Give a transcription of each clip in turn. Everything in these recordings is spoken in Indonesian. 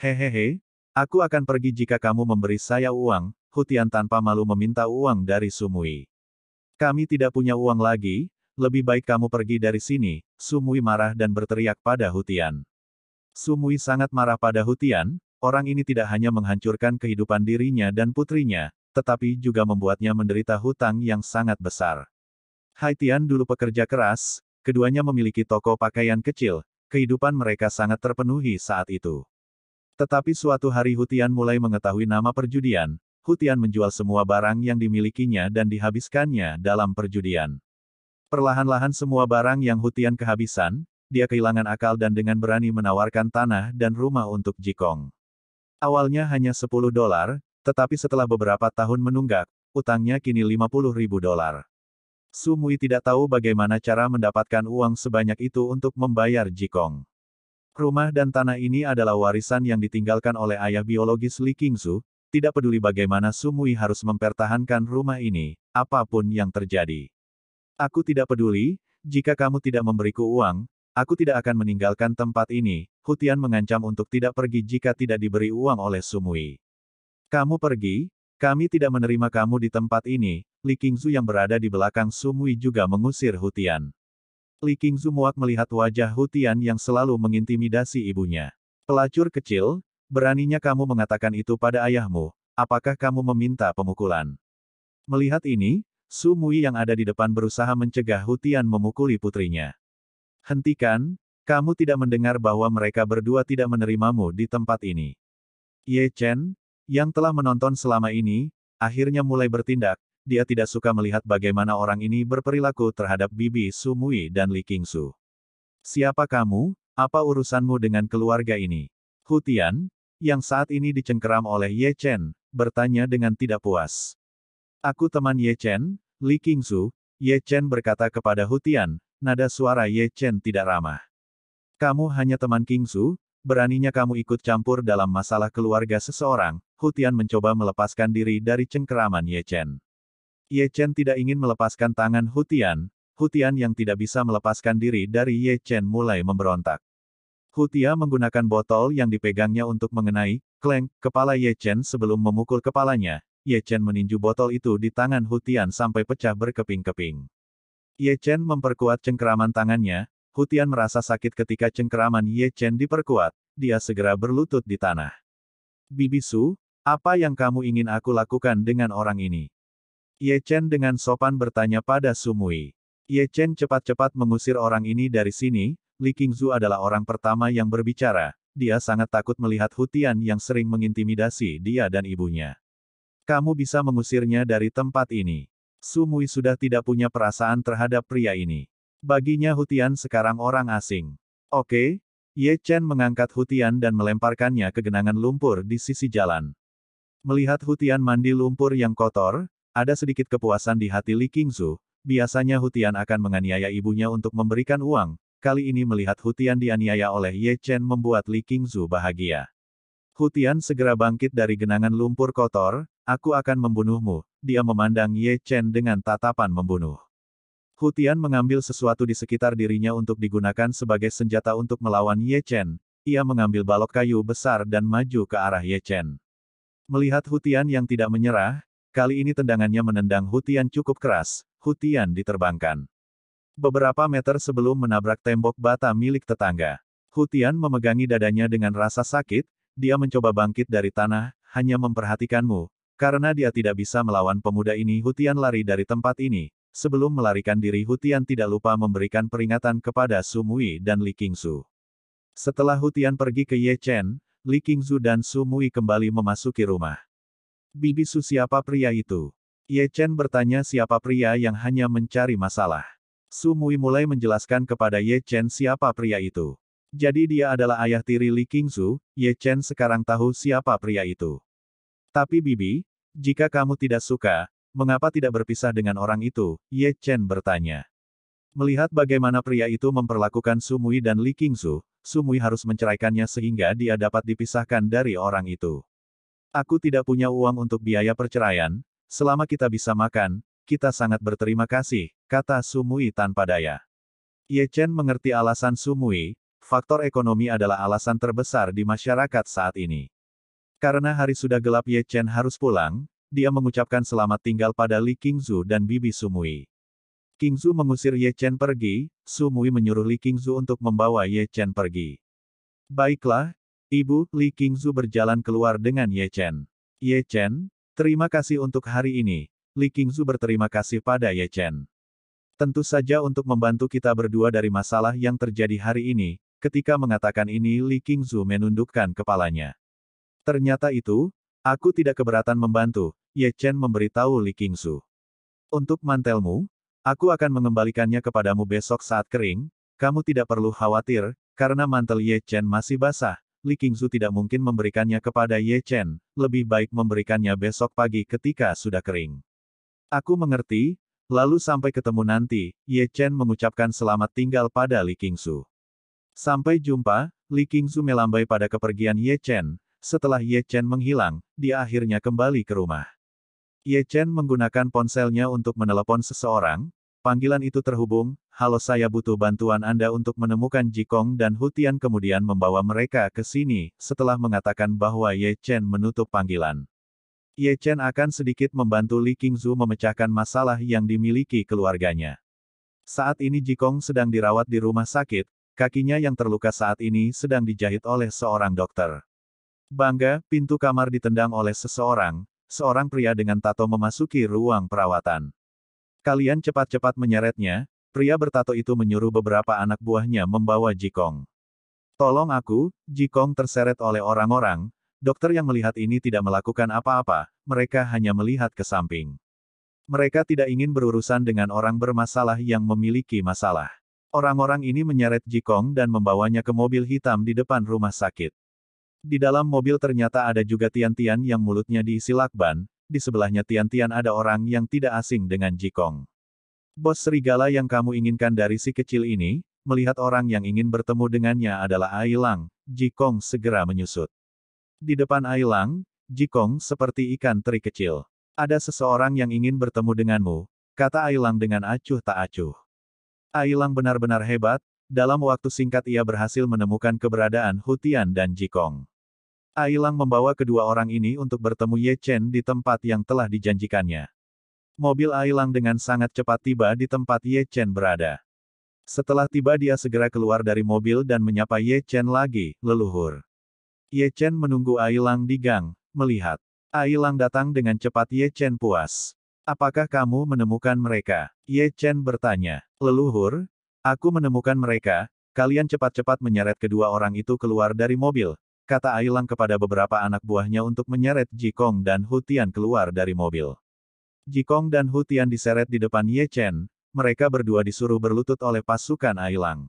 Hehehe, aku akan pergi jika kamu memberi saya uang, Hutian tanpa malu meminta uang dari Sumui. Kami tidak punya uang lagi, lebih baik kamu pergi dari sini, Sumui marah dan berteriak pada Hutian. Sumui sangat marah pada Hutian, orang ini tidak hanya menghancurkan kehidupan dirinya dan putrinya, tetapi juga membuatnya menderita hutang yang sangat besar. Haitian dulu pekerja keras, keduanya memiliki toko pakaian kecil, kehidupan mereka sangat terpenuhi saat itu. Tetapi suatu hari Hutian mulai mengetahui nama perjudian, Hutian menjual semua barang yang dimilikinya dan dihabiskannya dalam perjudian. Perlahan-lahan semua barang yang Hutian kehabisan, dia kehilangan akal dan dengan berani menawarkan tanah dan rumah untuk Jikong. Awalnya hanya 10 dolar, tetapi setelah beberapa tahun menunggak, utangnya kini 50 ribu dolar. Sumui tidak tahu bagaimana cara mendapatkan uang sebanyak itu untuk membayar Jikong. Rumah dan tanah ini adalah warisan yang ditinggalkan oleh ayah biologis Li Qingzu, tidak peduli bagaimana Sumui harus mempertahankan rumah ini, apapun yang terjadi. Aku tidak peduli, jika kamu tidak memberiku uang, aku tidak akan meninggalkan tempat ini, Hutian mengancam untuk tidak pergi jika tidak diberi uang oleh Sumui. Kamu pergi, kami tidak menerima kamu di tempat ini, Li Qingzu yang berada di belakang Sumui juga mengusir Hutian. Li Qingzu muak melihat wajah Hutian yang selalu mengintimidasi ibunya. Pelacur kecil, beraninya kamu mengatakan itu pada ayahmu, apakah kamu meminta pemukulan? Melihat ini, Su Mui yang ada di depan berusaha mencegah Hutian memukuli putrinya. Hentikan, kamu tidak mendengar bahwa mereka berdua tidak menerimamu di tempat ini. Ye Chen, yang telah menonton selama ini, akhirnya mulai bertindak, dia tidak suka melihat bagaimana orang ini berperilaku terhadap Bibi Sumui dan Li Qingsu. Siapa kamu? Apa urusanmu dengan keluarga ini? Hutian, yang saat ini dicengkeram oleh Ye Chen, bertanya dengan tidak puas. Aku teman Ye Chen, Li Qingsu, Ye Chen berkata kepada Hutian, nada suara Ye Chen tidak ramah. Kamu hanya teman Qingsu, beraninya kamu ikut campur dalam masalah keluarga seseorang, Hutian mencoba melepaskan diri dari cengkeraman Ye Chen. Ye Chen tidak ingin melepaskan tangan Hutian, Hutian yang tidak bisa melepaskan diri dari Ye Chen mulai memberontak. Hutia menggunakan botol yang dipegangnya untuk mengenai, kleng, kepala Ye Chen sebelum memukul kepalanya. Ye Chen meninju botol itu di tangan Hutian sampai pecah berkeping-keping. Ye Chen memperkuat cengkeraman tangannya, Hutian merasa sakit ketika cengkeraman Ye Chen diperkuat, dia segera berlutut di tanah. Bibisu, apa yang kamu ingin aku lakukan dengan orang ini? Ye Chen dengan sopan bertanya pada Sumui. Ye Chen cepat-cepat mengusir orang ini dari sini, Li Qingzu adalah orang pertama yang berbicara, dia sangat takut melihat Hutian yang sering mengintimidasi dia dan ibunya. Kamu bisa mengusirnya dari tempat ini. Sumui sudah tidak punya perasaan terhadap pria ini. Baginya Hutian sekarang orang asing. Oke? Ye Chen mengangkat Hutian dan melemparkannya ke genangan lumpur di sisi jalan. Melihat Hutian mandi lumpur yang kotor, ada sedikit kepuasan di hati Li Qingzu, biasanya Hutian akan menganiaya ibunya untuk memberikan uang, kali ini melihat Hutian dianiaya oleh Ye Chen membuat Li Qingzu bahagia. Hutian segera bangkit dari genangan lumpur kotor, aku akan membunuhmu, dia memandang Ye Chen dengan tatapan membunuh. Hutian mengambil sesuatu di sekitar dirinya untuk digunakan sebagai senjata untuk melawan Ye Chen, ia mengambil balok kayu besar dan maju ke arah Ye Chen. Melihat Hutian yang tidak menyerah, Kali ini tendangannya menendang Hutian cukup keras, Hutian diterbangkan. Beberapa meter sebelum menabrak tembok bata milik tetangga, Hutian memegangi dadanya dengan rasa sakit, dia mencoba bangkit dari tanah, hanya memperhatikanmu, karena dia tidak bisa melawan pemuda ini Hutian lari dari tempat ini. Sebelum melarikan diri Hutian tidak lupa memberikan peringatan kepada Sumui dan Li Qingzu. Setelah Hutian pergi ke Ye Chen, Li Qingzu dan Sumui kembali memasuki rumah. Bibi Su siapa pria itu? Ye Chen bertanya siapa pria yang hanya mencari masalah. Su Mui mulai menjelaskan kepada Ye Chen siapa pria itu. Jadi dia adalah ayah tiri Li Su, Ye Chen sekarang tahu siapa pria itu. Tapi Bibi, jika kamu tidak suka, mengapa tidak berpisah dengan orang itu? Ye Chen bertanya. Melihat bagaimana pria itu memperlakukan Su Sumui dan Li Su Sumui harus menceraikannya sehingga dia dapat dipisahkan dari orang itu. Aku tidak punya uang untuk biaya perceraian, selama kita bisa makan, kita sangat berterima kasih, kata Sumui tanpa daya. Ye Chen mengerti alasan Sumui, faktor ekonomi adalah alasan terbesar di masyarakat saat ini. Karena hari sudah gelap Ye Chen harus pulang, dia mengucapkan selamat tinggal pada Li Qingzu dan Bibi Sumui. Qingzu mengusir Ye Chen pergi, Sumui menyuruh Li Qingzu untuk membawa Ye Chen pergi. Baiklah, Ibu, Li Qingzu berjalan keluar dengan Ye Chen. Ye Chen, terima kasih untuk hari ini. Li Qingzu berterima kasih pada Ye Chen. Tentu saja untuk membantu kita berdua dari masalah yang terjadi hari ini, ketika mengatakan ini Li Qingzu menundukkan kepalanya. Ternyata itu, aku tidak keberatan membantu, Ye Chen memberitahu Li Qingzu. Untuk mantelmu, aku akan mengembalikannya kepadamu besok saat kering, kamu tidak perlu khawatir, karena mantel Ye Chen masih basah, Li Qingzu tidak mungkin memberikannya kepada Ye Chen, lebih baik memberikannya besok pagi ketika sudah kering. Aku mengerti, lalu sampai ketemu nanti, Ye Chen mengucapkan selamat tinggal pada Li Qingzu. Sampai jumpa, Li Qingzu melambai pada kepergian Ye Chen, setelah Ye Chen menghilang, dia akhirnya kembali ke rumah. Ye Chen menggunakan ponselnya untuk menelepon seseorang, Panggilan itu terhubung, halo saya butuh bantuan Anda untuk menemukan Jikong dan Hutian kemudian membawa mereka ke sini, setelah mengatakan bahwa Ye Chen menutup panggilan. Ye Chen akan sedikit membantu Li Qingzu memecahkan masalah yang dimiliki keluarganya. Saat ini Jikong sedang dirawat di rumah sakit, kakinya yang terluka saat ini sedang dijahit oleh seorang dokter. Bangga, pintu kamar ditendang oleh seseorang, seorang pria dengan tato memasuki ruang perawatan. Kalian cepat-cepat menyeretnya, pria bertato itu menyuruh beberapa anak buahnya membawa Jikong. Tolong aku, Jikong terseret oleh orang-orang, dokter yang melihat ini tidak melakukan apa-apa, mereka hanya melihat ke samping. Mereka tidak ingin berurusan dengan orang bermasalah yang memiliki masalah. Orang-orang ini menyeret Jikong dan membawanya ke mobil hitam di depan rumah sakit. Di dalam mobil ternyata ada juga Tian-Tian yang mulutnya diisi lakban, di sebelahnya Tian-Tian ada orang yang tidak asing dengan Jikong. Bos serigala yang kamu inginkan dari si kecil ini, melihat orang yang ingin bertemu dengannya adalah Ailang, Jikong segera menyusut. Di depan Ailang, Jikong seperti ikan teri kecil. Ada seseorang yang ingin bertemu denganmu, kata Ailang dengan acuh tak acuh. Ailang benar-benar hebat, dalam waktu singkat ia berhasil menemukan keberadaan Hutian dan Jikong. Ailang membawa kedua orang ini untuk bertemu Ye Chen di tempat yang telah dijanjikannya. Mobil Ailang dengan sangat cepat tiba di tempat Ye Chen berada. Setelah tiba dia segera keluar dari mobil dan menyapa Ye Chen lagi, leluhur. Ye Chen menunggu Ailang di gang, melihat. Ailang datang dengan cepat Ye Chen puas. Apakah kamu menemukan mereka? Ye Chen bertanya. Leluhur, aku menemukan mereka, kalian cepat-cepat menyeret kedua orang itu keluar dari mobil, kata Ailang kepada beberapa anak buahnya untuk menyeret Jikong dan Hutian keluar dari mobil. Jikong dan Hutian diseret di depan Ye Chen, mereka berdua disuruh berlutut oleh pasukan Ailang.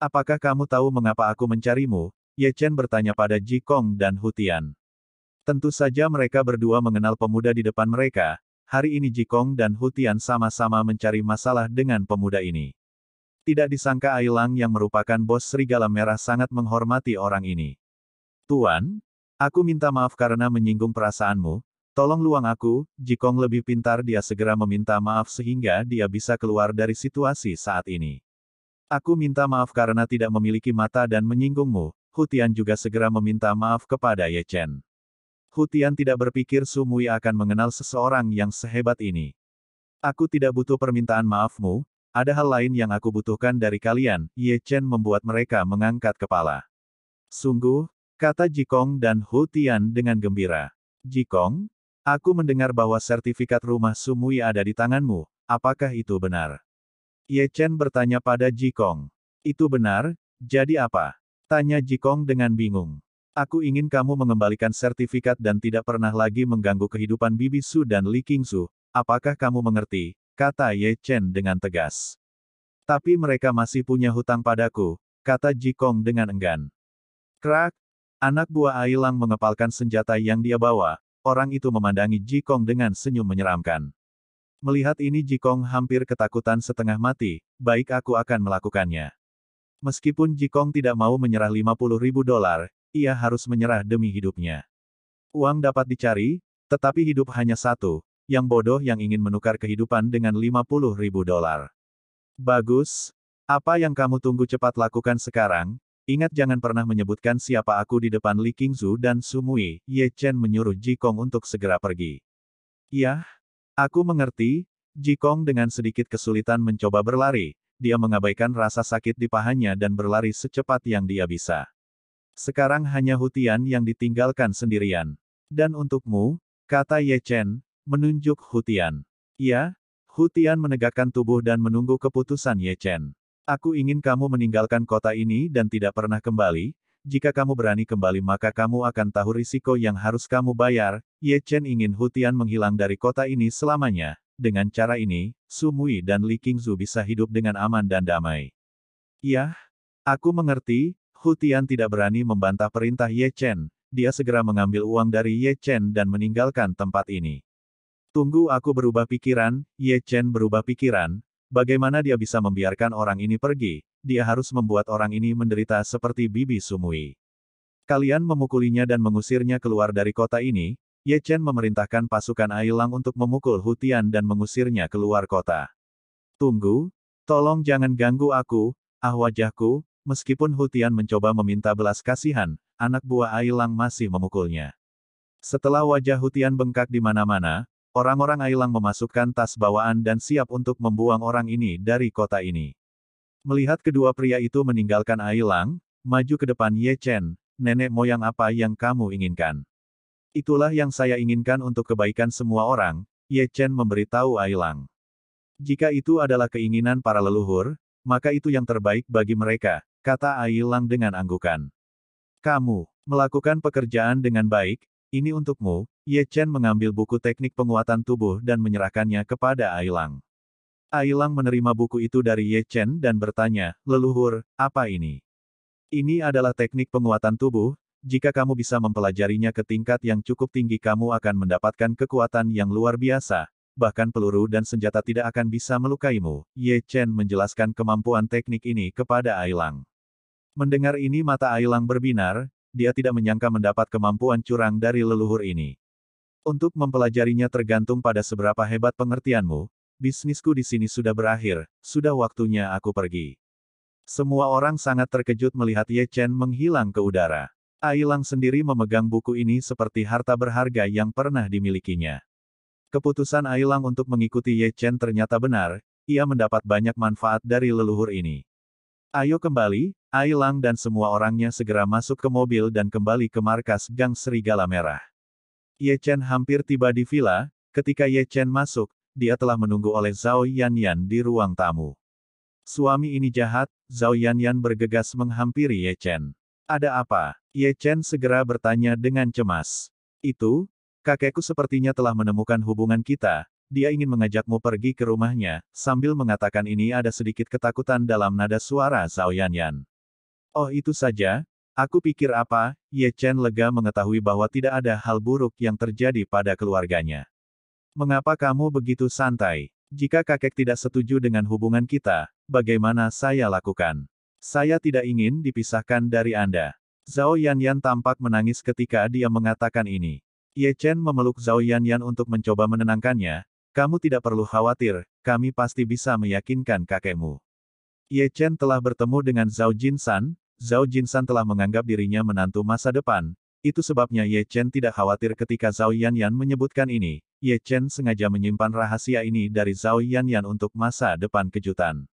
Apakah kamu tahu mengapa aku mencarimu? Ye Chen bertanya pada Jikong dan Hutian. Tentu saja mereka berdua mengenal pemuda di depan mereka, hari ini Jikong dan Hutian sama-sama mencari masalah dengan pemuda ini. Tidak disangka Ailang yang merupakan bos serigala merah sangat menghormati orang ini. Tuan, aku minta maaf karena menyinggung perasaanmu, tolong luang aku, Jikong lebih pintar dia segera meminta maaf sehingga dia bisa keluar dari situasi saat ini. Aku minta maaf karena tidak memiliki mata dan menyinggungmu, Hutian juga segera meminta maaf kepada Ye Chen. Hutian tidak berpikir Sumui akan mengenal seseorang yang sehebat ini. Aku tidak butuh permintaan maafmu, ada hal lain yang aku butuhkan dari kalian, Ye Chen membuat mereka mengangkat kepala. Sungguh, Kata Jikong dan Hu Tian dengan gembira. Jikong, aku mendengar bahwa sertifikat rumah Sumui ada di tanganmu, apakah itu benar? Ye Chen bertanya pada Jikong. Itu benar, jadi apa? Tanya Jikong dengan bingung. Aku ingin kamu mengembalikan sertifikat dan tidak pernah lagi mengganggu kehidupan Bibi Su dan Li Su, Apakah kamu mengerti? Kata Ye Chen dengan tegas. Tapi mereka masih punya hutang padaku, kata Jikong dengan enggan. Krak, Anak buah Ailang mengepalkan senjata yang dia bawa, orang itu memandangi Jikong dengan senyum menyeramkan. Melihat ini Jikong hampir ketakutan setengah mati, baik aku akan melakukannya. Meskipun Jikong tidak mau menyerah 50 ribu dolar, ia harus menyerah demi hidupnya. Uang dapat dicari, tetapi hidup hanya satu, yang bodoh yang ingin menukar kehidupan dengan 50 ribu dolar. Bagus, apa yang kamu tunggu cepat lakukan sekarang, Ingat jangan pernah menyebutkan siapa aku di depan Li Qingzu dan Sumui, Ye Chen menyuruh Ji Kong untuk segera pergi. Yah, aku mengerti, Ji Kong dengan sedikit kesulitan mencoba berlari, dia mengabaikan rasa sakit di pahanya dan berlari secepat yang dia bisa. Sekarang hanya Hutian yang ditinggalkan sendirian. Dan untukmu, kata Ye Chen, menunjuk Hutian. Ya, Hutian menegakkan tubuh dan menunggu keputusan Ye Chen. Aku ingin kamu meninggalkan kota ini dan tidak pernah kembali. Jika kamu berani kembali maka kamu akan tahu risiko yang harus kamu bayar. Ye Chen ingin Hutian menghilang dari kota ini selamanya. Dengan cara ini, Sumui dan Li Qingzu bisa hidup dengan aman dan damai. Yah, aku mengerti, Hutian tidak berani membantah perintah Ye Chen. Dia segera mengambil uang dari Ye Chen dan meninggalkan tempat ini. Tunggu aku berubah pikiran, Ye Chen berubah pikiran, Bagaimana dia bisa membiarkan orang ini pergi, dia harus membuat orang ini menderita seperti Bibi Sumui. Kalian memukulinya dan mengusirnya keluar dari kota ini, Ye Chen memerintahkan pasukan Ailang untuk memukul Hutian dan mengusirnya keluar kota. Tunggu, tolong jangan ganggu aku, ah wajahku, meskipun Hutian mencoba meminta belas kasihan, anak buah Ailang masih memukulnya. Setelah wajah Hutian bengkak di mana-mana, Orang-orang Ailang memasukkan tas bawaan dan siap untuk membuang orang ini dari kota ini. Melihat kedua pria itu meninggalkan Ailang, maju ke depan Ye Chen, nenek moyang apa yang kamu inginkan? Itulah yang saya inginkan untuk kebaikan semua orang, Ye Chen memberitahu Ailang. Jika itu adalah keinginan para leluhur, maka itu yang terbaik bagi mereka, kata Ailang dengan anggukan. Kamu, melakukan pekerjaan dengan baik, ini untukmu, Ye Chen mengambil buku teknik penguatan tubuh dan menyerahkannya kepada Ailang. Ailang menerima buku itu dari Ye Chen dan bertanya, leluhur, apa ini? Ini adalah teknik penguatan tubuh, jika kamu bisa mempelajarinya ke tingkat yang cukup tinggi kamu akan mendapatkan kekuatan yang luar biasa, bahkan peluru dan senjata tidak akan bisa melukaimu. Ye Chen menjelaskan kemampuan teknik ini kepada Ailang. Mendengar ini mata Ailang berbinar, dia tidak menyangka mendapat kemampuan curang dari leluhur ini. Untuk mempelajarinya tergantung pada seberapa hebat pengertianmu, bisnisku di sini sudah berakhir, sudah waktunya aku pergi. Semua orang sangat terkejut melihat Ye Chen menghilang ke udara. Ailang sendiri memegang buku ini seperti harta berharga yang pernah dimilikinya. Keputusan Ailang untuk mengikuti Ye Chen ternyata benar, ia mendapat banyak manfaat dari leluhur ini. Ayo kembali, Ailang dan semua orangnya segera masuk ke mobil dan kembali ke markas Gang Serigala Merah. Ye Chen hampir tiba di villa, ketika Ye Chen masuk, dia telah menunggu oleh Zhao Yan Yan di ruang tamu. Suami ini jahat, Zhao Yan Yan bergegas menghampiri Ye Chen. Ada apa? Ye Chen segera bertanya dengan cemas. Itu, kakekku sepertinya telah menemukan hubungan kita, dia ingin mengajakmu pergi ke rumahnya, sambil mengatakan ini ada sedikit ketakutan dalam nada suara Zhao Yan Yan. Oh itu saja, aku pikir apa, Ye Chen lega mengetahui bahwa tidak ada hal buruk yang terjadi pada keluarganya. Mengapa kamu begitu santai? Jika kakek tidak setuju dengan hubungan kita, bagaimana saya lakukan? Saya tidak ingin dipisahkan dari Anda. Zhao Yan Yan tampak menangis ketika dia mengatakan ini. Ye Chen memeluk Zhao Yan Yan untuk mencoba menenangkannya, kamu tidak perlu khawatir, kami pasti bisa meyakinkan kakekmu. Ye Chen telah bertemu dengan Zhao Jin San, Zhao Jinshan telah menganggap dirinya menantu masa depan, itu sebabnya Ye Chen tidak khawatir ketika Zhao Yan Yan menyebutkan ini, Ye Chen sengaja menyimpan rahasia ini dari Zhao Yan Yan untuk masa depan kejutan.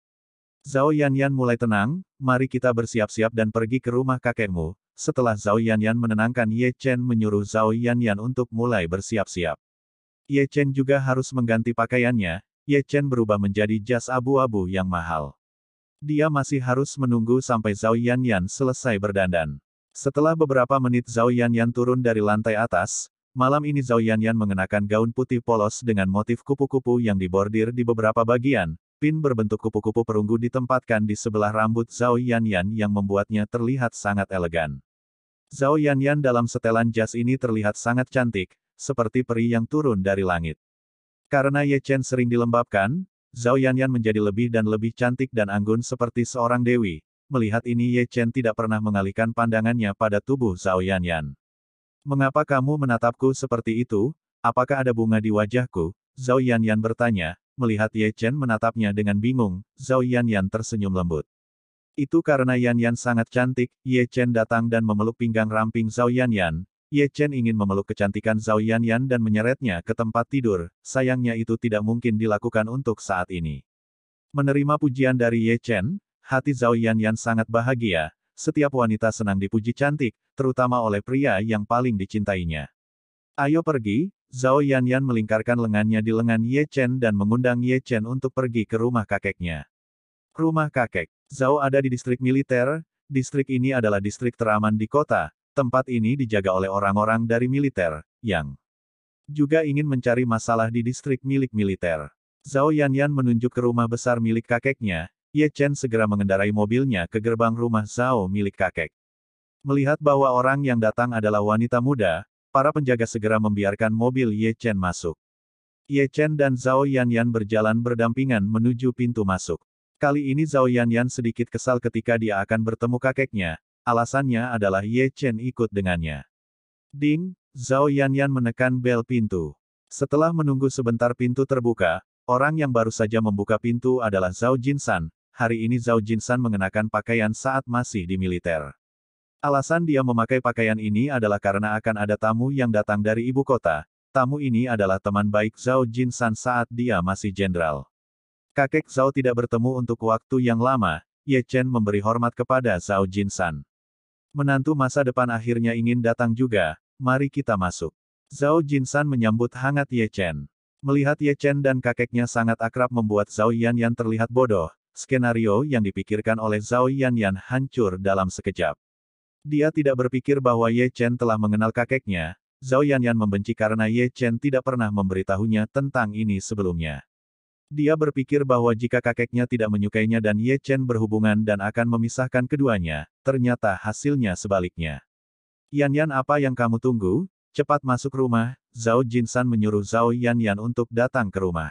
Zhao Yan Yan mulai tenang, mari kita bersiap-siap dan pergi ke rumah kakekmu, setelah Zhao Yan Yan menenangkan Ye Chen menyuruh Zhao Yan Yan untuk mulai bersiap-siap. Ye Chen juga harus mengganti pakaiannya, Ye Chen berubah menjadi jas abu-abu yang mahal. Dia masih harus menunggu sampai Zhao Yanyan selesai berdandan. Setelah beberapa menit Zhao Yanyan turun dari lantai atas, malam ini Zhao Yanyan mengenakan gaun putih polos dengan motif kupu-kupu yang dibordir di beberapa bagian, pin berbentuk kupu-kupu perunggu ditempatkan di sebelah rambut Zhao Yanyan yang membuatnya terlihat sangat elegan. Zhao Yanyan dalam setelan jas ini terlihat sangat cantik, seperti peri yang turun dari langit. Karena Ye Chen sering dilembabkan, Zhao Yanyan menjadi lebih dan lebih cantik dan anggun seperti seorang dewi. Melihat ini Ye Chen tidak pernah mengalihkan pandangannya pada tubuh Zhao Yanyan. Mengapa kamu menatapku seperti itu? Apakah ada bunga di wajahku? Zhao Yanyan bertanya. Melihat Ye Chen menatapnya dengan bingung, Zhao Yanyan tersenyum lembut. Itu karena Yanyan sangat cantik, Ye Chen datang dan memeluk pinggang ramping Zhao Yanyan, Ye Chen ingin memeluk kecantikan Zhao Yan Yan dan menyeretnya ke tempat tidur, sayangnya itu tidak mungkin dilakukan untuk saat ini. Menerima pujian dari Ye Chen, hati Zhao Yan Yan sangat bahagia, setiap wanita senang dipuji cantik, terutama oleh pria yang paling dicintainya. Ayo pergi, Zhao Yan Yan melingkarkan lengannya di lengan Ye Chen dan mengundang Ye Chen untuk pergi ke rumah kakeknya. Rumah kakek, Zhao ada di distrik militer, distrik ini adalah distrik teraman di kota, tempat ini dijaga oleh orang-orang dari militer, yang juga ingin mencari masalah di distrik milik militer. Zhao Yanyan menunjuk ke rumah besar milik kakeknya, Ye Chen segera mengendarai mobilnya ke gerbang rumah Zhao milik kakek. Melihat bahwa orang yang datang adalah wanita muda, para penjaga segera membiarkan mobil Ye Chen masuk. Ye Chen dan Zhao Yanyan berjalan berdampingan menuju pintu masuk. Kali ini Zhao Yanyan sedikit kesal ketika dia akan bertemu kakeknya, Alasannya adalah Ye Chen ikut dengannya. Ding, Zhao Yanyan menekan bel pintu. Setelah menunggu sebentar pintu terbuka, orang yang baru saja membuka pintu adalah Zhao Jinsan. Hari ini Zhao Jinsan mengenakan pakaian saat masih di militer. Alasan dia memakai pakaian ini adalah karena akan ada tamu yang datang dari ibu kota. Tamu ini adalah teman baik Zhao Jinsan saat dia masih jenderal. Kakek Zhao tidak bertemu untuk waktu yang lama, Ye Chen memberi hormat kepada Zhao Jinsan. Menantu masa depan akhirnya ingin datang juga, mari kita masuk. Zhao Jinshan menyambut hangat Ye Chen. Melihat Ye Chen dan kakeknya sangat akrab membuat Zhao Yan Yan terlihat bodoh, skenario yang dipikirkan oleh Zhao Yan Yan hancur dalam sekejap. Dia tidak berpikir bahwa Ye Chen telah mengenal kakeknya, Zhao Yan Yan membenci karena Ye Chen tidak pernah memberitahunya tentang ini sebelumnya. Dia berpikir bahwa jika kakeknya tidak menyukainya dan Ye Chen berhubungan dan akan memisahkan keduanya, ternyata hasilnya sebaliknya. Yan Yan apa yang kamu tunggu? Cepat masuk rumah, Zhao Jinsan menyuruh Zhao Yan Yan untuk datang ke rumah.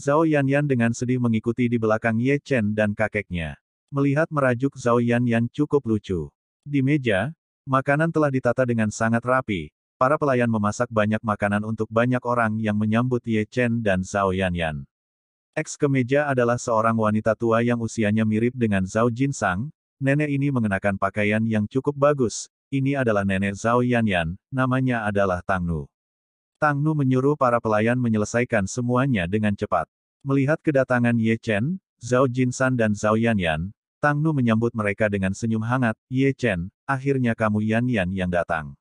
Zhao Yan Yan dengan sedih mengikuti di belakang Ye Chen dan kakeknya. Melihat merajuk Zhao Yan Yan cukup lucu. Di meja, makanan telah ditata dengan sangat rapi, para pelayan memasak banyak makanan untuk banyak orang yang menyambut Ye Chen dan Zhao Yan Yan. Ex kemeja adalah seorang wanita tua yang usianya mirip dengan Zhao Jinsang, nenek ini mengenakan pakaian yang cukup bagus, ini adalah nenek Zhao Yanyan, namanya adalah Tang Nu. Tang Nu menyuruh para pelayan menyelesaikan semuanya dengan cepat. Melihat kedatangan Ye Chen, Zhao Jinsan dan Zhao Yanyan, Tang Nu menyambut mereka dengan senyum hangat, Ye Chen, akhirnya kamu Yanyan yang datang.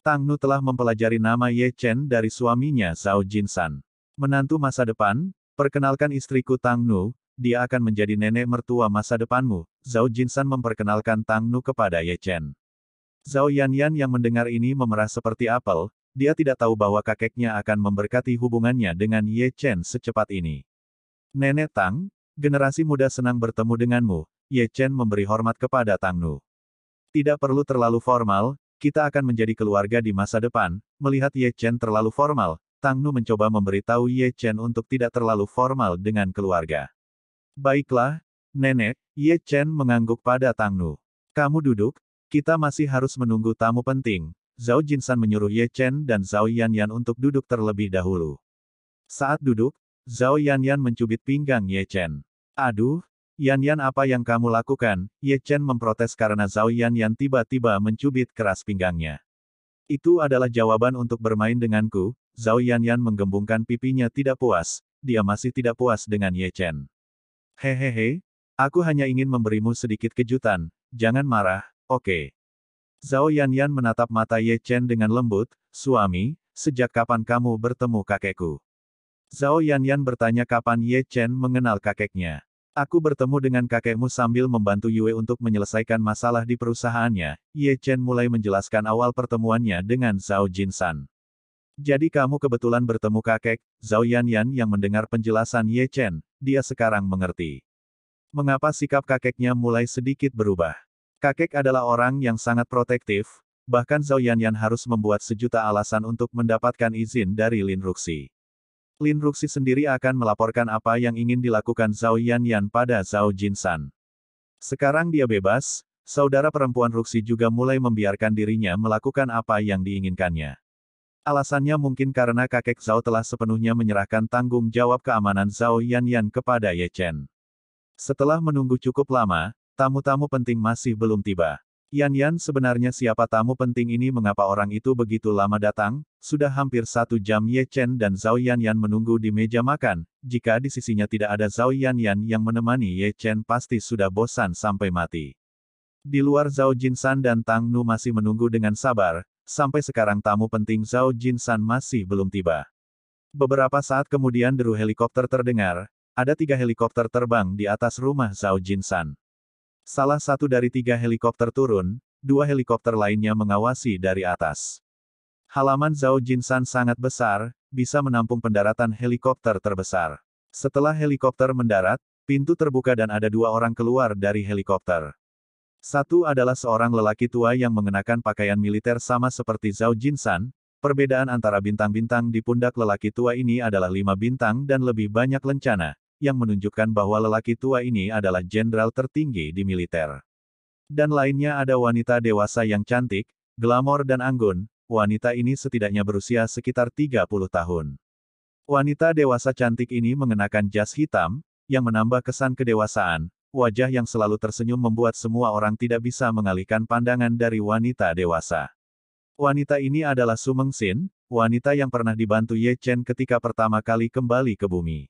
Tang Nu telah mempelajari nama Ye Chen dari suaminya Zhao Jinsan. Menantu masa depan, Perkenalkan istriku Tang Nu, dia akan menjadi nenek mertua masa depanmu. Zhao Jinsan memperkenalkan Tang Nu kepada Ye Chen. Zhao Yan Yan yang mendengar ini memerah seperti apel, dia tidak tahu bahwa kakeknya akan memberkati hubungannya dengan Ye Chen secepat ini. Nenek Tang, generasi muda senang bertemu denganmu, Ye Chen memberi hormat kepada Tang Nu. Tidak perlu terlalu formal, kita akan menjadi keluarga di masa depan, melihat Ye Chen terlalu formal, Tang Nu mencoba memberitahu Ye Chen untuk tidak terlalu formal dengan keluarga. Baiklah, Nenek, Ye Chen mengangguk pada Tang Nu. Kamu duduk, kita masih harus menunggu tamu penting. Zhao Jinsan menyuruh Ye Chen dan Zhao Yan Yan untuk duduk terlebih dahulu. Saat duduk, Zhao Yan Yan mencubit pinggang Ye Chen. Aduh, Yan Yan apa yang kamu lakukan? Ye Chen memprotes karena Zhao Yan Yan tiba-tiba mencubit keras pinggangnya. Itu adalah jawaban untuk bermain denganku, Zhao Yanyan menggembungkan pipinya tidak puas, dia masih tidak puas dengan Ye Chen. Hehehe, aku hanya ingin memberimu sedikit kejutan, jangan marah, oke. Okay. Zhao Yanyan menatap mata Ye Chen dengan lembut, suami, sejak kapan kamu bertemu kakekku? Zhao Yanyan bertanya kapan Ye Chen mengenal kakeknya. Aku bertemu dengan kakekmu sambil membantu Yue untuk menyelesaikan masalah di perusahaannya. Ye Chen mulai menjelaskan awal pertemuannya dengan Zhao Jinsan. Jadi kamu kebetulan bertemu kakek, Zhao Yanyan yang mendengar penjelasan Ye Chen, dia sekarang mengerti. Mengapa sikap kakeknya mulai sedikit berubah? Kakek adalah orang yang sangat protektif, bahkan Zhao Yanyan harus membuat sejuta alasan untuk mendapatkan izin dari Lin Ruxi. Lin Ruxi sendiri akan melaporkan apa yang ingin dilakukan Zhao Yanyan pada Zhao Jinsan. Sekarang dia bebas, saudara perempuan Ruxi juga mulai membiarkan dirinya melakukan apa yang diinginkannya. Alasannya mungkin karena kakek Zhao telah sepenuhnya menyerahkan tanggung jawab keamanan Zhao Yan Yan kepada Ye Chen. Setelah menunggu cukup lama, tamu-tamu penting masih belum tiba. Yan Yan sebenarnya siapa tamu penting ini mengapa orang itu begitu lama datang, sudah hampir satu jam Ye Chen dan Zhao Yan Yan menunggu di meja makan, jika di sisinya tidak ada Zhao Yan Yan yang menemani Ye Chen pasti sudah bosan sampai mati. Di luar Zhao Jinsan dan Tang Nu masih menunggu dengan sabar, sampai sekarang tamu penting Zhao Jinshan masih belum tiba. Beberapa saat kemudian deru helikopter terdengar, ada tiga helikopter terbang di atas rumah Zhao Jinshan. Salah satu dari tiga helikopter turun, dua helikopter lainnya mengawasi dari atas. Halaman Zhao Jinshan sangat besar, bisa menampung pendaratan helikopter terbesar. Setelah helikopter mendarat, pintu terbuka dan ada dua orang keluar dari helikopter. Satu adalah seorang lelaki tua yang mengenakan pakaian militer sama seperti Zhao Jinshan. perbedaan antara bintang-bintang di pundak lelaki tua ini adalah lima bintang dan lebih banyak lencana, yang menunjukkan bahwa lelaki tua ini adalah jenderal tertinggi di militer. Dan lainnya ada wanita dewasa yang cantik, glamor dan anggun, wanita ini setidaknya berusia sekitar 30 tahun. Wanita dewasa cantik ini mengenakan jas hitam, yang menambah kesan kedewasaan, wajah yang selalu tersenyum membuat semua orang tidak bisa mengalihkan pandangan dari wanita dewasa. Wanita ini adalah Sumeng Sin, wanita yang pernah dibantu Ye Chen ketika pertama kali kembali ke bumi.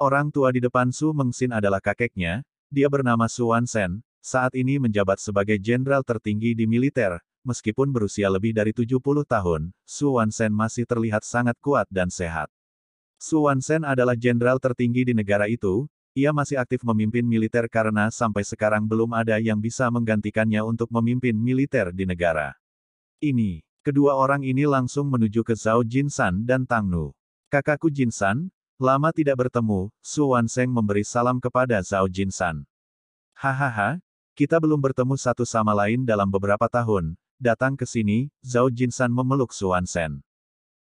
Orang tua di depan Su Meng adalah kakeknya, dia bernama Su Wan Sen, saat ini menjabat sebagai jenderal tertinggi di militer, meskipun berusia lebih dari 70 tahun, Su Wan Sen masih terlihat sangat kuat dan sehat. Su Wan Sen adalah jenderal tertinggi di negara itu, ia masih aktif memimpin militer karena sampai sekarang belum ada yang bisa menggantikannya untuk memimpin militer di negara. Ini, kedua orang ini langsung menuju ke Zhao Jinshan dan Tang Nu. Kakakku Jinshan, lama tidak bertemu, Su Wanseng memberi salam kepada Zhao Jinshan. Hahaha, kita belum bertemu satu sama lain dalam beberapa tahun, datang ke sini, Zhao Jinshan memeluk Su Wanseng.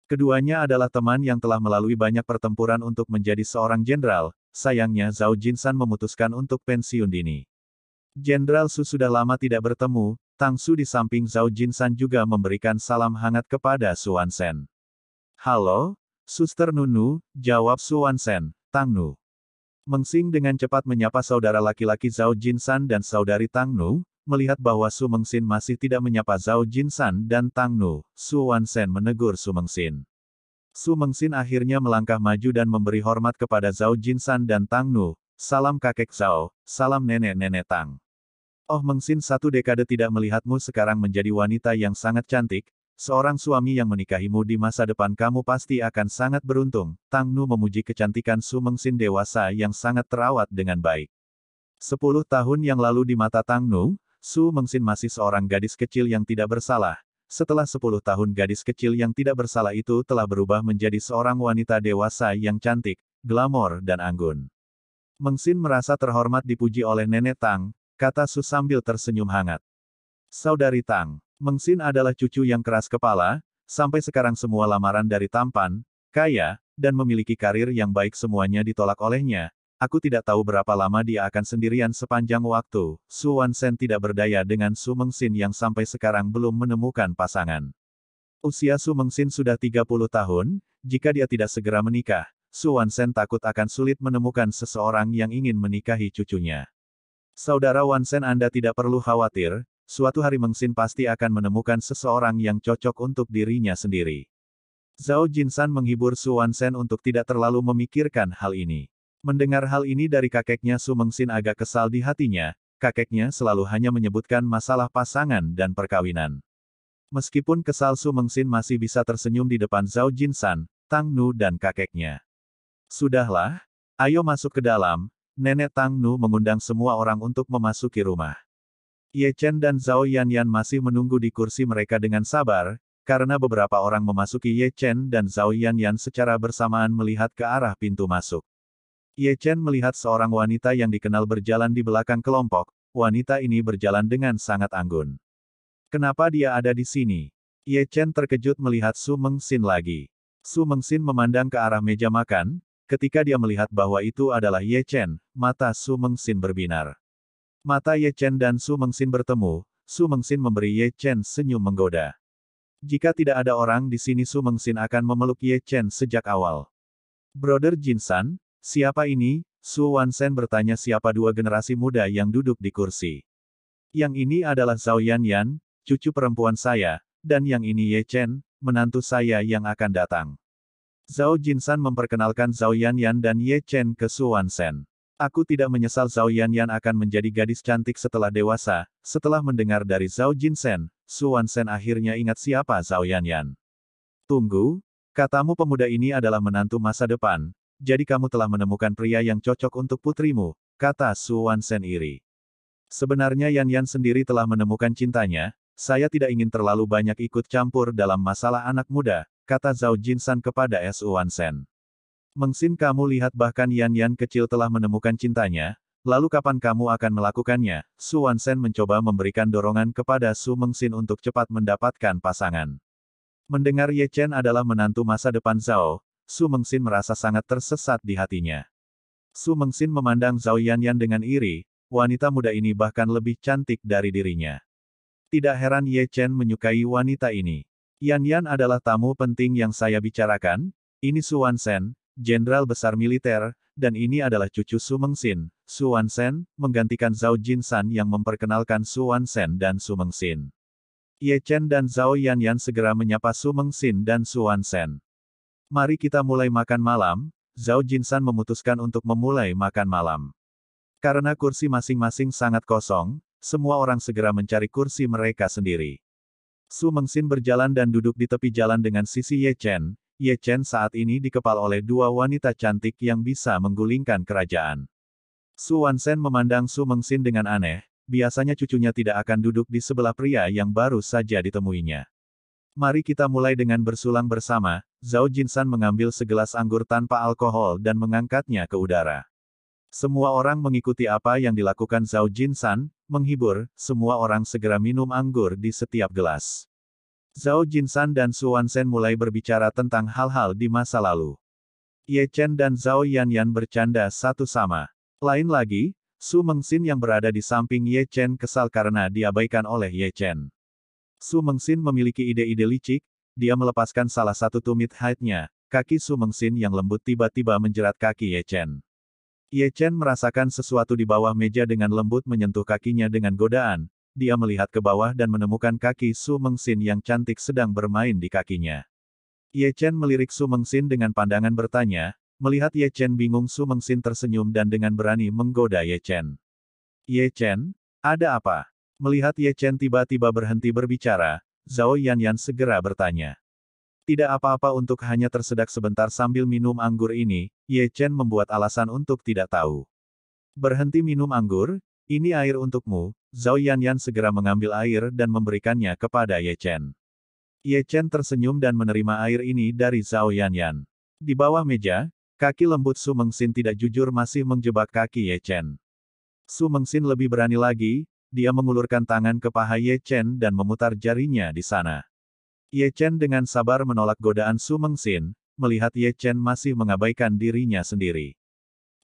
Keduanya adalah teman yang telah melalui banyak pertempuran untuk menjadi seorang jenderal, sayangnya Zhao Jinshan memutuskan untuk pensiun dini. Jenderal Su sudah lama tidak bertemu, Tang Su di samping Zhao Jinshan juga memberikan salam hangat kepada Suan Sen. Halo, Suster Nunu, jawab Suan Sen, Tang Nu. Mengsing dengan cepat menyapa saudara laki-laki Zhao Jinshan dan saudari Tang Nu, melihat bahwa Su Mengsin masih tidak menyapa Zhao Jinshan dan Tang Nu, Su Wansen menegur Su Mengsin. Su Mengsin akhirnya melangkah maju dan memberi hormat kepada Zhao Jinsan dan Tang Nu. Salam kakek Zhao, salam nenek-nenek Tang. Oh Mengsin satu dekade tidak melihatmu sekarang menjadi wanita yang sangat cantik, seorang suami yang menikahimu di masa depan kamu pasti akan sangat beruntung. Tang Nu memuji kecantikan Su Mengsin dewasa yang sangat terawat dengan baik. Sepuluh tahun yang lalu di mata Tang Nu, Su Mengsin masih seorang gadis kecil yang tidak bersalah, setelah sepuluh tahun gadis kecil yang tidak bersalah itu telah berubah menjadi seorang wanita dewasa yang cantik, glamor dan anggun. Mengsin merasa terhormat dipuji oleh nenek Tang, kata Su sambil tersenyum hangat. Saudari Tang, Mengsin adalah cucu yang keras kepala, sampai sekarang semua lamaran dari tampan, kaya, dan memiliki karir yang baik semuanya ditolak olehnya, Aku tidak tahu berapa lama dia akan sendirian sepanjang waktu. Su Wansen tidak berdaya dengan Su Sin yang sampai sekarang belum menemukan pasangan. Usia Su Sin sudah 30 tahun, jika dia tidak segera menikah, Su Wansen takut akan sulit menemukan seseorang yang ingin menikahi cucunya. Saudara Wansen Anda tidak perlu khawatir, suatu hari Meng Sin pasti akan menemukan seseorang yang cocok untuk dirinya sendiri. Zhao Jinsan menghibur Su Wansen untuk tidak terlalu memikirkan hal ini. Mendengar hal ini dari kakeknya Sumengsin agak kesal di hatinya, kakeknya selalu hanya menyebutkan masalah pasangan dan perkawinan. Meskipun kesal Sumengsin masih bisa tersenyum di depan Zhao Jinsan, Tang Nu dan kakeknya. Sudahlah, ayo masuk ke dalam, Nenek Tang Nu mengundang semua orang untuk memasuki rumah. Ye Chen dan Zhao Yan Yan masih menunggu di kursi mereka dengan sabar, karena beberapa orang memasuki Ye Chen dan Zhao Yan Yan secara bersamaan melihat ke arah pintu masuk. Ye Chen melihat seorang wanita yang dikenal berjalan di belakang kelompok, wanita ini berjalan dengan sangat anggun. Kenapa dia ada di sini? Ye Chen terkejut melihat Su Xin lagi. Su Xin memandang ke arah meja makan, ketika dia melihat bahwa itu adalah Ye Chen, mata Su Xin berbinar. Mata Ye Chen dan Su Xin bertemu, Su Xin memberi Ye Chen senyum menggoda. Jika tidak ada orang di sini Su Xin akan memeluk Ye Chen sejak awal. Brother Jin San, Siapa ini? Su Wansen bertanya siapa dua generasi muda yang duduk di kursi. Yang ini adalah Zhao Yan Yan, cucu perempuan saya, dan yang ini Ye Chen, menantu saya yang akan datang. Zhao Jinsan memperkenalkan Zhao Yan Yan dan Ye Chen ke Su Wansen. Aku tidak menyesal Zhao Yan Yan akan menjadi gadis cantik setelah dewasa, setelah mendengar dari Zhao Jinsen, Su Wansen akhirnya ingat siapa Zhao Yan Yan. Tunggu, katamu pemuda ini adalah menantu masa depan, jadi kamu telah menemukan pria yang cocok untuk putrimu, kata Su Sen iri. Sebenarnya Yan Yan sendiri telah menemukan cintanya, saya tidak ingin terlalu banyak ikut campur dalam masalah anak muda, kata Zhao Jinsan kepada Su Sen. Mengsin kamu lihat bahkan Yan Yan kecil telah menemukan cintanya, lalu kapan kamu akan melakukannya? Su Sen mencoba memberikan dorongan kepada Su Mengsin untuk cepat mendapatkan pasangan. Mendengar Ye Chen adalah menantu masa depan Zhao, Su Mengsin merasa sangat tersesat di hatinya. Su Mengsin memandang Zhao Yanyan dengan iri, wanita muda ini bahkan lebih cantik dari dirinya. Tidak heran Ye Chen menyukai wanita ini. Yan Yan adalah tamu penting yang saya bicarakan, ini Su Wansen, jenderal besar militer, dan ini adalah cucu Su Mengsin. Su Wansen menggantikan Zhao Jinsan yang memperkenalkan Su Wansen dan Su Mengsin. Ye Chen dan Zhao Yan Yan segera menyapa Su Mengsin dan Su Wansen. Mari kita mulai makan malam, Zhao Jinsan memutuskan untuk memulai makan malam. Karena kursi masing-masing sangat kosong, semua orang segera mencari kursi mereka sendiri. Su Mengxin berjalan dan duduk di tepi jalan dengan sisi Ye Chen. Ye Chen saat ini dikepal oleh dua wanita cantik yang bisa menggulingkan kerajaan. Su Wansen memandang Su Mengxin dengan aneh, biasanya cucunya tidak akan duduk di sebelah pria yang baru saja ditemuinya. Mari kita mulai dengan bersulang bersama, Zhao Jinshan mengambil segelas anggur tanpa alkohol dan mengangkatnya ke udara. Semua orang mengikuti apa yang dilakukan Zhao Jinshan, menghibur, semua orang segera minum anggur di setiap gelas. Zhao Jinshan dan Su Sen mulai berbicara tentang hal-hal di masa lalu. Ye Chen dan Zhao Yan Yan bercanda satu sama. Lain lagi, Su Mengsin yang berada di samping Ye Chen kesal karena diabaikan oleh Ye Chen. Su Mengsin memiliki ide-ide licik, dia melepaskan salah satu tumit haidnya, kaki Su Mengsin yang lembut tiba-tiba menjerat kaki Ye Chen. Ye Chen merasakan sesuatu di bawah meja dengan lembut menyentuh kakinya dengan godaan, dia melihat ke bawah dan menemukan kaki Su Mengsin yang cantik sedang bermain di kakinya. Ye Chen melirik Su Mengsin dengan pandangan bertanya, melihat Ye Chen bingung Su Mengsin tersenyum dan dengan berani menggoda Ye Chen. Ye Chen, ada apa? Melihat Ye Chen tiba-tiba berhenti berbicara, Zhao Yan segera bertanya. Tidak apa-apa untuk hanya tersedak sebentar sambil minum anggur ini, Ye Chen membuat alasan untuk tidak tahu. Berhenti minum anggur, ini air untukmu, Zhao Yan segera mengambil air dan memberikannya kepada Ye Chen. Ye Chen tersenyum dan menerima air ini dari Zhao Yan. Di bawah meja, kaki lembut Su Mengsin tidak jujur masih menjebak kaki Ye Chen. Su Mengsin lebih berani lagi, dia mengulurkan tangan ke paha Ye Chen dan memutar jarinya di sana. Ye Chen dengan sabar menolak godaan Su Mengsin, melihat Ye Chen masih mengabaikan dirinya sendiri.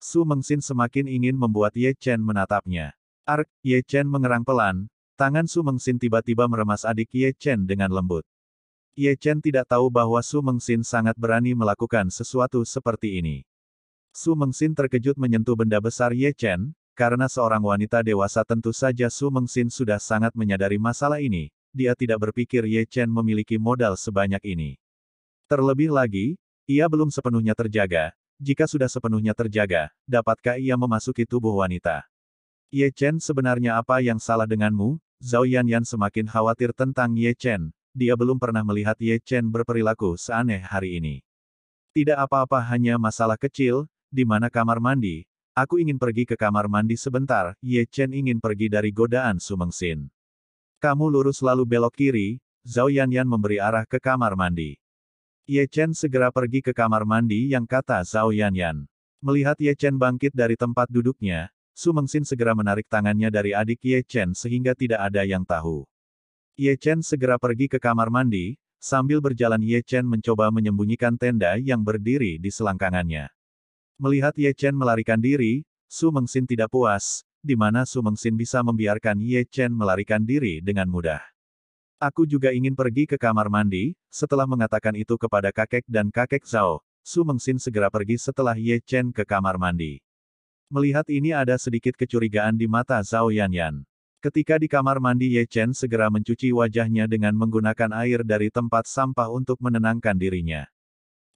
Su Mengsin semakin ingin membuat Ye Chen menatapnya. Ark, Ye Chen mengerang pelan, tangan Su Mengsin tiba-tiba meremas adik Ye Chen dengan lembut. Ye Chen tidak tahu bahwa Su Mengsin sangat berani melakukan sesuatu seperti ini. Su Mengsin terkejut menyentuh benda besar Ye Chen, karena seorang wanita dewasa tentu saja Su Mengsin sudah sangat menyadari masalah ini, dia tidak berpikir Ye Chen memiliki modal sebanyak ini. Terlebih lagi, ia belum sepenuhnya terjaga, jika sudah sepenuhnya terjaga, dapatkah ia memasuki tubuh wanita? Ye Chen sebenarnya apa yang salah denganmu? Zhao Yan Yan semakin khawatir tentang Ye Chen, dia belum pernah melihat Ye Chen berperilaku seaneh hari ini. Tidak apa-apa hanya masalah kecil, di mana kamar mandi, Aku ingin pergi ke kamar mandi sebentar, Ye Chen ingin pergi dari godaan Sumengsin. Kamu lurus lalu belok kiri, Zhao Yan memberi arah ke kamar mandi. Ye Chen segera pergi ke kamar mandi yang kata Zhao Yan. Melihat Ye Chen bangkit dari tempat duduknya, Sumengsin segera menarik tangannya dari adik Ye Chen sehingga tidak ada yang tahu. Ye Chen segera pergi ke kamar mandi, sambil berjalan Ye Chen mencoba menyembunyikan tenda yang berdiri di selangkangannya. Melihat Ye Chen melarikan diri, Su Mengsin tidak puas, di mana Su Mengsin bisa membiarkan Ye Chen melarikan diri dengan mudah. Aku juga ingin pergi ke kamar mandi, setelah mengatakan itu kepada kakek dan kakek Zhao, Su Mengsin segera pergi setelah Ye Chen ke kamar mandi. Melihat ini ada sedikit kecurigaan di mata Zhao Yanyan. Ketika di kamar mandi Ye Chen segera mencuci wajahnya dengan menggunakan air dari tempat sampah untuk menenangkan dirinya.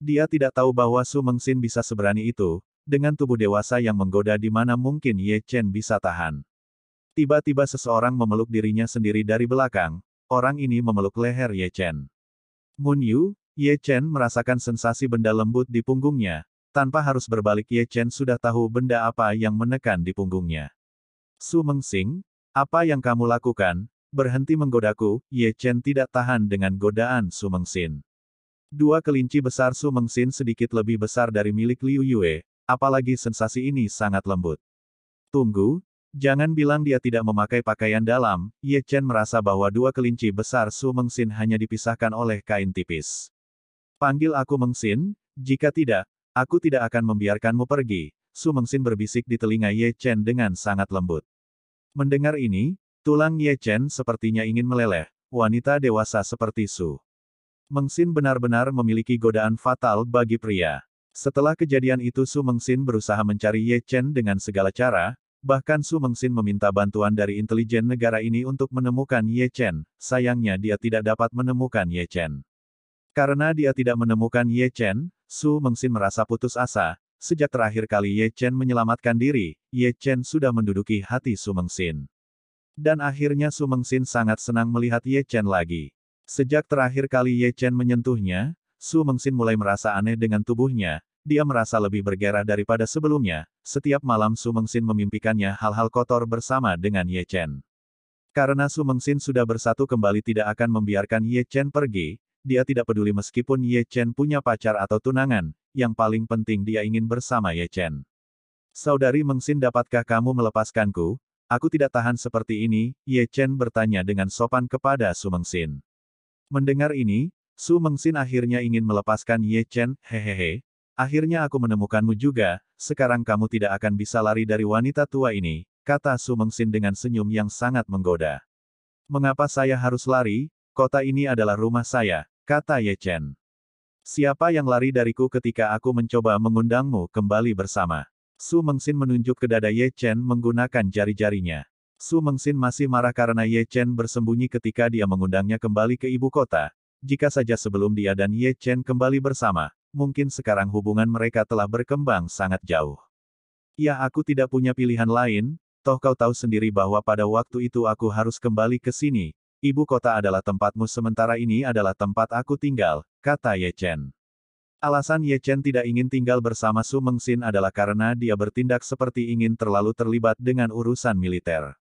Dia tidak tahu bahwa Su Mengsin bisa seberani itu, dengan tubuh dewasa yang menggoda di mana mungkin Ye Chen bisa tahan. Tiba-tiba seseorang memeluk dirinya sendiri dari belakang, orang ini memeluk leher Ye Chen. Mun Yu, Ye Chen merasakan sensasi benda lembut di punggungnya, tanpa harus berbalik Ye Chen sudah tahu benda apa yang menekan di punggungnya. Su Mengsing, apa yang kamu lakukan, berhenti menggodaku, Ye Chen tidak tahan dengan godaan Su Mengsin. Dua kelinci besar Su Mengsin sedikit lebih besar dari milik Liu Yue, apalagi sensasi ini sangat lembut. Tunggu, jangan bilang dia tidak memakai pakaian dalam, Ye Chen merasa bahwa dua kelinci besar Su Mengsin hanya dipisahkan oleh kain tipis. Panggil aku Mengsin, jika tidak, aku tidak akan membiarkanmu pergi, Su Mengsin berbisik di telinga Ye Chen dengan sangat lembut. Mendengar ini, tulang Ye Chen sepertinya ingin meleleh, wanita dewasa seperti Su. Mengsin benar-benar memiliki godaan fatal bagi pria. Setelah kejadian itu Su Mengsin berusaha mencari Ye Chen dengan segala cara, bahkan Su Mengsin meminta bantuan dari intelijen negara ini untuk menemukan Ye Chen, sayangnya dia tidak dapat menemukan Ye Chen. Karena dia tidak menemukan Ye Chen, Su Mengsin merasa putus asa, sejak terakhir kali Ye Chen menyelamatkan diri, Ye Chen sudah menduduki hati Su Mengsin. Dan akhirnya Su Mengsin sangat senang melihat Ye Chen lagi. Sejak terakhir kali Ye Chen menyentuhnya, Su Mengsin mulai merasa aneh dengan tubuhnya, dia merasa lebih bergerak daripada sebelumnya, setiap malam Su Mengsin memimpikannya hal-hal kotor bersama dengan Ye Chen. Karena Su Mengsin sudah bersatu kembali tidak akan membiarkan Ye Chen pergi, dia tidak peduli meskipun Ye Chen punya pacar atau tunangan, yang paling penting dia ingin bersama Ye Chen. Saudari Mengsin dapatkah kamu melepaskanku? Aku tidak tahan seperti ini, Ye Chen bertanya dengan sopan kepada Su Mengsin. Mendengar ini, Su Mengsin akhirnya ingin melepaskan Ye Chen, hehehe. Akhirnya aku menemukanmu juga, sekarang kamu tidak akan bisa lari dari wanita tua ini, kata Su Mengsin dengan senyum yang sangat menggoda. Mengapa saya harus lari? Kota ini adalah rumah saya, kata Ye Chen. Siapa yang lari dariku ketika aku mencoba mengundangmu kembali bersama? Su Mengsin menunjuk ke dada Ye Chen menggunakan jari-jarinya. Su Mengsin masih marah karena Ye Chen bersembunyi ketika dia mengundangnya kembali ke ibu kota. Jika saja sebelum dia dan Ye Chen kembali bersama, mungkin sekarang hubungan mereka telah berkembang sangat jauh. Ya aku tidak punya pilihan lain, toh kau tahu sendiri bahwa pada waktu itu aku harus kembali ke sini. Ibu kota adalah tempatmu sementara ini adalah tempat aku tinggal, kata Ye Chen. Alasan Ye Chen tidak ingin tinggal bersama Su Mengsin adalah karena dia bertindak seperti ingin terlalu terlibat dengan urusan militer.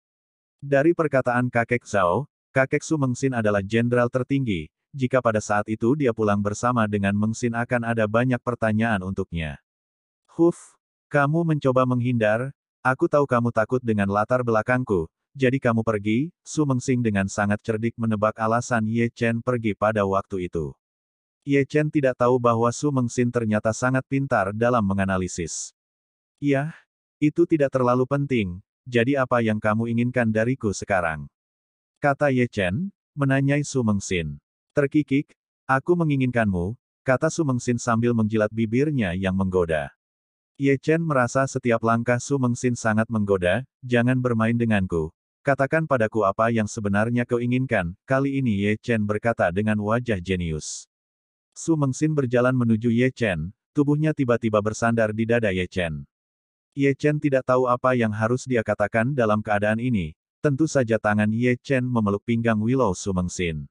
Dari perkataan kakek Zhao, kakek Su Mengsin adalah jenderal tertinggi, jika pada saat itu dia pulang bersama dengan Mengsin akan ada banyak pertanyaan untuknya. Huf, kamu mencoba menghindar, aku tahu kamu takut dengan latar belakangku, jadi kamu pergi, Su Mengsin dengan sangat cerdik menebak alasan Ye Chen pergi pada waktu itu. Ye Chen tidak tahu bahwa Su Mengsin ternyata sangat pintar dalam menganalisis. Yah, itu tidak terlalu penting, jadi apa yang kamu inginkan dariku sekarang? Kata Ye Chen, menanyai Su Mengsin. Terkikik, aku menginginkanmu, kata Su Mengsin sambil menjilat bibirnya yang menggoda. Ye Chen merasa setiap langkah Su Mengsin sangat menggoda, jangan bermain denganku. Katakan padaku apa yang sebenarnya kau inginkan, kali ini Ye Chen berkata dengan wajah jenius. Su Mengsin berjalan menuju Ye Chen, tubuhnya tiba-tiba bersandar di dada Ye Chen. Ye Chen tidak tahu apa yang harus dia katakan dalam keadaan ini. Tentu saja tangan Ye Chen memeluk pinggang Willow Su Sumengsin.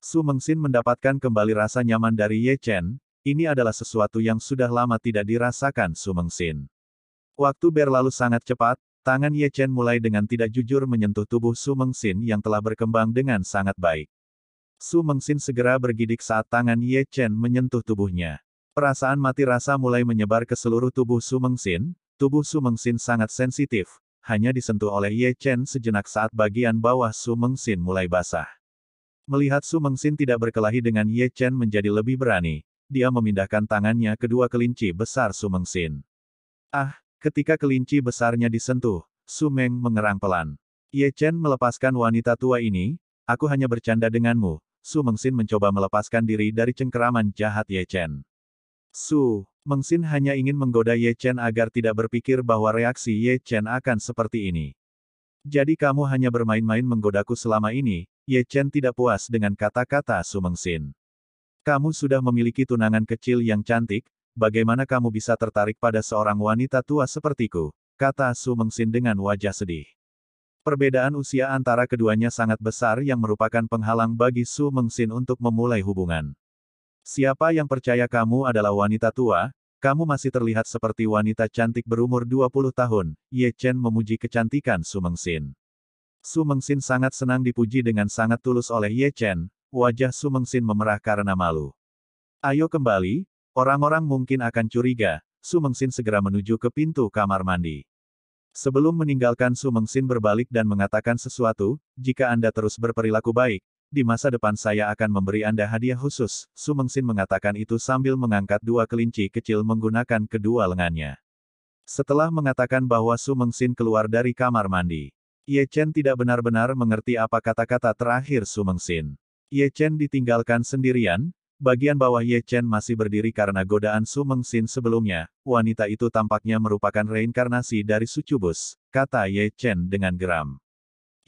Sumengsin mendapatkan kembali rasa nyaman dari Ye Chen, ini adalah sesuatu yang sudah lama tidak dirasakan Su Sumengsin. Waktu berlalu sangat cepat, tangan Ye Chen mulai dengan tidak jujur menyentuh tubuh Su Sumengsin yang telah berkembang dengan sangat baik. Su Sumengsin segera bergidik saat tangan Ye Chen menyentuh tubuhnya. Perasaan mati rasa mulai menyebar ke seluruh tubuh Su Sumengsin, Tubuh Su Mengsin sangat sensitif, hanya disentuh oleh Ye Chen sejenak saat bagian bawah Su Mengsin mulai basah. Melihat Su Mengsin tidak berkelahi dengan Ye Chen menjadi lebih berani, dia memindahkan tangannya kedua kelinci besar Su Mengsin. Ah, ketika kelinci besarnya disentuh, Su Meng mengerang pelan. Ye Chen melepaskan wanita tua ini, aku hanya bercanda denganmu. Su Mengsin mencoba melepaskan diri dari cengkeraman jahat Ye Chen. Su Meng Xin hanya ingin menggoda Ye Chen agar tidak berpikir bahwa reaksi Ye Chen akan seperti ini. Jadi kamu hanya bermain-main menggodaku selama ini, Ye Chen tidak puas dengan kata-kata Su Meng Xin. Kamu sudah memiliki tunangan kecil yang cantik, bagaimana kamu bisa tertarik pada seorang wanita tua sepertiku, kata Su Meng Xin dengan wajah sedih. Perbedaan usia antara keduanya sangat besar yang merupakan penghalang bagi Su Meng Xin untuk memulai hubungan. Siapa yang percaya kamu adalah wanita tua, kamu masih terlihat seperti wanita cantik berumur 20 tahun, Ye Chen memuji kecantikan Su Mengxin. Su Mengxin sangat senang dipuji dengan sangat tulus oleh Ye Chen, wajah Su Mengxin memerah karena malu. Ayo kembali, orang-orang mungkin akan curiga, Su Mengxin segera menuju ke pintu kamar mandi. Sebelum meninggalkan Su Mengxin berbalik dan mengatakan sesuatu, jika Anda terus berperilaku baik, di masa depan saya akan memberi Anda hadiah khusus, Sumengsin mengatakan itu sambil mengangkat dua kelinci kecil menggunakan kedua lengannya. Setelah mengatakan bahwa Sumengsin keluar dari kamar mandi, Ye Chen tidak benar-benar mengerti apa kata-kata terakhir Sumengsin. Ye Chen ditinggalkan sendirian, bagian bawah Ye Chen masih berdiri karena godaan Sumengsin sebelumnya, wanita itu tampaknya merupakan reinkarnasi dari Sucubus, kata Ye Chen dengan geram.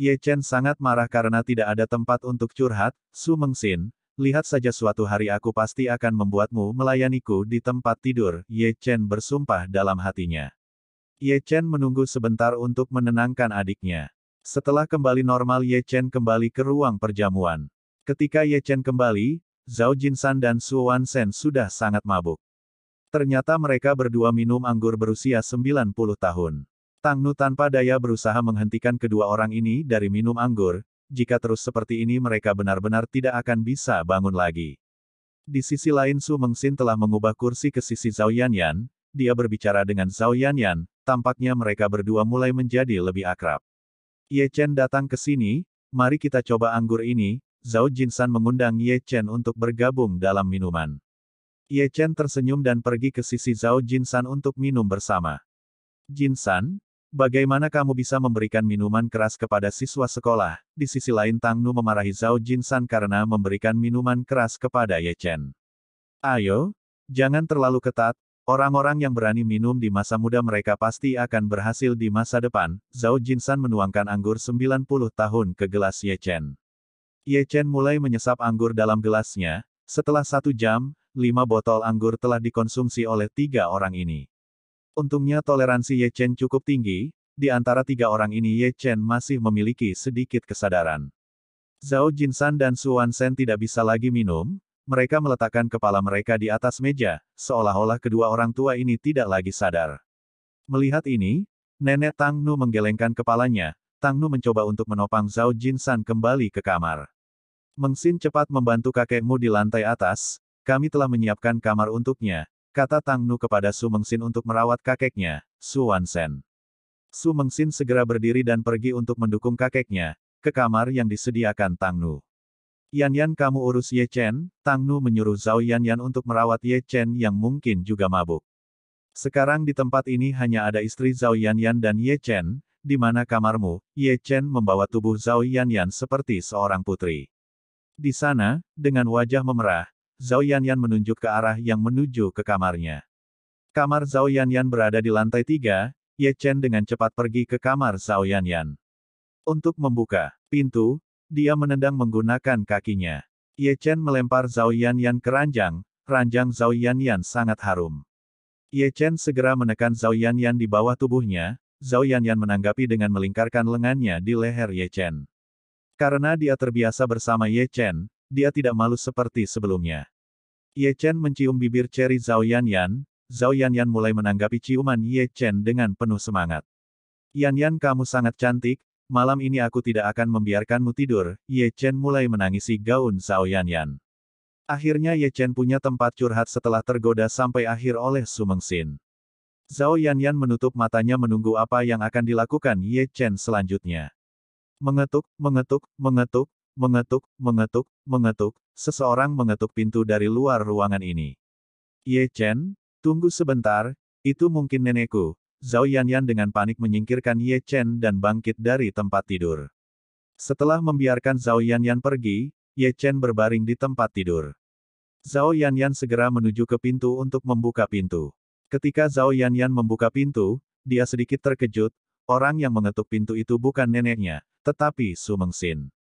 Ye Chen sangat marah karena tidak ada tempat untuk curhat, Su Mengsin, lihat saja suatu hari aku pasti akan membuatmu melayaniku di tempat tidur, Ye Chen bersumpah dalam hatinya. Ye Chen menunggu sebentar untuk menenangkan adiknya. Setelah kembali normal Ye Chen kembali ke ruang perjamuan. Ketika Ye Chen kembali, Zhao Jinshan dan Su Wansen sudah sangat mabuk. Ternyata mereka berdua minum anggur berusia 90 tahun. Tang Nu tanpa daya berusaha menghentikan kedua orang ini dari minum anggur, jika terus seperti ini mereka benar-benar tidak akan bisa bangun lagi. Di sisi lain Su Mengsin telah mengubah kursi ke sisi Zhao Yanyan, dia berbicara dengan Zhao Yanyan, tampaknya mereka berdua mulai menjadi lebih akrab. Ye Chen datang ke sini, mari kita coba anggur ini, Zhao Jinsan mengundang Ye Chen untuk bergabung dalam minuman. Ye Chen tersenyum dan pergi ke sisi Zhao Jinsan untuk minum bersama. Jinsan, Bagaimana kamu bisa memberikan minuman keras kepada siswa sekolah? Di sisi lain Tang Nu memarahi Zhao Jinsan karena memberikan minuman keras kepada Ye Chen. Ayo, jangan terlalu ketat, orang-orang yang berani minum di masa muda mereka pasti akan berhasil di masa depan. Zhao Jinsan menuangkan anggur 90 tahun ke gelas Ye Chen. Ye Chen mulai menyesap anggur dalam gelasnya, setelah satu jam, lima botol anggur telah dikonsumsi oleh tiga orang ini. Untungnya toleransi Ye Chen cukup tinggi, di antara tiga orang ini Ye Chen masih memiliki sedikit kesadaran. Zhao Jinsan dan Suan Sen tidak bisa lagi minum, mereka meletakkan kepala mereka di atas meja, seolah-olah kedua orang tua ini tidak lagi sadar. Melihat ini, nenek Tang Nu menggelengkan kepalanya, Tang Nu mencoba untuk menopang Zhao Jinsan kembali ke kamar. Mengsin cepat membantu kakekmu di lantai atas, kami telah menyiapkan kamar untuknya, kata Tang Nu kepada Su Mengsin untuk merawat kakeknya, Su Wansen. Su Mengsin segera berdiri dan pergi untuk mendukung kakeknya, ke kamar yang disediakan Tang Nu. Yan Yan kamu urus Ye Chen, Tang Nu menyuruh Zhao Yan Yan untuk merawat Ye Chen yang mungkin juga mabuk. Sekarang di tempat ini hanya ada istri Zhao Yan Yan dan Ye Chen, di mana kamarmu, Ye Chen membawa tubuh Zhao Yan Yan seperti seorang putri. Di sana, dengan wajah memerah, Zhao Yanyan menunjuk ke arah yang menuju ke kamarnya. Kamar Zhao Yanyan berada di lantai tiga, Ye Chen dengan cepat pergi ke kamar Zhao Yanyan. Untuk membuka pintu, dia menendang menggunakan kakinya. Ye Chen melempar Zhao Yanyan ke ranjang, ranjang Zhao Yanyan sangat harum. Ye Chen segera menekan Zhao Yanyan di bawah tubuhnya, Zhao Yanyan menanggapi dengan melingkarkan lengannya di leher Ye Chen. Karena dia terbiasa bersama Ye Chen, dia tidak malu seperti sebelumnya. Ye Chen mencium bibir Cherry Zhao Yan Yan, Zhao Yan Yan mulai menanggapi ciuman Ye Chen dengan penuh semangat. Yan Yan kamu sangat cantik, malam ini aku tidak akan membiarkanmu tidur, Ye Chen mulai menangisi gaun Zhao Yan Yan. Akhirnya Ye Chen punya tempat curhat setelah tergoda sampai akhir oleh Sumeng Xin. Zhao Yan Yan menutup matanya menunggu apa yang akan dilakukan Ye Chen selanjutnya. Mengetuk, mengetuk, mengetuk, mengetuk, mengetuk, mengetuk, Seseorang mengetuk pintu dari luar ruangan ini. Ye Chen, tunggu sebentar, itu mungkin nenekku. Zhao Yanyan dengan panik menyingkirkan Ye Chen dan bangkit dari tempat tidur. Setelah membiarkan Zhao Yanyan pergi, Ye Chen berbaring di tempat tidur. Zhao Yanyan segera menuju ke pintu untuk membuka pintu. Ketika Zhao Yanyan membuka pintu, dia sedikit terkejut, orang yang mengetuk pintu itu bukan neneknya, tetapi Su Xin.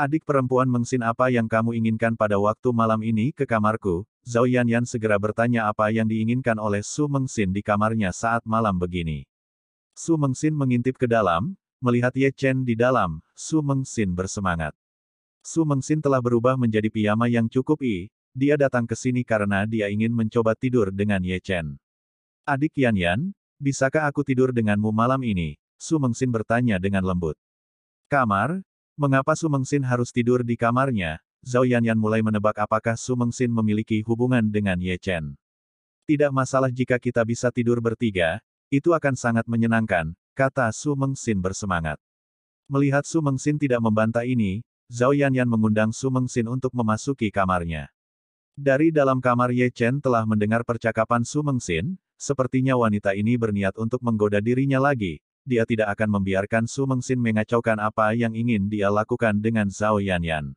Adik perempuan mengsin apa yang kamu inginkan pada waktu malam ini ke kamarku, Zhao Yanyan segera bertanya apa yang diinginkan oleh Su Mengsin di kamarnya saat malam begini. Su Mengsin mengintip ke dalam, melihat Ye Chen di dalam, Su Mengsin bersemangat. Su Mengsin telah berubah menjadi piyama yang cukup i, dia datang ke sini karena dia ingin mencoba tidur dengan Ye Chen. Adik Yan Yan, bisakah aku tidur denganmu malam ini? Su Mengsin bertanya dengan lembut. Kamar, Mengapa Su Mengsin harus tidur di kamarnya? Zhao Yanyan mulai menebak apakah Su Mengsin memiliki hubungan dengan Ye Chen. Tidak masalah jika kita bisa tidur bertiga, itu akan sangat menyenangkan, kata Su Mengsin bersemangat. Melihat Su Mengsin tidak membantah ini, Zhao Yanyan mengundang Su Mengsin untuk memasuki kamarnya. Dari dalam kamar Ye Chen telah mendengar percakapan Su Mengsin, sepertinya wanita ini berniat untuk menggoda dirinya lagi, dia tidak akan membiarkan Su Mengsin mengacaukan apa yang ingin dia lakukan dengan Zhao Yanyan.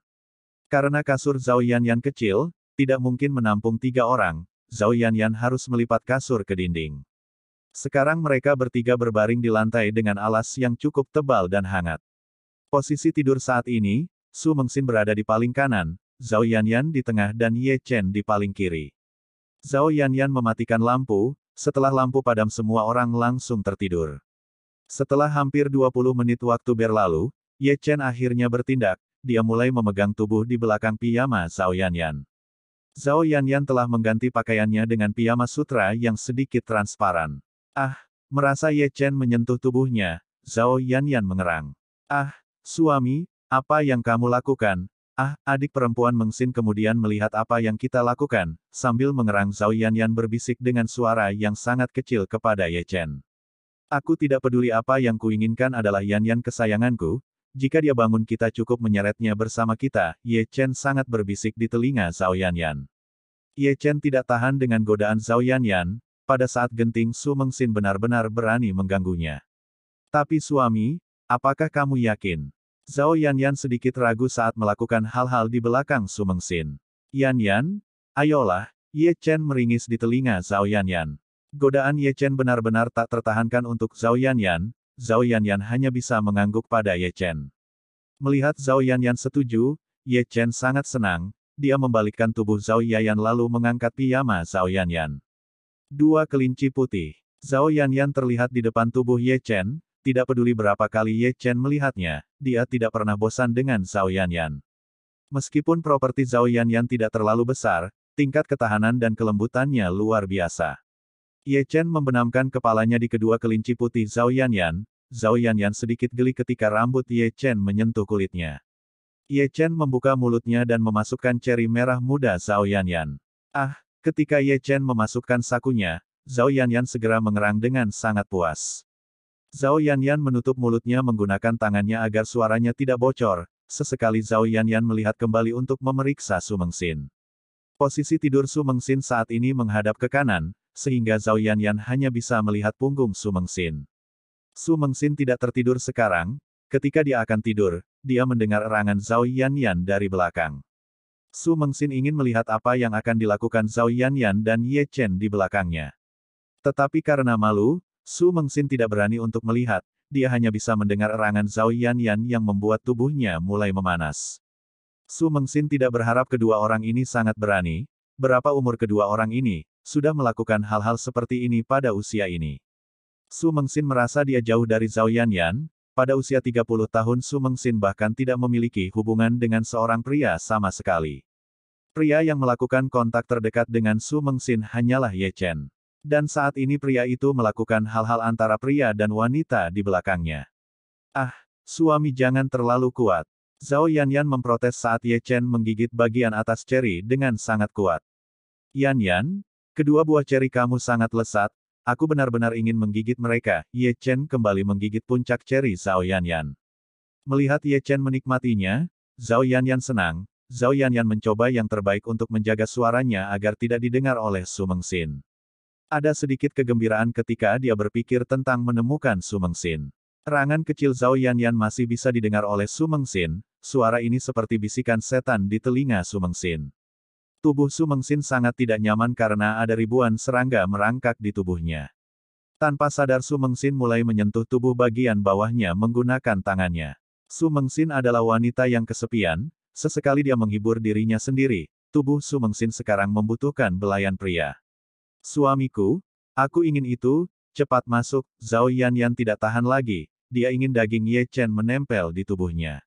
Karena kasur Zhao Yanyan kecil, tidak mungkin menampung tiga orang, Zhao Yanyan harus melipat kasur ke dinding. Sekarang mereka bertiga berbaring di lantai dengan alas yang cukup tebal dan hangat. Posisi tidur saat ini, Su Mengsin berada di paling kanan, Zhao Yanyan di tengah dan Ye Chen di paling kiri. Zhao Yanyan mematikan lampu, setelah lampu padam semua orang langsung tertidur. Setelah hampir 20 menit waktu berlalu, Ye Chen akhirnya bertindak, dia mulai memegang tubuh di belakang piyama Zhao Yanyan. Zhao Yanyan telah mengganti pakaiannya dengan piyama sutra yang sedikit transparan. Ah, merasa Ye Chen menyentuh tubuhnya, Zhao Yanyan mengerang. Ah, suami, apa yang kamu lakukan? Ah, adik perempuan Mengsin kemudian melihat apa yang kita lakukan, sambil mengerang Zhao Yanyan berbisik dengan suara yang sangat kecil kepada Ye Chen. Aku tidak peduli apa yang kuinginkan adalah Yan-Yan kesayanganku, jika dia bangun kita cukup menyeretnya bersama kita, Ye Chen sangat berbisik di telinga Zhao Yan-Yan. Ye Chen tidak tahan dengan godaan Zhao Yan-Yan, pada saat genting Su Mengsin benar-benar berani mengganggunya. Tapi suami, apakah kamu yakin? Zhao yan Yan sedikit ragu saat melakukan hal-hal di belakang Su Mengsin. yan ayolah, Ye Chen meringis di telinga Zhao yan Yan. Godaan Ye Chen benar-benar tak tertahankan untuk Zhao Yanyan, Zhao Yanyan hanya bisa mengangguk pada Ye Chen. Melihat Zhao Yanyan setuju, Ye Chen sangat senang, dia membalikkan tubuh Zhao Yanyan lalu mengangkat piyama Zhao Yanyan. Dua kelinci putih. Zhao Yanyan terlihat di depan tubuh Ye Chen, tidak peduli berapa kali Ye Chen melihatnya, dia tidak pernah bosan dengan Zhao Yanyan. Meskipun properti Zhao Yanyan tidak terlalu besar, tingkat ketahanan dan kelembutannya luar biasa. Ye Chen membenamkan kepalanya di kedua kelinci putih Zhao Yanyan, Zhao Yanyan sedikit geli ketika rambut Ye Chen menyentuh kulitnya. Ye Chen membuka mulutnya dan memasukkan ceri merah muda Zhao Yanyan. Ah, ketika Ye Chen memasukkan sakunya, Zhao Yanyan segera mengerang dengan sangat puas. Zhao Yanyan menutup mulutnya menggunakan tangannya agar suaranya tidak bocor, sesekali Zhao Yanyan melihat kembali untuk memeriksa Su Mengsin. Posisi tidur Su Mengsin saat ini menghadap ke kanan, sehingga Zhao Yanyan hanya bisa melihat punggung Su Mengxin. Su Mengxin tidak tertidur sekarang, ketika dia akan tidur, dia mendengar erangan Zhao Yanyan dari belakang. Su Mengxin ingin melihat apa yang akan dilakukan Zhao Yanyan dan Ye Chen di belakangnya. Tetapi karena malu, Su Mengxin tidak berani untuk melihat, dia hanya bisa mendengar erangan Zhao Yanyan yang membuat tubuhnya mulai memanas. Su Mengxin tidak berharap kedua orang ini sangat berani, berapa umur kedua orang ini, sudah melakukan hal-hal seperti ini pada usia ini. Su Mengsin merasa dia jauh dari Zhao Yanyan, pada usia 30 tahun Su Mengsin bahkan tidak memiliki hubungan dengan seorang pria sama sekali. Pria yang melakukan kontak terdekat dengan Su Mengsin hanyalah Ye Chen. Dan saat ini pria itu melakukan hal-hal antara pria dan wanita di belakangnya. Ah, suami jangan terlalu kuat. Zhao Yanyan memprotes saat Ye Chen menggigit bagian atas ceri dengan sangat kuat. Yan Yan, Kedua buah ceri kamu sangat lesat, aku benar-benar ingin menggigit mereka, Ye Chen kembali menggigit puncak ceri Zhao Yanyan. Melihat Ye Chen menikmatinya, Zhao Yanyan senang, Zhao Yanyan mencoba yang terbaik untuk menjaga suaranya agar tidak didengar oleh Su Xin. Ada sedikit kegembiraan ketika dia berpikir tentang menemukan Su Xin. Rangan kecil Zhao Yanyan masih bisa didengar oleh Su Xin, suara ini seperti bisikan setan di telinga Su Xin. Tubuh Sumengsin sangat tidak nyaman karena ada ribuan serangga merangkak di tubuhnya. Tanpa sadar Sumengsin mulai menyentuh tubuh bagian bawahnya menggunakan tangannya. Sumengsin adalah wanita yang kesepian, sesekali dia menghibur dirinya sendiri, tubuh Sumengsin sekarang membutuhkan belayan pria. Suamiku, aku ingin itu, cepat masuk, Zhao Yan Yan tidak tahan lagi, dia ingin daging Ye Chen menempel di tubuhnya.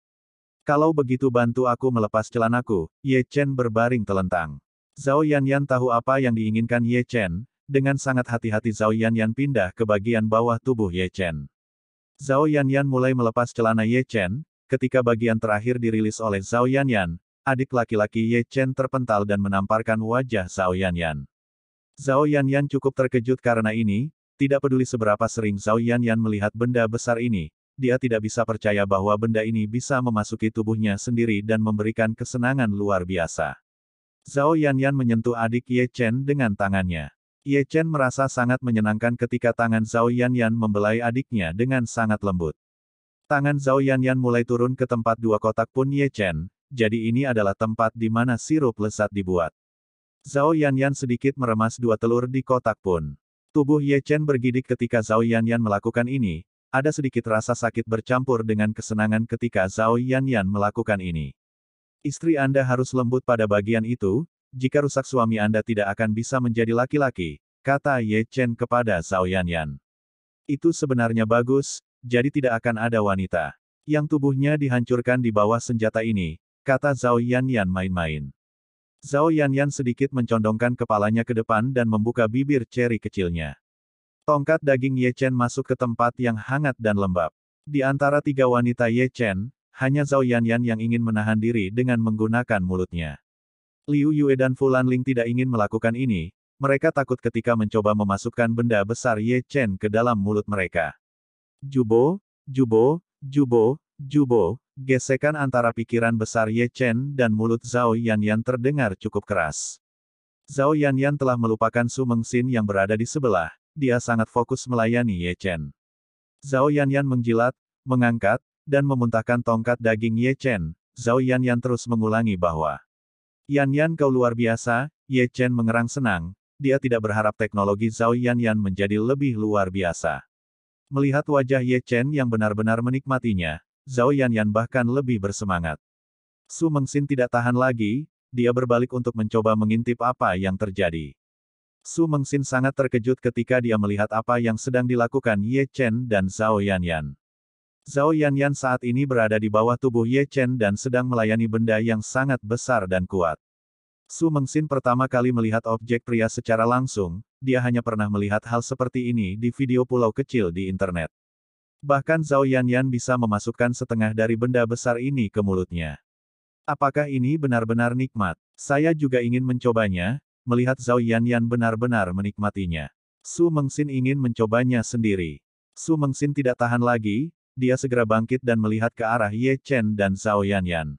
Kalau begitu bantu aku melepas celanaku, Ye Chen berbaring telentang. Zhao Yan Yan tahu apa yang diinginkan Ye Chen, dengan sangat hati-hati Zhao Yan Yan pindah ke bagian bawah tubuh Ye Chen. Zhao Yan Yan mulai melepas celana Ye Chen, ketika bagian terakhir dirilis oleh Zhao Yan Yan, adik laki-laki Ye Chen terpental dan menamparkan wajah Zhao Yan Yan. Zhao Yan Yan cukup terkejut karena ini, tidak peduli seberapa sering Zhao Yan Yan melihat benda besar ini, dia tidak bisa percaya bahwa benda ini bisa memasuki tubuhnya sendiri dan memberikan kesenangan luar biasa. Zhao Yanyan menyentuh adik Ye Chen dengan tangannya. Ye Chen merasa sangat menyenangkan ketika tangan Zhao Yanyan membelai adiknya dengan sangat lembut. Tangan Zhao Yanyan mulai turun ke tempat dua kotak pun Ye Chen, jadi ini adalah tempat di mana sirup lesat dibuat. Zhao Yanyan sedikit meremas dua telur di kotak pun. Tubuh Ye Chen bergidik ketika Zhao Yanyan melakukan ini, ada sedikit rasa sakit bercampur dengan kesenangan ketika Zhao Yan Yan melakukan ini. Istri Anda harus lembut pada bagian itu, jika rusak suami Anda tidak akan bisa menjadi laki-laki, kata Ye Chen kepada Zhao Yan Yan. Itu sebenarnya bagus, jadi tidak akan ada wanita yang tubuhnya dihancurkan di bawah senjata ini, kata Zhao Yan Yan main-main. Zhao Yan Yan sedikit mencondongkan kepalanya ke depan dan membuka bibir ceri kecilnya. Tongkat daging Ye Chen masuk ke tempat yang hangat dan lembab. Di antara tiga wanita Ye Chen, hanya Zhao Yan yang ingin menahan diri dengan menggunakan mulutnya. Liu Yue dan Fu Lan Ling tidak ingin melakukan ini, mereka takut ketika mencoba memasukkan benda besar Ye Chen ke dalam mulut mereka. Jubo, jubo, jubo, jubo, gesekan antara pikiran besar Ye Chen dan mulut Zhao Yan terdengar cukup keras. Zhao Yan telah melupakan Su Meng Xin yang berada di sebelah, dia sangat fokus melayani Ye Chen. Zhao Yanyan menjilat, mengangkat, dan memuntahkan tongkat daging Ye Chen. Zhao Yanyan terus mengulangi bahwa Yanyan kau luar biasa, Ye Chen mengerang senang, dia tidak berharap teknologi Zhao Yanyan menjadi lebih luar biasa. Melihat wajah Ye Chen yang benar-benar menikmatinya, Zhao Yanyan bahkan lebih bersemangat. Su Mengxin tidak tahan lagi, dia berbalik untuk mencoba mengintip apa yang terjadi. Su Mengsin sangat terkejut ketika dia melihat apa yang sedang dilakukan Ye Chen dan Zhao Yanyan. Zhao Yanyan saat ini berada di bawah tubuh Ye Chen dan sedang melayani benda yang sangat besar dan kuat. Su Mengsin pertama kali melihat objek pria secara langsung, dia hanya pernah melihat hal seperti ini di video pulau kecil di internet. Bahkan Zhao Yanyan bisa memasukkan setengah dari benda besar ini ke mulutnya. Apakah ini benar-benar nikmat? Saya juga ingin mencobanya, melihat Zhao Yanyan benar-benar menikmatinya. Su Mengsin ingin mencobanya sendiri. Su Mengsin tidak tahan lagi, dia segera bangkit dan melihat ke arah Ye Chen dan Zhao Yanyan.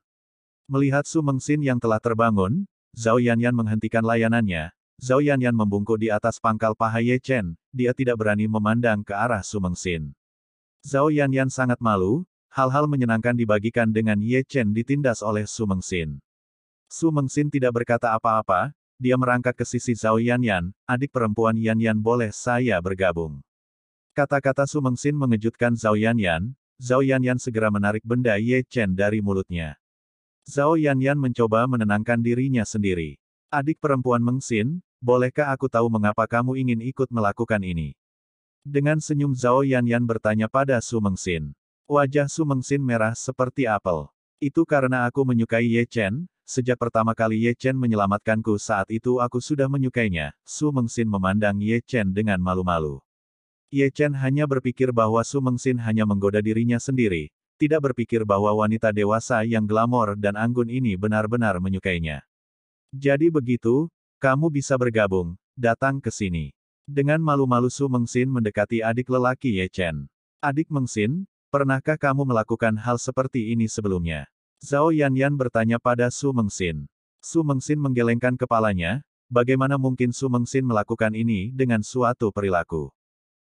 Melihat Su Mengsin yang telah terbangun, Zhao Yanyan menghentikan layanannya. Zhao Yanyan membungkuk di atas pangkal paha Ye Chen, dia tidak berani memandang ke arah Su Mengsin. Zhao Yanyan sangat malu, hal-hal menyenangkan dibagikan dengan Ye Chen ditindas oleh Su Mengsin. Su Mengsin tidak berkata apa-apa, dia merangkak ke sisi Zhao Yanyan, adik perempuan Yanyan boleh saya bergabung. Kata-kata Su Mengsin mengejutkan Zhao Yanyan, Zhao Yanyan segera menarik benda Ye Chen dari mulutnya. Zhao Yanyan mencoba menenangkan dirinya sendiri. Adik perempuan Mengsin, bolehkah aku tahu mengapa kamu ingin ikut melakukan ini? Dengan senyum Zhao Yanyan bertanya pada Su Mengsin. Wajah Su Mengsin merah seperti apel. Itu karena aku menyukai Ye Chen, Sejak pertama kali Ye Chen menyelamatkanku saat itu aku sudah menyukainya, Su Mengsin memandang Ye Chen dengan malu-malu. Ye Chen hanya berpikir bahwa Su Mengsin hanya menggoda dirinya sendiri, tidak berpikir bahwa wanita dewasa yang glamor dan anggun ini benar-benar menyukainya. Jadi begitu, kamu bisa bergabung, datang ke sini. Dengan malu-malu Su Mengsin mendekati adik lelaki Ye Chen. Adik Mengsin, pernahkah kamu melakukan hal seperti ini sebelumnya? Zhao Yan bertanya pada Su Mengsin. Su Mengsin menggelengkan kepalanya, bagaimana mungkin Su Mengsin melakukan ini dengan suatu perilaku.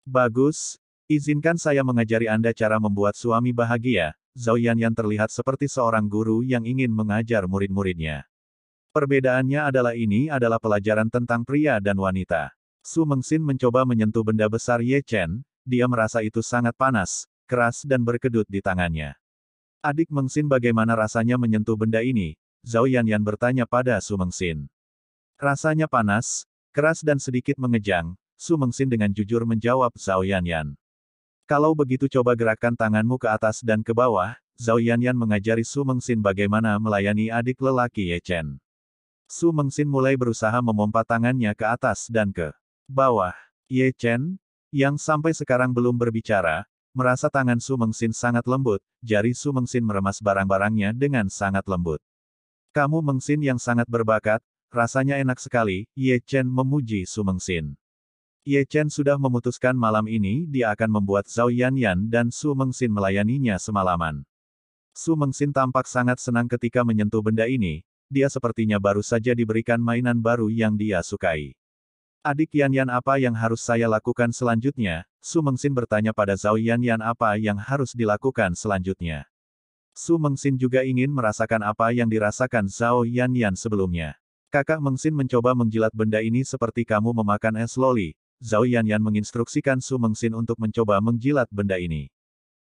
Bagus, izinkan saya mengajari Anda cara membuat suami bahagia, Zhao Yan terlihat seperti seorang guru yang ingin mengajar murid-muridnya. Perbedaannya adalah ini adalah pelajaran tentang pria dan wanita. Su Mengsin mencoba menyentuh benda besar Ye Chen, dia merasa itu sangat panas, keras dan berkedut di tangannya. Adik Mengsin bagaimana rasanya menyentuh benda ini? Zhao Yan bertanya pada Su Mengsin. Rasanya panas, keras dan sedikit mengejang, Su Mengsin dengan jujur menjawab Zhao Yan. Kalau begitu coba gerakan tanganmu ke atas dan ke bawah, Zhao Yan mengajari Su Mengsin bagaimana melayani adik lelaki Ye Chen. Su Mengsin mulai berusaha memompa tangannya ke atas dan ke bawah. Ye Chen, yang sampai sekarang belum berbicara, Merasa tangan Su Mengsin sangat lembut, jari Su Mengsin meremas barang-barangnya dengan sangat lembut. Kamu Mengsin yang sangat berbakat, rasanya enak sekali, Ye Chen memuji Su Mengsin. Ye Chen sudah memutuskan malam ini dia akan membuat Zhao Yan Yan dan Su Mengsin melayaninya semalaman. Su Mengsin tampak sangat senang ketika menyentuh benda ini, dia sepertinya baru saja diberikan mainan baru yang dia sukai. Adik Yan Yan apa yang harus saya lakukan selanjutnya? Su Mengsin bertanya pada Zhao Yan Yan apa yang harus dilakukan selanjutnya. Su Mengsin juga ingin merasakan apa yang dirasakan Zhao Yan Yan sebelumnya. Kakak Mengsin mencoba menjilat benda ini seperti kamu memakan es loli. Zhao Yan Yan menginstruksikan Su Mengsin untuk mencoba menjilat benda ini.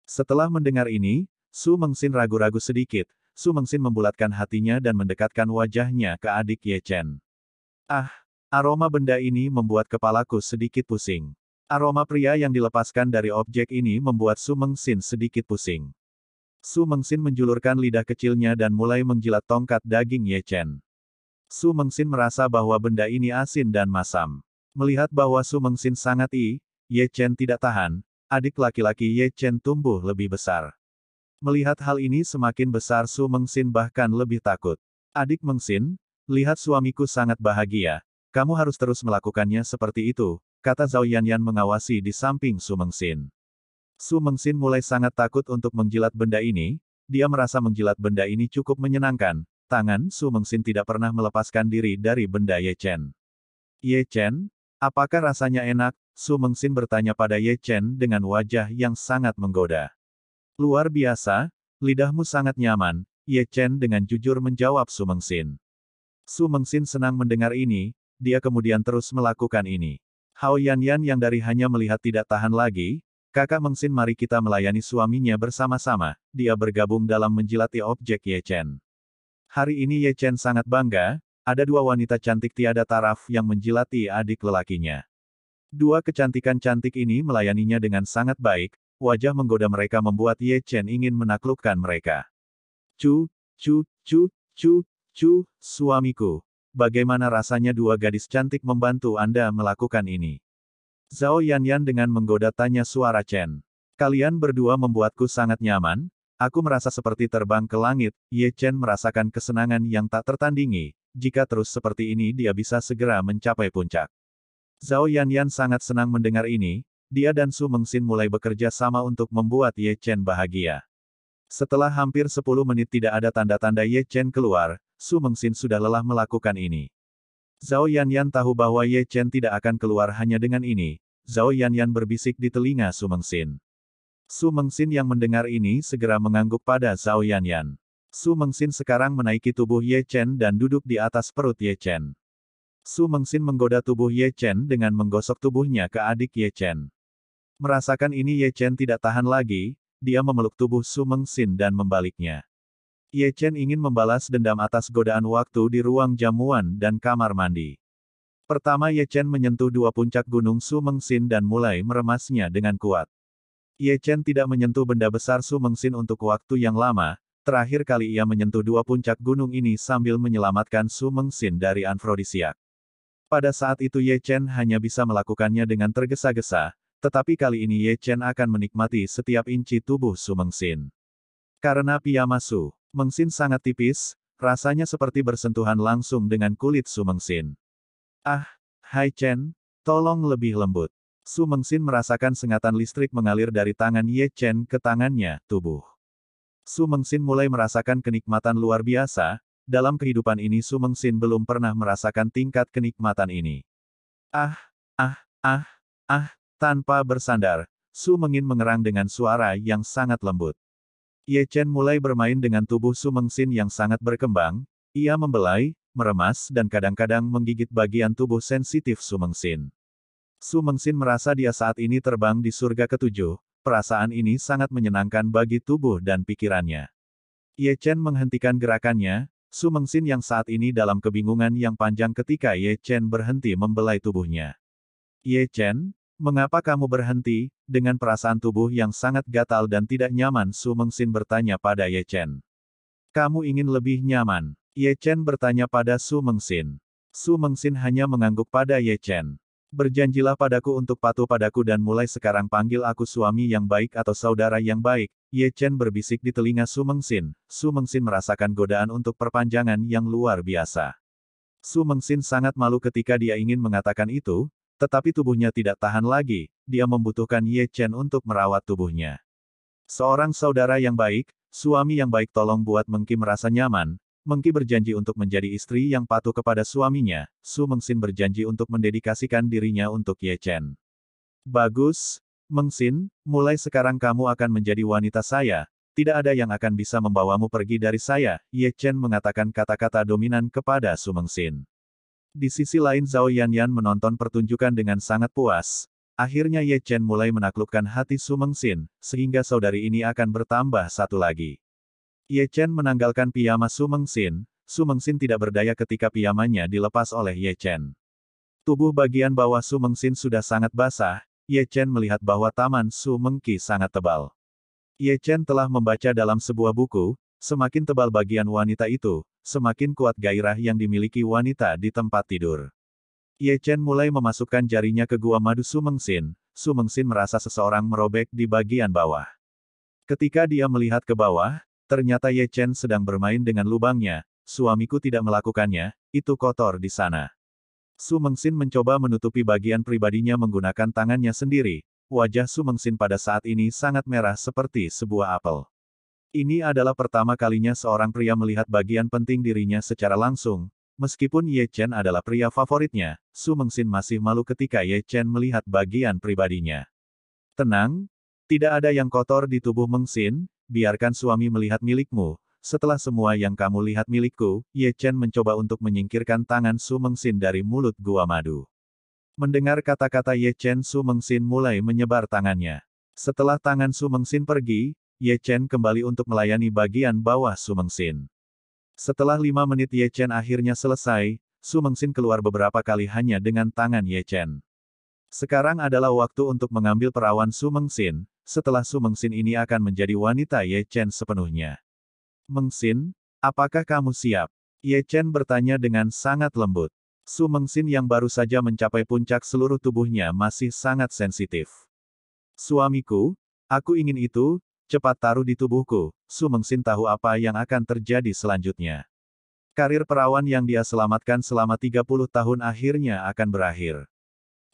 Setelah mendengar ini, Su Mengsin ragu-ragu sedikit. Su Mengsin membulatkan hatinya dan mendekatkan wajahnya ke adik Ye Chen. Ah, Aroma benda ini membuat kepalaku sedikit pusing. Aroma pria yang dilepaskan dari objek ini membuat Su Mengsin sedikit pusing. Su Mengsin menjulurkan lidah kecilnya dan mulai menjilat tongkat daging Ye Chen. Su Mengsin merasa bahwa benda ini asin dan masam. Melihat bahwa Su Mengsin sangat i, Ye Chen tidak tahan, adik laki-laki Ye Chen tumbuh lebih besar. Melihat hal ini semakin besar Su Mengsin bahkan lebih takut. Adik Mengsin, lihat suamiku sangat bahagia, kamu harus terus melakukannya seperti itu, kata Zhao Yanyan mengawasi di samping Su Mengsin. Su Mengsin mulai sangat takut untuk menjilat benda ini, dia merasa menjilat benda ini cukup menyenangkan, tangan Su Mengsin tidak pernah melepaskan diri dari benda Ye Chen. Ye Chen, apakah rasanya enak? Su Mengsin bertanya pada Ye Chen dengan wajah yang sangat menggoda. Luar biasa, lidahmu sangat nyaman, Ye Chen dengan jujur menjawab Su Mengsin. Su Mengsin senang mendengar ini, dia kemudian terus melakukan ini. Hao Yan Yan yang dari hanya melihat tidak tahan lagi, kakak Mengsin mari kita melayani suaminya bersama-sama, dia bergabung dalam menjilati objek Ye Chen. Hari ini Ye Chen sangat bangga, ada dua wanita cantik tiada taraf yang menjilati adik lelakinya. Dua kecantikan cantik ini melayaninya dengan sangat baik, wajah menggoda mereka membuat Ye Chen ingin menaklukkan mereka. Cu, cu, cu, cu, cu, suamiku bagaimana rasanya dua gadis cantik membantu Anda melakukan ini? Zhao Yan Yan dengan menggoda tanya suara Chen. Kalian berdua membuatku sangat nyaman, aku merasa seperti terbang ke langit, Ye Chen merasakan kesenangan yang tak tertandingi, jika terus seperti ini dia bisa segera mencapai puncak. Zhao Yan Yan sangat senang mendengar ini, dia dan Su Mengsin mulai bekerja sama untuk membuat Ye Chen bahagia. Setelah hampir 10 menit tidak ada tanda-tanda Ye Chen keluar, Su Mengsin sudah lelah melakukan ini. Zhao Yan Yan tahu bahwa Ye Chen tidak akan keluar hanya dengan ini. Zhao Yan Yan berbisik di telinga Su Mengsin. Su Mengsin yang mendengar ini segera mengangguk pada Zhao Yan Yan. Su Mengsin sekarang menaiki tubuh Ye Chen dan duduk di atas perut Ye Chen. Su Mengsin menggoda tubuh Ye Chen dengan menggosok tubuhnya ke adik Ye Chen. Merasakan ini Ye Chen tidak tahan lagi, dia memeluk tubuh Su Mengsin dan membaliknya. Ye Chen ingin membalas dendam atas godaan waktu di ruang jamuan dan kamar mandi. Pertama Ye Chen menyentuh dua puncak gunung Su Mengsin dan mulai meremasnya dengan kuat. Ye Chen tidak menyentuh benda besar Su Mengsin untuk waktu yang lama, terakhir kali ia menyentuh dua puncak gunung ini sambil menyelamatkan Su Mengsin dari Anfrodisiak. Pada saat itu Ye Chen hanya bisa melakukannya dengan tergesa-gesa, tetapi kali ini Ye Chen akan menikmati setiap inci tubuh Su Mengsin. Karena piyama Su Mengsin sangat tipis, rasanya seperti bersentuhan langsung dengan kulit Su Mengsin. Ah, Hai Chen, tolong lebih lembut. Su Mengsin merasakan sengatan listrik mengalir dari tangan Ye Chen ke tangannya, tubuh. Su Mengsin mulai merasakan kenikmatan luar biasa, dalam kehidupan ini Su Mengsin belum pernah merasakan tingkat kenikmatan ini. Ah, ah, ah, ah, tanpa bersandar, Su Mengin mengerang dengan suara yang sangat lembut. Ye Chen mulai bermain dengan tubuh Sumeng Xin yang sangat berkembang, ia membelai, meremas dan kadang-kadang menggigit bagian tubuh sensitif Sumeng Sin. Sumeng Xin merasa dia saat ini terbang di surga ketujuh, perasaan ini sangat menyenangkan bagi tubuh dan pikirannya. Ye Chen menghentikan gerakannya, Sumeng Xin yang saat ini dalam kebingungan yang panjang ketika Ye Chen berhenti membelai tubuhnya. Ye Chen, Mengapa kamu berhenti? Dengan perasaan tubuh yang sangat gatal dan tidak nyaman Su Mengsin bertanya pada Ye Chen. Kamu ingin lebih nyaman? Ye Chen bertanya pada Su Mengsin. Su Mengsin hanya mengangguk pada Ye Chen. Berjanjilah padaku untuk patuh padaku dan mulai sekarang panggil aku suami yang baik atau saudara yang baik. Ye Chen berbisik di telinga Su Mengsin. Su Mengsin merasakan godaan untuk perpanjangan yang luar biasa. Su Mengsin sangat malu ketika dia ingin mengatakan itu, tetapi tubuhnya tidak tahan lagi, dia membutuhkan Ye Chen untuk merawat tubuhnya. Seorang saudara yang baik, suami yang baik tolong buat Mengki merasa nyaman, Mengki berjanji untuk menjadi istri yang patuh kepada suaminya, Su Mengsin berjanji untuk mendedikasikan dirinya untuk Ye Chen. Bagus, Mengsin, mulai sekarang kamu akan menjadi wanita saya, tidak ada yang akan bisa membawamu pergi dari saya, Ye Chen mengatakan kata-kata dominan kepada Su Mengsin. Di sisi lain Zhao Yanyan menonton pertunjukan dengan sangat puas. Akhirnya Ye Chen mulai menaklukkan hati Su Xin, sehingga saudari ini akan bertambah satu lagi. Ye Chen menanggalkan piyama Su Xin, Su Xin tidak berdaya ketika piyamanya dilepas oleh Ye Chen. Tubuh bagian bawah Su Xin sudah sangat basah, Ye Chen melihat bahwa taman Su Mengki sangat tebal. Ye Chen telah membaca dalam sebuah buku, semakin tebal bagian wanita itu, semakin kuat gairah yang dimiliki wanita di tempat tidur. Ye Chen mulai memasukkan jarinya ke gua madu Sumengsin. Sumengsin merasa seseorang merobek di bagian bawah. Ketika dia melihat ke bawah, ternyata Ye Chen sedang bermain dengan lubangnya. Suamiku tidak melakukannya, itu kotor di sana. Sumengsin mencoba menutupi bagian pribadinya menggunakan tangannya sendiri. Wajah Sumengsin pada saat ini sangat merah seperti sebuah apel. Ini adalah pertama kalinya seorang pria melihat bagian penting dirinya secara langsung. Meskipun Ye Chen adalah pria favoritnya, Su Mengxin masih malu ketika Ye Chen melihat bagian pribadinya. Tenang, tidak ada yang kotor di tubuh Mengxin. biarkan suami melihat milikmu. Setelah semua yang kamu lihat milikku, Ye Chen mencoba untuk menyingkirkan tangan Su Mengxin dari mulut gua madu. Mendengar kata-kata Ye Chen Su Mengxin mulai menyebar tangannya. Setelah tangan Su Mengxin pergi, Ye Chen kembali untuk melayani bagian bawah Sumengsin. Setelah lima menit Ye Chen akhirnya selesai, Sumengsin keluar beberapa kali hanya dengan tangan Ye Chen. Sekarang adalah waktu untuk mengambil perawan Sumengsin, setelah Sumengsin ini akan menjadi wanita Ye Chen sepenuhnya. Mengsin, apakah kamu siap? Ye Chen bertanya dengan sangat lembut. Su Sumengsin yang baru saja mencapai puncak seluruh tubuhnya masih sangat sensitif. Suamiku, aku ingin itu, Cepat taruh di tubuhku, Su Mengsin tahu apa yang akan terjadi selanjutnya. Karir perawan yang dia selamatkan selama 30 tahun akhirnya akan berakhir.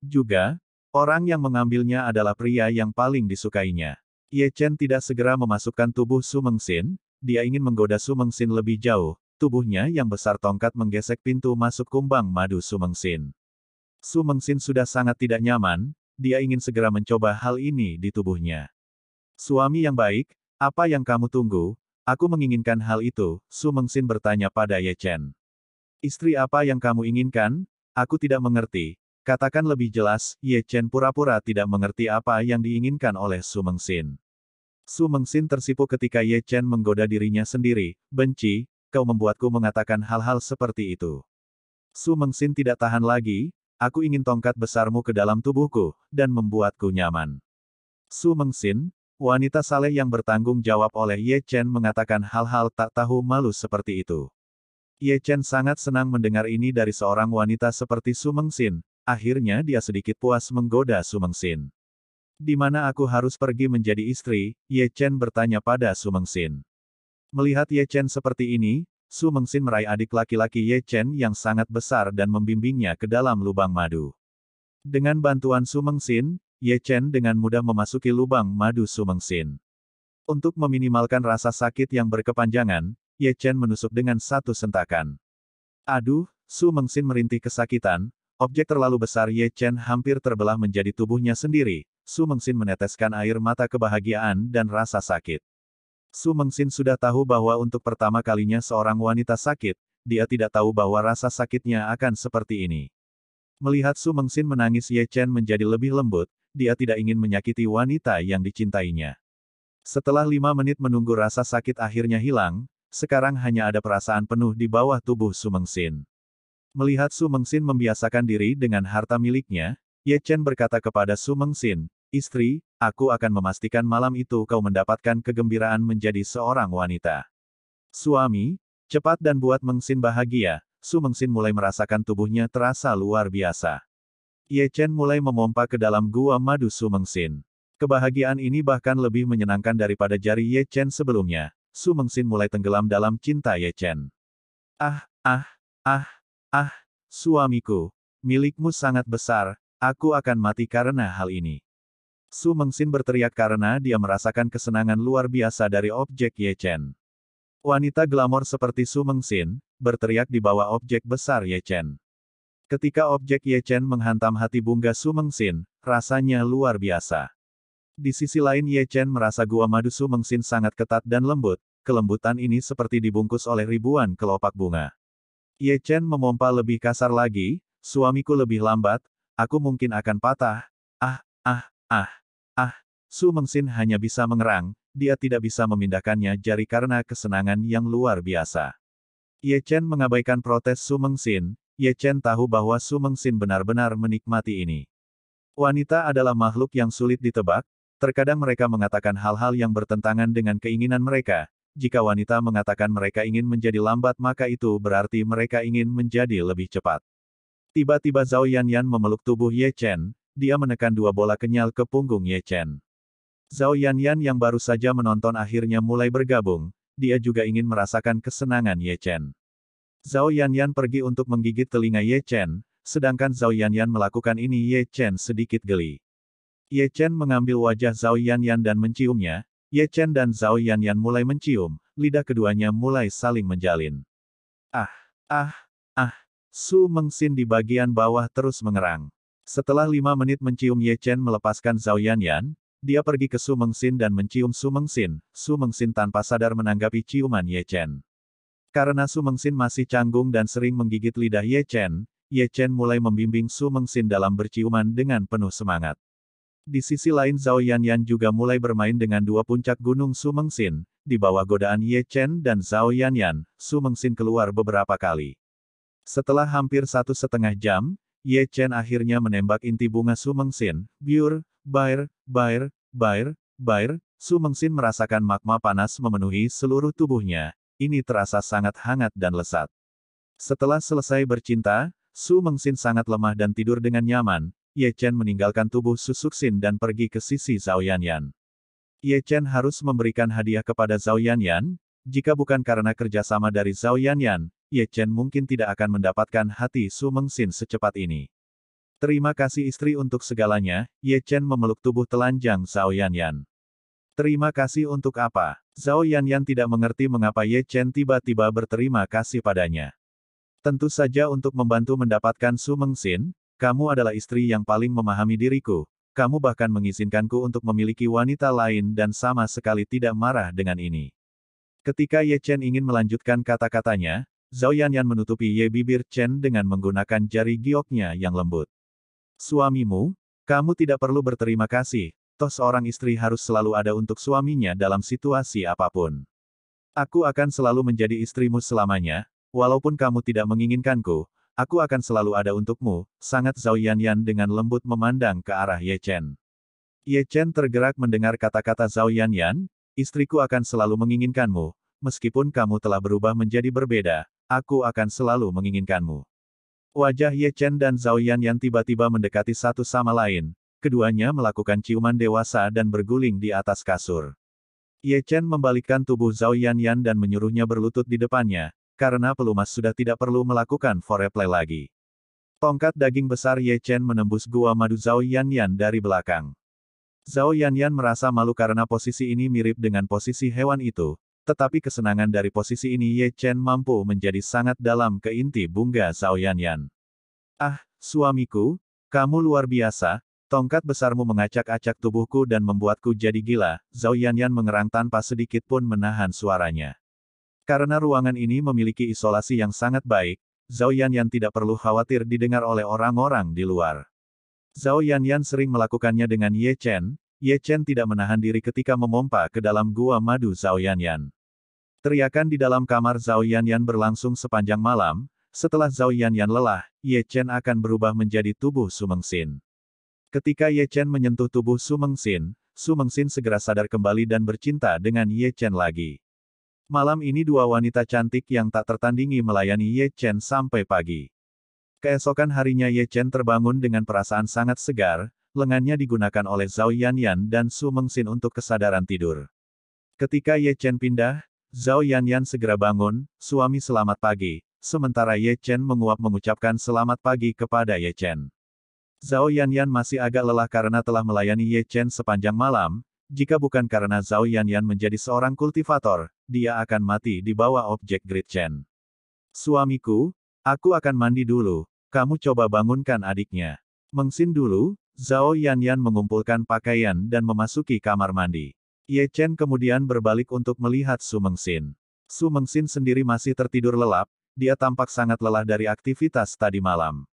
Juga, orang yang mengambilnya adalah pria yang paling disukainya. Ye Chen tidak segera memasukkan tubuh Su Mengsin, dia ingin menggoda Su Mengsin lebih jauh, tubuhnya yang besar tongkat menggesek pintu masuk kumbang madu Su Mengsin. Su Mengsin sudah sangat tidak nyaman, dia ingin segera mencoba hal ini di tubuhnya. Suami yang baik, apa yang kamu tunggu? Aku menginginkan hal itu, Su Mengsin bertanya pada Ye Chen. Istri apa yang kamu inginkan? Aku tidak mengerti. Katakan lebih jelas, Ye Chen pura-pura tidak mengerti apa yang diinginkan oleh Su Mengsin. Su Mengsin tersipu ketika Ye Chen menggoda dirinya sendiri, benci, kau membuatku mengatakan hal-hal seperti itu. Su Mengsin tidak tahan lagi, aku ingin tongkat besarmu ke dalam tubuhku, dan membuatku nyaman. Su Mengsin, Wanita saleh yang bertanggung jawab oleh Ye Chen mengatakan hal-hal tak tahu malu seperti itu. Ye Chen sangat senang mendengar ini dari seorang wanita seperti Xin, akhirnya dia sedikit puas menggoda Xin. Di mana aku harus pergi menjadi istri? Ye Chen bertanya pada Xin. Melihat Ye Chen seperti ini, Xin meraih adik laki-laki Ye Chen yang sangat besar dan membimbingnya ke dalam lubang madu. Dengan bantuan Xin, Ye Chen dengan mudah memasuki lubang madu Sumengsin. Untuk meminimalkan rasa sakit yang berkepanjangan, Ye Chen menusuk dengan satu sentakan. Aduh, Su Mengsin merintih kesakitan, objek terlalu besar Ye Chen hampir terbelah menjadi tubuhnya sendiri, Su Mengsin meneteskan air mata kebahagiaan dan rasa sakit. Su Mengsin sudah tahu bahwa untuk pertama kalinya seorang wanita sakit, dia tidak tahu bahwa rasa sakitnya akan seperti ini. Melihat Su Mengsin menangis Ye Chen menjadi lebih lembut, dia tidak ingin menyakiti wanita yang dicintainya. Setelah lima menit menunggu rasa sakit akhirnya hilang, sekarang hanya ada perasaan penuh di bawah tubuh Sumengsin. Melihat Sumengsin membiasakan diri dengan harta miliknya, Ye Chen berkata kepada Sumengsin, Istri, aku akan memastikan malam itu kau mendapatkan kegembiraan menjadi seorang wanita. Suami, cepat dan buat Mengsin bahagia, Sumengsin mulai merasakan tubuhnya terasa luar biasa. Ye Chen mulai memompa ke dalam gua madu Sumengsin. Kebahagiaan ini bahkan lebih menyenangkan daripada jari Ye Chen sebelumnya. Sumengsin mulai tenggelam dalam cinta Ye Chen. Ah, ah, ah, ah, suamiku, milikmu sangat besar, aku akan mati karena hal ini. Su Mengsin berteriak karena dia merasakan kesenangan luar biasa dari objek Ye Chen. Wanita glamor seperti Su Mengsin, berteriak di bawah objek besar Ye Chen. Ketika objek Ye Chen menghantam hati bunga Su Sumengsin, rasanya luar biasa. Di sisi lain Ye Chen merasa gua madu Sumengsin sangat ketat dan lembut, kelembutan ini seperti dibungkus oleh ribuan kelopak bunga. Ye Chen memompa lebih kasar lagi, suamiku lebih lambat, aku mungkin akan patah. Ah, ah, ah, ah. Su Mengsin hanya bisa mengerang, dia tidak bisa memindahkannya jari karena kesenangan yang luar biasa. Ye Chen mengabaikan protes Su Mengsin, Ye Chen tahu bahwa Su Mengxin benar-benar menikmati ini. Wanita adalah makhluk yang sulit ditebak, terkadang mereka mengatakan hal-hal yang bertentangan dengan keinginan mereka. Jika wanita mengatakan mereka ingin menjadi lambat maka itu berarti mereka ingin menjadi lebih cepat. Tiba-tiba Zhao Yan Yan memeluk tubuh Ye Chen, dia menekan dua bola kenyal ke punggung Ye Chen. Zhao Yan yang baru saja menonton akhirnya mulai bergabung, dia juga ingin merasakan kesenangan Ye Chen. Zhao Yanyan pergi untuk menggigit telinga Ye Chen, sedangkan Zhao Yanyan melakukan ini Ye Chen sedikit geli. Ye Chen mengambil wajah Zhao Yanyan dan menciumnya, Ye Chen dan Zhao Yanyan mulai mencium, lidah keduanya mulai saling menjalin. Ah, ah, ah, Su Mengsin di bagian bawah terus mengerang. Setelah lima menit mencium Ye Chen melepaskan Zhao Yanyan, dia pergi ke Su Mengsin dan mencium Su Mengsin, Su Mengsin tanpa sadar menanggapi ciuman Ye Chen. Karena Su Mengsin masih canggung dan sering menggigit lidah Ye Chen, Ye Chen mulai membimbing Su Mengsin dalam berciuman dengan penuh semangat. Di sisi lain Zhao Yan Yan juga mulai bermain dengan dua puncak gunung Su Mengsin, di bawah godaan Ye Chen dan Zhao Yan, Su Mengsin keluar beberapa kali. Setelah hampir satu setengah jam, Ye Chen akhirnya menembak inti bunga Su Mengsin, biur, bair, bair, bair, bair, Su Mengsin merasakan magma panas memenuhi seluruh tubuhnya, ini terasa sangat hangat dan lesat. Setelah selesai bercinta, Su Mengsin sangat lemah dan tidur dengan nyaman, Ye Chen meninggalkan tubuh Su Suxin dan pergi ke sisi Zhao Yanyan. Ye Chen harus memberikan hadiah kepada Zhao Yanyan, jika bukan karena kerjasama dari Zhao Yanyan, Ye Chen mungkin tidak akan mendapatkan hati Su Mengsin secepat ini. Terima kasih istri untuk segalanya, Ye Chen memeluk tubuh telanjang Zhao Yanyan. Terima kasih untuk apa? Zhao Yan tidak mengerti mengapa Ye Chen tiba-tiba berterima kasih padanya. Tentu saja untuk membantu mendapatkan Su Mengxin. kamu adalah istri yang paling memahami diriku. Kamu bahkan mengizinkanku untuk memiliki wanita lain dan sama sekali tidak marah dengan ini. Ketika Ye Chen ingin melanjutkan kata-katanya, Zhao Yan menutupi Ye bibir Chen dengan menggunakan jari gioknya yang lembut. Suamimu, kamu tidak perlu berterima kasih, Toh seorang istri harus selalu ada untuk suaminya dalam situasi apapun. Aku akan selalu menjadi istrimu selamanya, walaupun kamu tidak menginginkanku, aku akan selalu ada untukmu, sangat Zhao Yanyan dengan lembut memandang ke arah Ye Chen. Ye Chen tergerak mendengar kata-kata Zhao Yanyan, istriku akan selalu menginginkanmu, meskipun kamu telah berubah menjadi berbeda, aku akan selalu menginginkanmu. Wajah Ye Chen dan Zhao Yanyan tiba-tiba mendekati satu sama lain, keduanya melakukan ciuman dewasa dan berguling di atas kasur. Ye Chen membalikkan tubuh Zhao Yan Yan dan menyuruhnya berlutut di depannya, karena pelumas sudah tidak perlu melakukan foreplay lagi. Tongkat daging besar Ye Chen menembus gua madu Zhao Yan Yan dari belakang. Zhao Yan Yan merasa malu karena posisi ini mirip dengan posisi hewan itu, tetapi kesenangan dari posisi ini Ye Chen mampu menjadi sangat dalam ke inti bunga Zhao Yan Yan. Ah, suamiku, kamu luar biasa, Tongkat besarmu mengacak-acak tubuhku dan membuatku jadi gila, Zhao Yanyan mengerang tanpa sedikit pun menahan suaranya. Karena ruangan ini memiliki isolasi yang sangat baik, Zhao Yanyan tidak perlu khawatir didengar oleh orang-orang di luar. Zhao Yanyan sering melakukannya dengan Ye Chen, Ye Chen tidak menahan diri ketika memompa ke dalam gua madu Zhao Yanyan. Teriakan di dalam kamar Zhao Yanyan berlangsung sepanjang malam, setelah Zhao Yanyan lelah, Ye Chen akan berubah menjadi tubuh Sumengsin. Ketika Ye Chen menyentuh tubuh Su Meng Xin, Su Meng Xin segera sadar kembali dan bercinta dengan Ye Chen lagi. Malam ini dua wanita cantik yang tak tertandingi melayani Ye Chen sampai pagi. Keesokan harinya Ye Chen terbangun dengan perasaan sangat segar, lengannya digunakan oleh Zhao Yan Yan dan Su Meng Xin untuk kesadaran tidur. Ketika Ye Chen pindah, Zhao Yan Yan segera bangun, suami selamat pagi, sementara Ye Chen menguap mengucapkan selamat pagi kepada Ye Chen. Zhao Yanyan masih agak lelah karena telah melayani Ye Chen sepanjang malam, jika bukan karena Zhao Yanyan menjadi seorang kultivator, dia akan mati di bawah objek Great Chen. Suamiku, aku akan mandi dulu, kamu coba bangunkan adiknya. Mengsin dulu, Zhao Yanyan mengumpulkan pakaian dan memasuki kamar mandi. Ye Chen kemudian berbalik untuk melihat Su Mengsin. Su Mengsin sendiri masih tertidur lelap, dia tampak sangat lelah dari aktivitas tadi malam.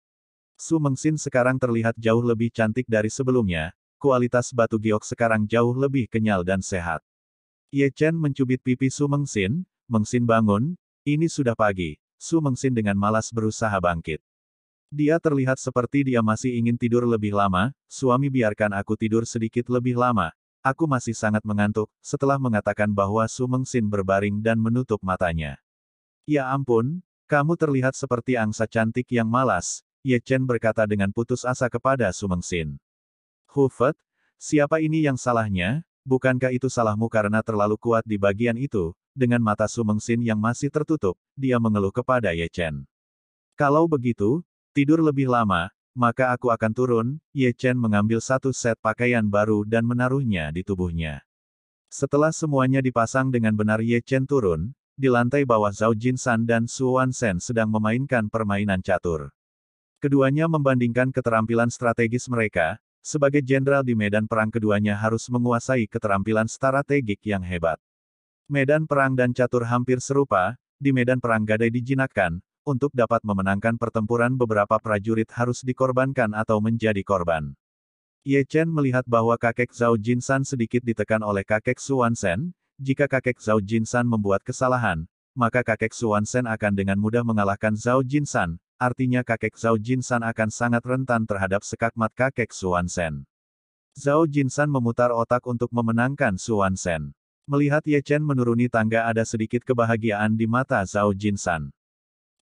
Su Mengsin sekarang terlihat jauh lebih cantik dari sebelumnya, kualitas batu giok sekarang jauh lebih kenyal dan sehat. Ye Chen mencubit pipi Su Mengsin, Mengsin bangun, ini sudah pagi, Su Mengsin dengan malas berusaha bangkit. Dia terlihat seperti dia masih ingin tidur lebih lama, suami biarkan aku tidur sedikit lebih lama, aku masih sangat mengantuk, setelah mengatakan bahwa Su Mengsin berbaring dan menutup matanya. Ya ampun, kamu terlihat seperti angsa cantik yang malas, Ye Chen berkata dengan putus asa kepada Sumengsin. Hufet, siapa ini yang salahnya? Bukankah itu salahmu karena terlalu kuat di bagian itu? Dengan mata Sumengsin yang masih tertutup, dia mengeluh kepada Ye Chen. Kalau begitu, tidur lebih lama, maka aku akan turun. Ye Chen mengambil satu set pakaian baru dan menaruhnya di tubuhnya. Setelah semuanya dipasang dengan benar Ye Chen turun, di lantai bawah Zhao Jin San dan Su Wan Sen sedang memainkan permainan catur. Keduanya membandingkan keterampilan strategis mereka, sebagai jenderal di medan perang keduanya harus menguasai keterampilan strategik yang hebat. Medan perang dan catur hampir serupa, di medan perang gadai dijinakkan, untuk dapat memenangkan pertempuran beberapa prajurit harus dikorbankan atau menjadi korban. Ye Chen melihat bahwa kakek Zhao Jinsan sedikit ditekan oleh kakek Suan Sen, jika kakek Zhao Jinsan membuat kesalahan, maka kakek Suan Sen akan dengan mudah mengalahkan Zhao Jinsan, artinya kakek Zhao Jinsan akan sangat rentan terhadap sekakmat kakek Xuan Sen. Zhao Jinsan memutar otak untuk memenangkan Xuan Sen. Melihat Ye Chen menuruni tangga ada sedikit kebahagiaan di mata Zhao Jinsan.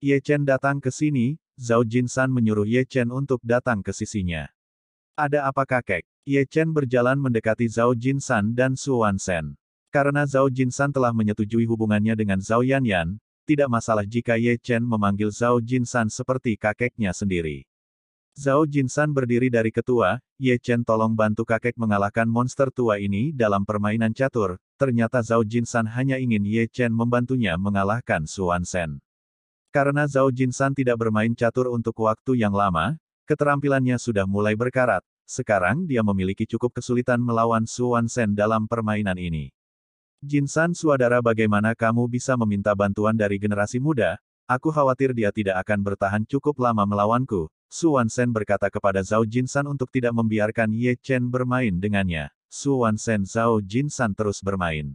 Ye Chen datang ke sini, Zhao Jinsan menyuruh Ye Chen untuk datang ke sisinya. Ada apa kakek? Ye Chen berjalan mendekati Zhao Jinsan dan Xuan Sen. Karena Zhao Jinsan telah menyetujui hubungannya dengan Zhao Yanyan, tidak masalah jika Ye Chen memanggil Zhao Jinshan seperti kakeknya sendiri. Zhao Jinshan berdiri dari ketua, Ye Chen tolong bantu kakek mengalahkan monster tua ini dalam permainan catur, ternyata Zhao Jinshan hanya ingin Ye Chen membantunya mengalahkan Suan Sen. Karena Zhao Jinshan tidak bermain catur untuk waktu yang lama, keterampilannya sudah mulai berkarat, sekarang dia memiliki cukup kesulitan melawan Suan Sen dalam permainan ini. Jinsan suadara bagaimana kamu bisa meminta bantuan dari generasi muda? Aku khawatir dia tidak akan bertahan cukup lama melawanku. Suan Sen berkata kepada Zhao Jinsan untuk tidak membiarkan Ye Chen bermain dengannya. Suan Sen Zhao Jinsan terus bermain.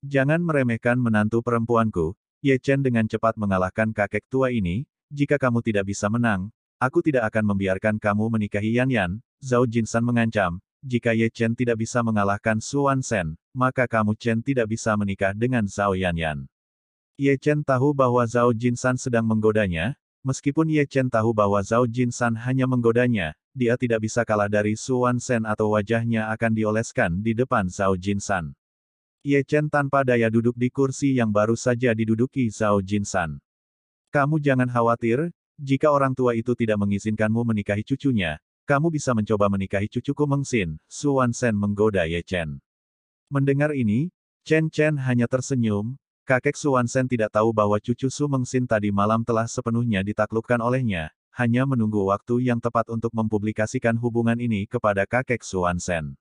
Jangan meremehkan menantu perempuanku. Ye Chen dengan cepat mengalahkan kakek tua ini. Jika kamu tidak bisa menang, aku tidak akan membiarkan kamu menikahi Yan Yan. Zhao Jinsan mengancam, jika Ye Chen tidak bisa mengalahkan Suan Sen, maka kamu Chen tidak bisa menikah dengan Zhao Yanyan. Ye Chen tahu bahwa Zhao Jin San sedang menggodanya, meskipun Ye Chen tahu bahwa Zhao Jin San hanya menggodanya, dia tidak bisa kalah dari Suan Sen atau wajahnya akan dioleskan di depan Zhao San. Ye Chen tanpa daya duduk di kursi yang baru saja diduduki Zhao Jin San. Kamu jangan khawatir, jika orang tua itu tidak mengizinkanmu menikahi cucunya, kamu bisa mencoba menikahi cucuku Mengsin, Su Suan Sen menggoda Ye Chen. Mendengar ini, Chen Chen hanya tersenyum, kakek Suan Sen tidak tahu bahwa cucu Su Mengsin tadi malam telah sepenuhnya ditaklukkan olehnya, hanya menunggu waktu yang tepat untuk mempublikasikan hubungan ini kepada kakek Suan Sen.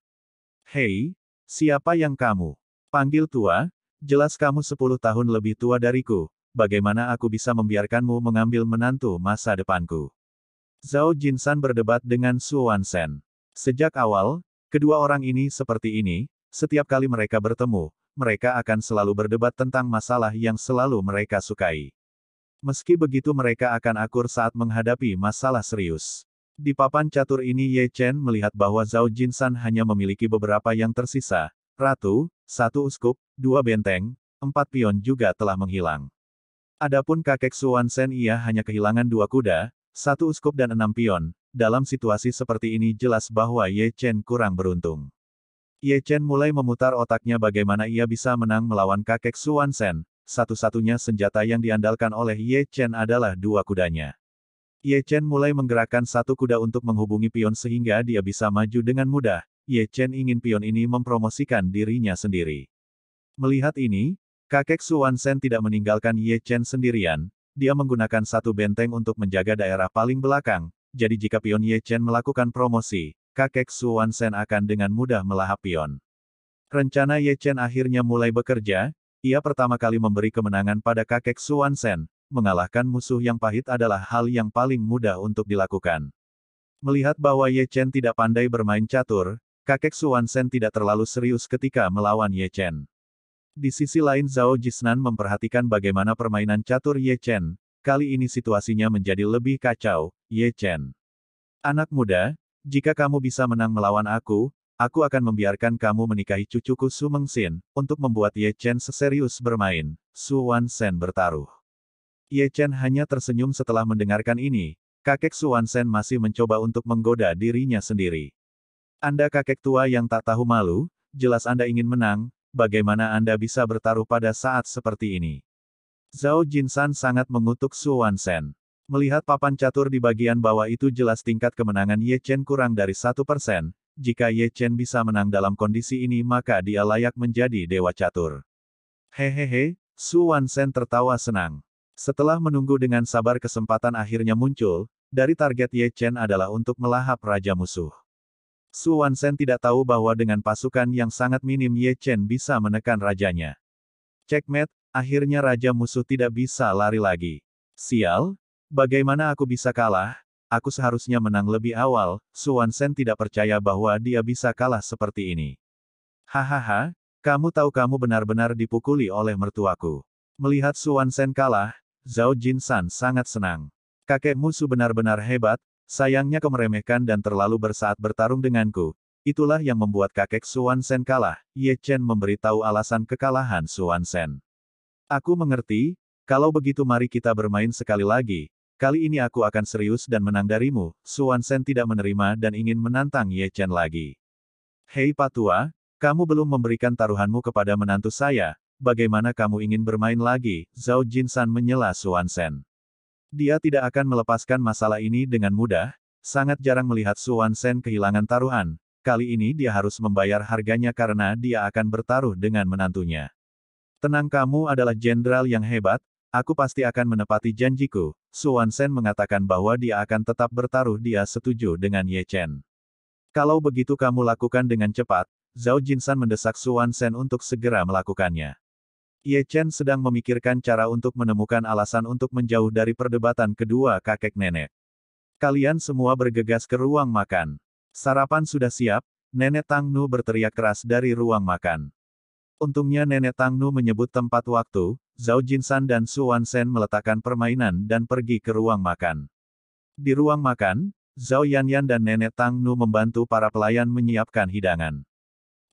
Hei, siapa yang kamu? Panggil tua, jelas kamu sepuluh tahun lebih tua dariku, bagaimana aku bisa membiarkanmu mengambil menantu masa depanku? Zhao Jinsan berdebat dengan Su Wansen. Sejak awal, kedua orang ini seperti ini, setiap kali mereka bertemu, mereka akan selalu berdebat tentang masalah yang selalu mereka sukai. Meski begitu mereka akan akur saat menghadapi masalah serius. Di papan catur ini Ye Chen melihat bahwa Zhao Jinsan hanya memiliki beberapa yang tersisa, ratu, satu uskup, dua benteng, empat pion juga telah menghilang. Adapun kakek Suan Sen ia hanya kehilangan dua kuda, satu uskup dan enam pion, dalam situasi seperti ini jelas bahwa Ye Chen kurang beruntung. Ye Chen mulai memutar otaknya bagaimana ia bisa menang melawan kakek Suan Sen, satu-satunya senjata yang diandalkan oleh Ye Chen adalah dua kudanya. Ye Chen mulai menggerakkan satu kuda untuk menghubungi pion sehingga dia bisa maju dengan mudah. Ye Chen ingin pion ini mempromosikan dirinya sendiri. Melihat ini, kakek Suan Sen tidak meninggalkan Ye Chen sendirian, dia menggunakan satu benteng untuk menjaga daerah paling belakang, jadi jika pion Ye Chen melakukan promosi, kakek Su Sen akan dengan mudah melahap pion. Rencana Ye Chen akhirnya mulai bekerja, ia pertama kali memberi kemenangan pada kakek Su Sen, mengalahkan musuh yang pahit adalah hal yang paling mudah untuk dilakukan. Melihat bahwa Ye Chen tidak pandai bermain catur, kakek Su Sen tidak terlalu serius ketika melawan Ye Chen. Di sisi lain Zhao Jisnan memperhatikan bagaimana permainan catur Ye Chen, kali ini situasinya menjadi lebih kacau, Ye Chen. Anak muda, jika kamu bisa menang melawan aku, aku akan membiarkan kamu menikahi cucuku Su Xin, untuk membuat Ye Chen seserius bermain, Su Wan Sen bertaruh. Ye Chen hanya tersenyum setelah mendengarkan ini, kakek Su Wan Sen masih mencoba untuk menggoda dirinya sendiri. Anda kakek tua yang tak tahu malu, jelas Anda ingin menang, bagaimana Anda bisa bertaruh pada saat seperti ini? Zhao Jinsan sangat mengutuk Su Wansen. Melihat papan catur di bagian bawah itu jelas tingkat kemenangan Ye Chen kurang dari satu persen, jika Ye Chen bisa menang dalam kondisi ini maka dia layak menjadi dewa catur. Hehehe, Su Wansen tertawa senang. Setelah menunggu dengan sabar kesempatan akhirnya muncul, dari target Ye Chen adalah untuk melahap Raja Musuh. Su Wansen tidak tahu bahwa dengan pasukan yang sangat minim Ye Chen bisa menekan rajanya. Cekmet, akhirnya raja musuh tidak bisa lari lagi. Sial, bagaimana aku bisa kalah? Aku seharusnya menang lebih awal, Su Wansen tidak percaya bahwa dia bisa kalah seperti ini. Hahaha, kamu tahu kamu benar-benar dipukuli oleh mertuaku. Melihat Su Wansen kalah, Zhao Jin San sangat senang. Kakek musuh benar-benar hebat, Sayangnya kau meremehkan dan terlalu bersaat bertarung denganku. Itulah yang membuat kakek Suan Sen kalah. Ye Chen memberitahu alasan kekalahan Suan Sen. Aku mengerti, kalau begitu mari kita bermain sekali lagi. Kali ini aku akan serius dan menang darimu. Suan Sen tidak menerima dan ingin menantang Ye Chen lagi. Hei Patua, kamu belum memberikan taruhanmu kepada menantu saya. Bagaimana kamu ingin bermain lagi? Zhao Jin menyela Suan Sen. Dia tidak akan melepaskan masalah ini dengan mudah, sangat jarang melihat Suan Sen kehilangan taruhan, kali ini dia harus membayar harganya karena dia akan bertaruh dengan menantunya. Tenang kamu adalah jenderal yang hebat, aku pasti akan menepati janjiku, Suan Sen mengatakan bahwa dia akan tetap bertaruh dia setuju dengan Ye Chen. Kalau begitu kamu lakukan dengan cepat, Zhao Jinsan mendesak Suan Sen untuk segera melakukannya. Ye Chen sedang memikirkan cara untuk menemukan alasan untuk menjauh dari perdebatan kedua kakek nenek. Kalian semua bergegas ke ruang makan. Sarapan sudah siap? Nenek Tang Nu berteriak keras dari ruang makan. Untungnya Nenek Tang Nu menyebut tempat waktu, Zhao Jinsan dan Su Sen meletakkan permainan dan pergi ke ruang makan. Di ruang makan, Zhao Yan Yan dan Nenek Tang Nu membantu para pelayan menyiapkan hidangan.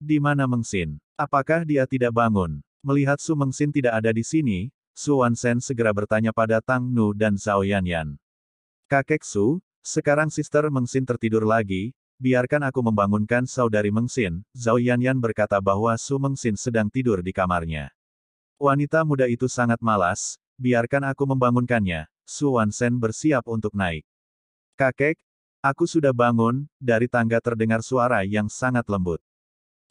Di mana Mengsin? Apakah dia tidak bangun? Melihat Su Mengsin tidak ada di sini, Su Wansen segera bertanya pada Tang Nu dan Zhao Yanyan. Kakek Su, sekarang Sister Mengsin tertidur lagi, biarkan aku membangunkan saudari Mengsin, Zhao Yanyan berkata bahwa Su Mengsin sedang tidur di kamarnya. Wanita muda itu sangat malas, biarkan aku membangunkannya, Su Wansen bersiap untuk naik. Kakek, aku sudah bangun, dari tangga terdengar suara yang sangat lembut.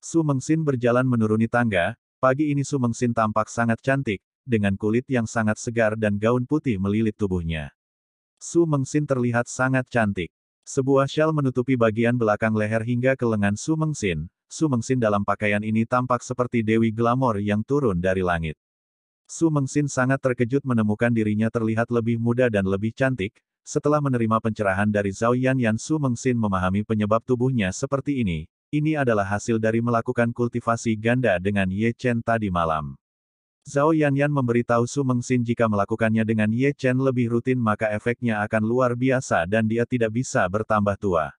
Su Mengsin berjalan menuruni tangga, Pagi ini Sumeng Sin tampak sangat cantik, dengan kulit yang sangat segar dan gaun putih melilit tubuhnya. Su Mengsin terlihat sangat cantik. Sebuah shawl menutupi bagian belakang leher hingga ke lengan Su Mengsin. Su Mengsin dalam pakaian ini tampak seperti Dewi Glamor yang turun dari langit. Su Mengsin sangat terkejut menemukan dirinya terlihat lebih muda dan lebih cantik. Setelah menerima pencerahan dari Zhao Yan Yan Su Mengsin memahami penyebab tubuhnya seperti ini, ini adalah hasil dari melakukan kultivasi ganda dengan Ye Chen tadi malam. Zhao Yanyan memberitahu Su Mengxin jika melakukannya dengan Ye Chen lebih rutin maka efeknya akan luar biasa dan dia tidak bisa bertambah tua.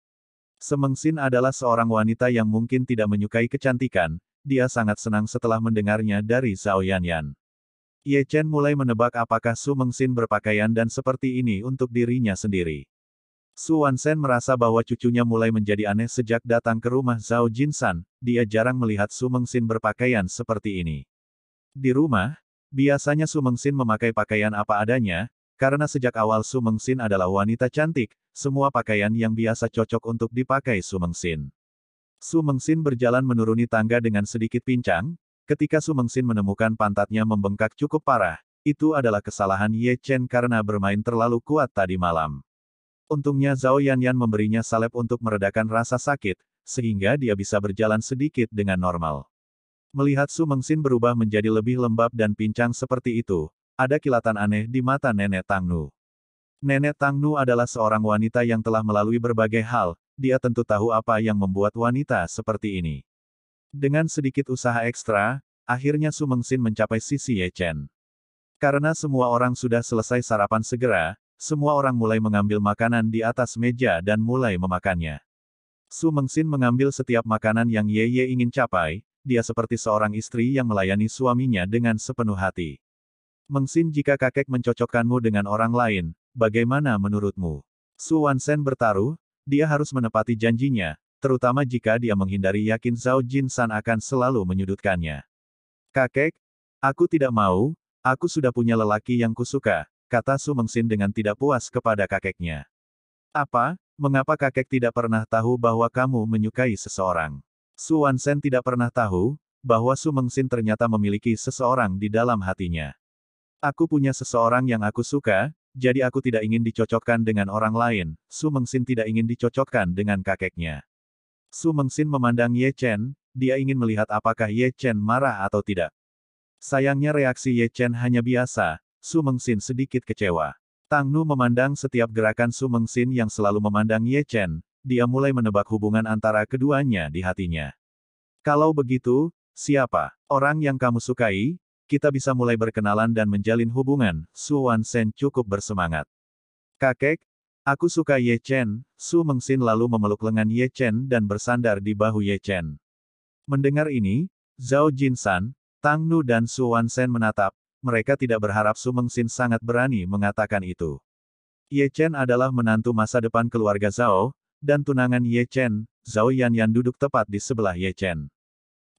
Su Semengsin adalah seorang wanita yang mungkin tidak menyukai kecantikan, dia sangat senang setelah mendengarnya dari Zhao Yanyan. Ye Chen mulai menebak apakah Su Mengxin berpakaian dan seperti ini untuk dirinya sendiri. Su Wansen merasa bahwa cucunya mulai menjadi aneh sejak datang ke rumah Zhao Jinsan, dia jarang melihat Su Mengsin berpakaian seperti ini. Di rumah, biasanya Su Mengsin memakai pakaian apa adanya, karena sejak awal Su Mengsin adalah wanita cantik, semua pakaian yang biasa cocok untuk dipakai Su Mengsin. Su Mengsin berjalan menuruni tangga dengan sedikit pincang, ketika Su Mengsin menemukan pantatnya membengkak cukup parah, itu adalah kesalahan Ye Chen karena bermain terlalu kuat tadi malam. Untungnya Zhao Yanyan memberinya salep untuk meredakan rasa sakit, sehingga dia bisa berjalan sedikit dengan normal. Melihat Su Mengsin berubah menjadi lebih lembab dan pincang seperti itu, ada kilatan aneh di mata Nenek Tangnu. Nenek Tangnu adalah seorang wanita yang telah melalui berbagai hal, dia tentu tahu apa yang membuat wanita seperti ini. Dengan sedikit usaha ekstra, akhirnya Su Mengsin mencapai sisi Ye Chen. Karena semua orang sudah selesai sarapan segera, semua orang mulai mengambil makanan di atas meja dan mulai memakannya. Su Mengsin mengambil setiap makanan yang Ye Ye ingin capai, dia seperti seorang istri yang melayani suaminya dengan sepenuh hati. Mengsin jika kakek mencocokkanmu dengan orang lain, bagaimana menurutmu? Su Wansen bertaruh, dia harus menepati janjinya, terutama jika dia menghindari yakin Zhao Jin San akan selalu menyudutkannya. Kakek, aku tidak mau, aku sudah punya lelaki yang kusuka, kata Su Mengxin dengan tidak puas kepada kakeknya. Apa, mengapa kakek tidak pernah tahu bahwa kamu menyukai seseorang? Su Sen tidak pernah tahu, bahwa Su Mengxin ternyata memiliki seseorang di dalam hatinya. Aku punya seseorang yang aku suka, jadi aku tidak ingin dicocokkan dengan orang lain, Su Mengxin tidak ingin dicocokkan dengan kakeknya. Su Mengxin memandang Ye Chen, dia ingin melihat apakah Ye Chen marah atau tidak. Sayangnya reaksi Ye Chen hanya biasa, Su Mengsin sedikit kecewa. Tang Nu memandang setiap gerakan Su Mengsin yang selalu memandang Ye Chen, dia mulai menebak hubungan antara keduanya di hatinya. Kalau begitu, siapa orang yang kamu sukai? Kita bisa mulai berkenalan dan menjalin hubungan, Su Wan Sen cukup bersemangat. Kakek, Aku suka Ye Chen, Su Mengsin lalu memeluk lengan Ye Chen dan bersandar di bahu Ye Chen. Mendengar ini, Zhao Jinsan, Tang Nu dan Su Sen menatap, mereka tidak berharap Su Mengsin sangat berani mengatakan itu. Ye Chen adalah menantu masa depan keluarga Zhao, dan tunangan Ye Chen, Zhao Yan Yan duduk tepat di sebelah Ye Chen.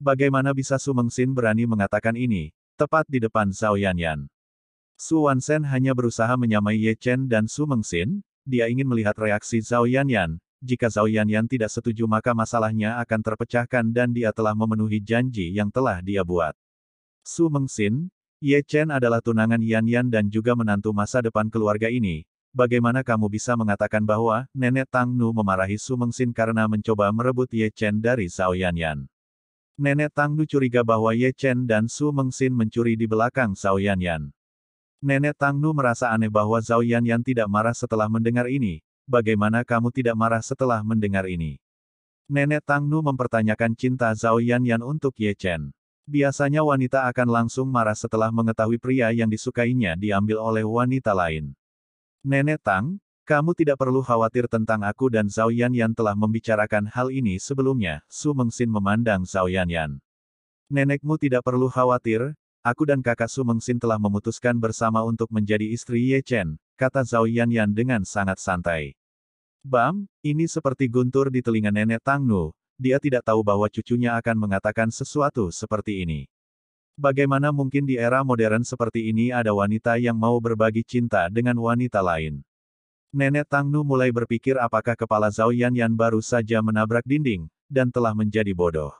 Bagaimana bisa Su Mengsin berani mengatakan ini, tepat di depan Zhao Yan Yan? Su Wansen hanya berusaha menyamai Ye Chen dan Su Mengsin, dia ingin melihat reaksi Zhao Yan Yan, jika Zhao Yan Yan tidak setuju maka masalahnya akan terpecahkan dan dia telah memenuhi janji yang telah dia buat. Su Mengsin, Ye Chen adalah tunangan Yan Yan dan juga menantu masa depan keluarga ini. Bagaimana kamu bisa mengatakan bahwa nenek Tang Nu memarahi Su Mengsin karena mencoba merebut Ye Chen dari Zhao Yan Yan? Nenek Tang Nu curiga bahwa Ye Chen dan Su Mengsin mencuri di belakang Zhao Yan Yan. Nenek Tang Nu merasa aneh bahwa Zhao Yan Yan tidak marah setelah mendengar ini. Bagaimana kamu tidak marah setelah mendengar ini? Nenek Tang Nu mempertanyakan cinta Zhao Yan Yan untuk Ye Chen. Biasanya wanita akan langsung marah setelah mengetahui pria yang disukainya diambil oleh wanita lain. Nenek Tang, kamu tidak perlu khawatir tentang aku dan Zhao Yan Yan telah membicarakan hal ini sebelumnya, Su Mengsin memandang Zhao Yan Yan. Nenekmu tidak perlu khawatir, aku dan kakak Su Mengsin telah memutuskan bersama untuk menjadi istri Ye Chen, kata Zhao Yan Yan dengan sangat santai. Bam, ini seperti guntur di telinga nenek Tang Nu dia tidak tahu bahwa cucunya akan mengatakan sesuatu seperti ini. Bagaimana mungkin di era modern seperti ini ada wanita yang mau berbagi cinta dengan wanita lain? Nenek Tang Nu mulai berpikir apakah kepala Zhao Yan Yanyan baru saja menabrak dinding, dan telah menjadi bodoh.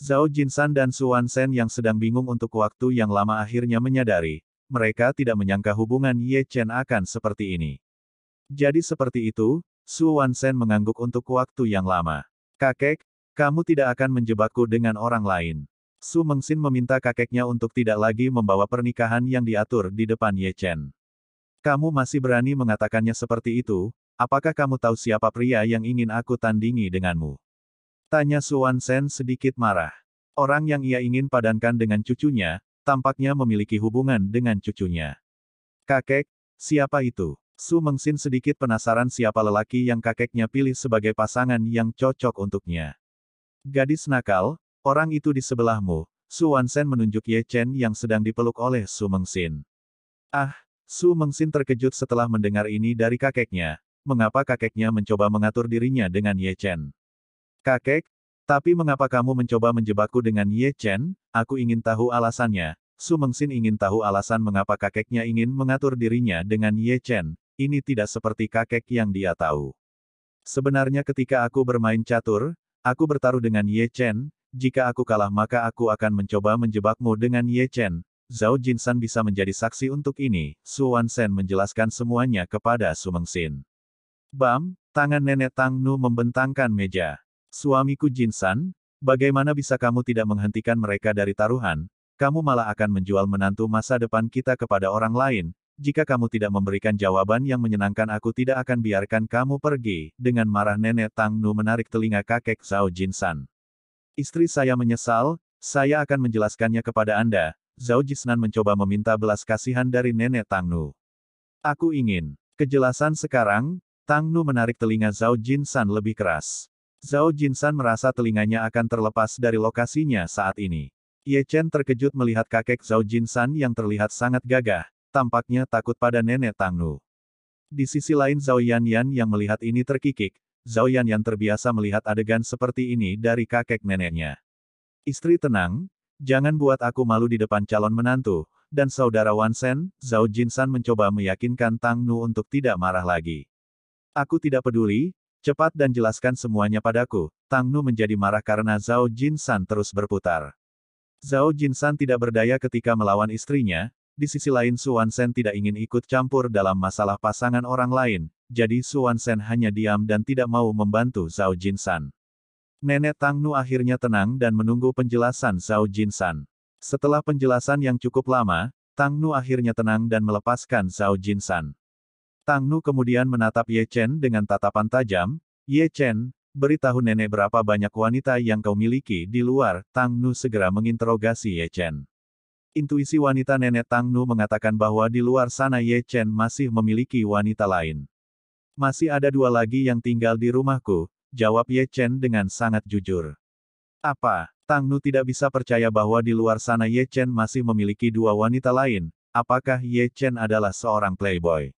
Zhao Jinsan dan Su Wan Sen yang sedang bingung untuk waktu yang lama akhirnya menyadari, mereka tidak menyangka hubungan Ye Chen akan seperti ini. Jadi seperti itu, Su Wan Sen mengangguk untuk waktu yang lama. Kakek, kamu tidak akan menjebakku dengan orang lain. Su Mengsin meminta kakeknya untuk tidak lagi membawa pernikahan yang diatur di depan Ye Chen. Kamu masih berani mengatakannya seperti itu, apakah kamu tahu siapa pria yang ingin aku tandingi denganmu? Tanya Su Wan Sen sedikit marah. Orang yang ia ingin padankan dengan cucunya, tampaknya memiliki hubungan dengan cucunya. Kakek, siapa itu? Su Mengsin sedikit penasaran siapa lelaki yang kakeknya pilih sebagai pasangan yang cocok untuknya. Gadis nakal, orang itu di sebelahmu, Su Wansen menunjuk Ye Chen yang sedang dipeluk oleh Su Mengsin. Ah, Su Mengsin terkejut setelah mendengar ini dari kakeknya. Mengapa kakeknya mencoba mengatur dirinya dengan Ye Chen? Kakek, tapi mengapa kamu mencoba menjebakku dengan Ye Chen? Aku ingin tahu alasannya. Su Mengsin ingin tahu alasan mengapa kakeknya ingin mengatur dirinya dengan Ye Chen, ini tidak seperti kakek yang dia tahu. Sebenarnya ketika aku bermain catur, aku bertaruh dengan Ye Chen, jika aku kalah maka aku akan mencoba menjebakmu dengan Ye Chen. Zhao Jinshan bisa menjadi saksi untuk ini, Su Sen menjelaskan semuanya kepada Su Xin. Bam, tangan nenek Tang Nu membentangkan meja. Suamiku Jinshan, bagaimana bisa kamu tidak menghentikan mereka dari taruhan, kamu malah akan menjual menantu masa depan kita kepada orang lain, jika kamu tidak memberikan jawaban yang menyenangkan aku tidak akan biarkan kamu pergi, dengan marah nenek Tang Nu menarik telinga kakek Zhao Jin San. Istri saya menyesal, saya akan menjelaskannya kepada Anda, Zhao Jisnan mencoba meminta belas kasihan dari nenek Tang Nu. Aku ingin kejelasan sekarang, Tang Nu menarik telinga Zhao Jin San lebih keras. Zhao Jin San merasa telinganya akan terlepas dari lokasinya saat ini. Ye Chen terkejut melihat kakek Zhao Jin San yang terlihat sangat gagah, tampaknya takut pada nenek Tangnu. Di sisi lain Zhao Yan Yan yang melihat ini terkikik, Zhao Yan Yan terbiasa melihat adegan seperti ini dari kakek neneknya. Istri tenang, jangan buat aku malu di depan calon menantu, dan saudara Wansen, Zhao Jinsan mencoba meyakinkan Tang Nu untuk tidak marah lagi. Aku tidak peduli, cepat dan jelaskan semuanya padaku, Tang Nu menjadi marah karena Zhao Jinsan terus berputar. Zhao Jinsan tidak berdaya ketika melawan istrinya, di sisi lain Suan Sen tidak ingin ikut campur dalam masalah pasangan orang lain, jadi Suan Sen hanya diam dan tidak mau membantu Zhao Jinsan. Nenek Tang Nu akhirnya tenang dan menunggu penjelasan Zhao Jinsan. Setelah penjelasan yang cukup lama, Tang Nu akhirnya tenang dan melepaskan Zhao Jinsan. Tang Nu kemudian menatap Ye Chen dengan tatapan tajam, Ye Chen, beritahu nenek berapa banyak wanita yang kau miliki di luar, Tang Nu segera menginterogasi Ye Chen. Intuisi wanita nenek Tang Nu mengatakan bahwa di luar sana Ye Chen masih memiliki wanita lain. Masih ada dua lagi yang tinggal di rumahku, jawab Ye Chen dengan sangat jujur. Apa? Tang Nu tidak bisa percaya bahwa di luar sana Ye Chen masih memiliki dua wanita lain. Apakah Ye Chen adalah seorang playboy?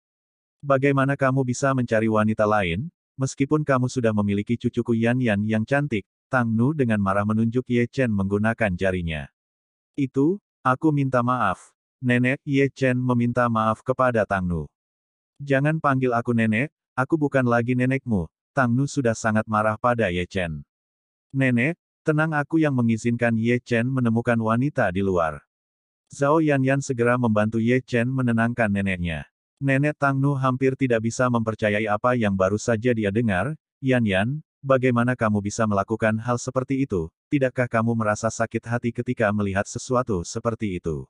Bagaimana kamu bisa mencari wanita lain? Meskipun kamu sudah memiliki cucuku Yan Yan yang cantik, Tang Nu dengan marah menunjuk Ye Chen menggunakan jarinya. Itu, Aku minta maaf. Nenek Ye Chen meminta maaf kepada Tang Nu. Jangan panggil aku nenek, aku bukan lagi nenekmu. Tang Nu sudah sangat marah pada Ye Chen. Nenek, tenang aku yang mengizinkan Ye Chen menemukan wanita di luar. Zhao Yan Yan segera membantu Ye Chen menenangkan neneknya. Nenek Tang Nu hampir tidak bisa mempercayai apa yang baru saja dia dengar, Yan Yan, Bagaimana kamu bisa melakukan hal seperti itu? Tidakkah kamu merasa sakit hati ketika melihat sesuatu seperti itu?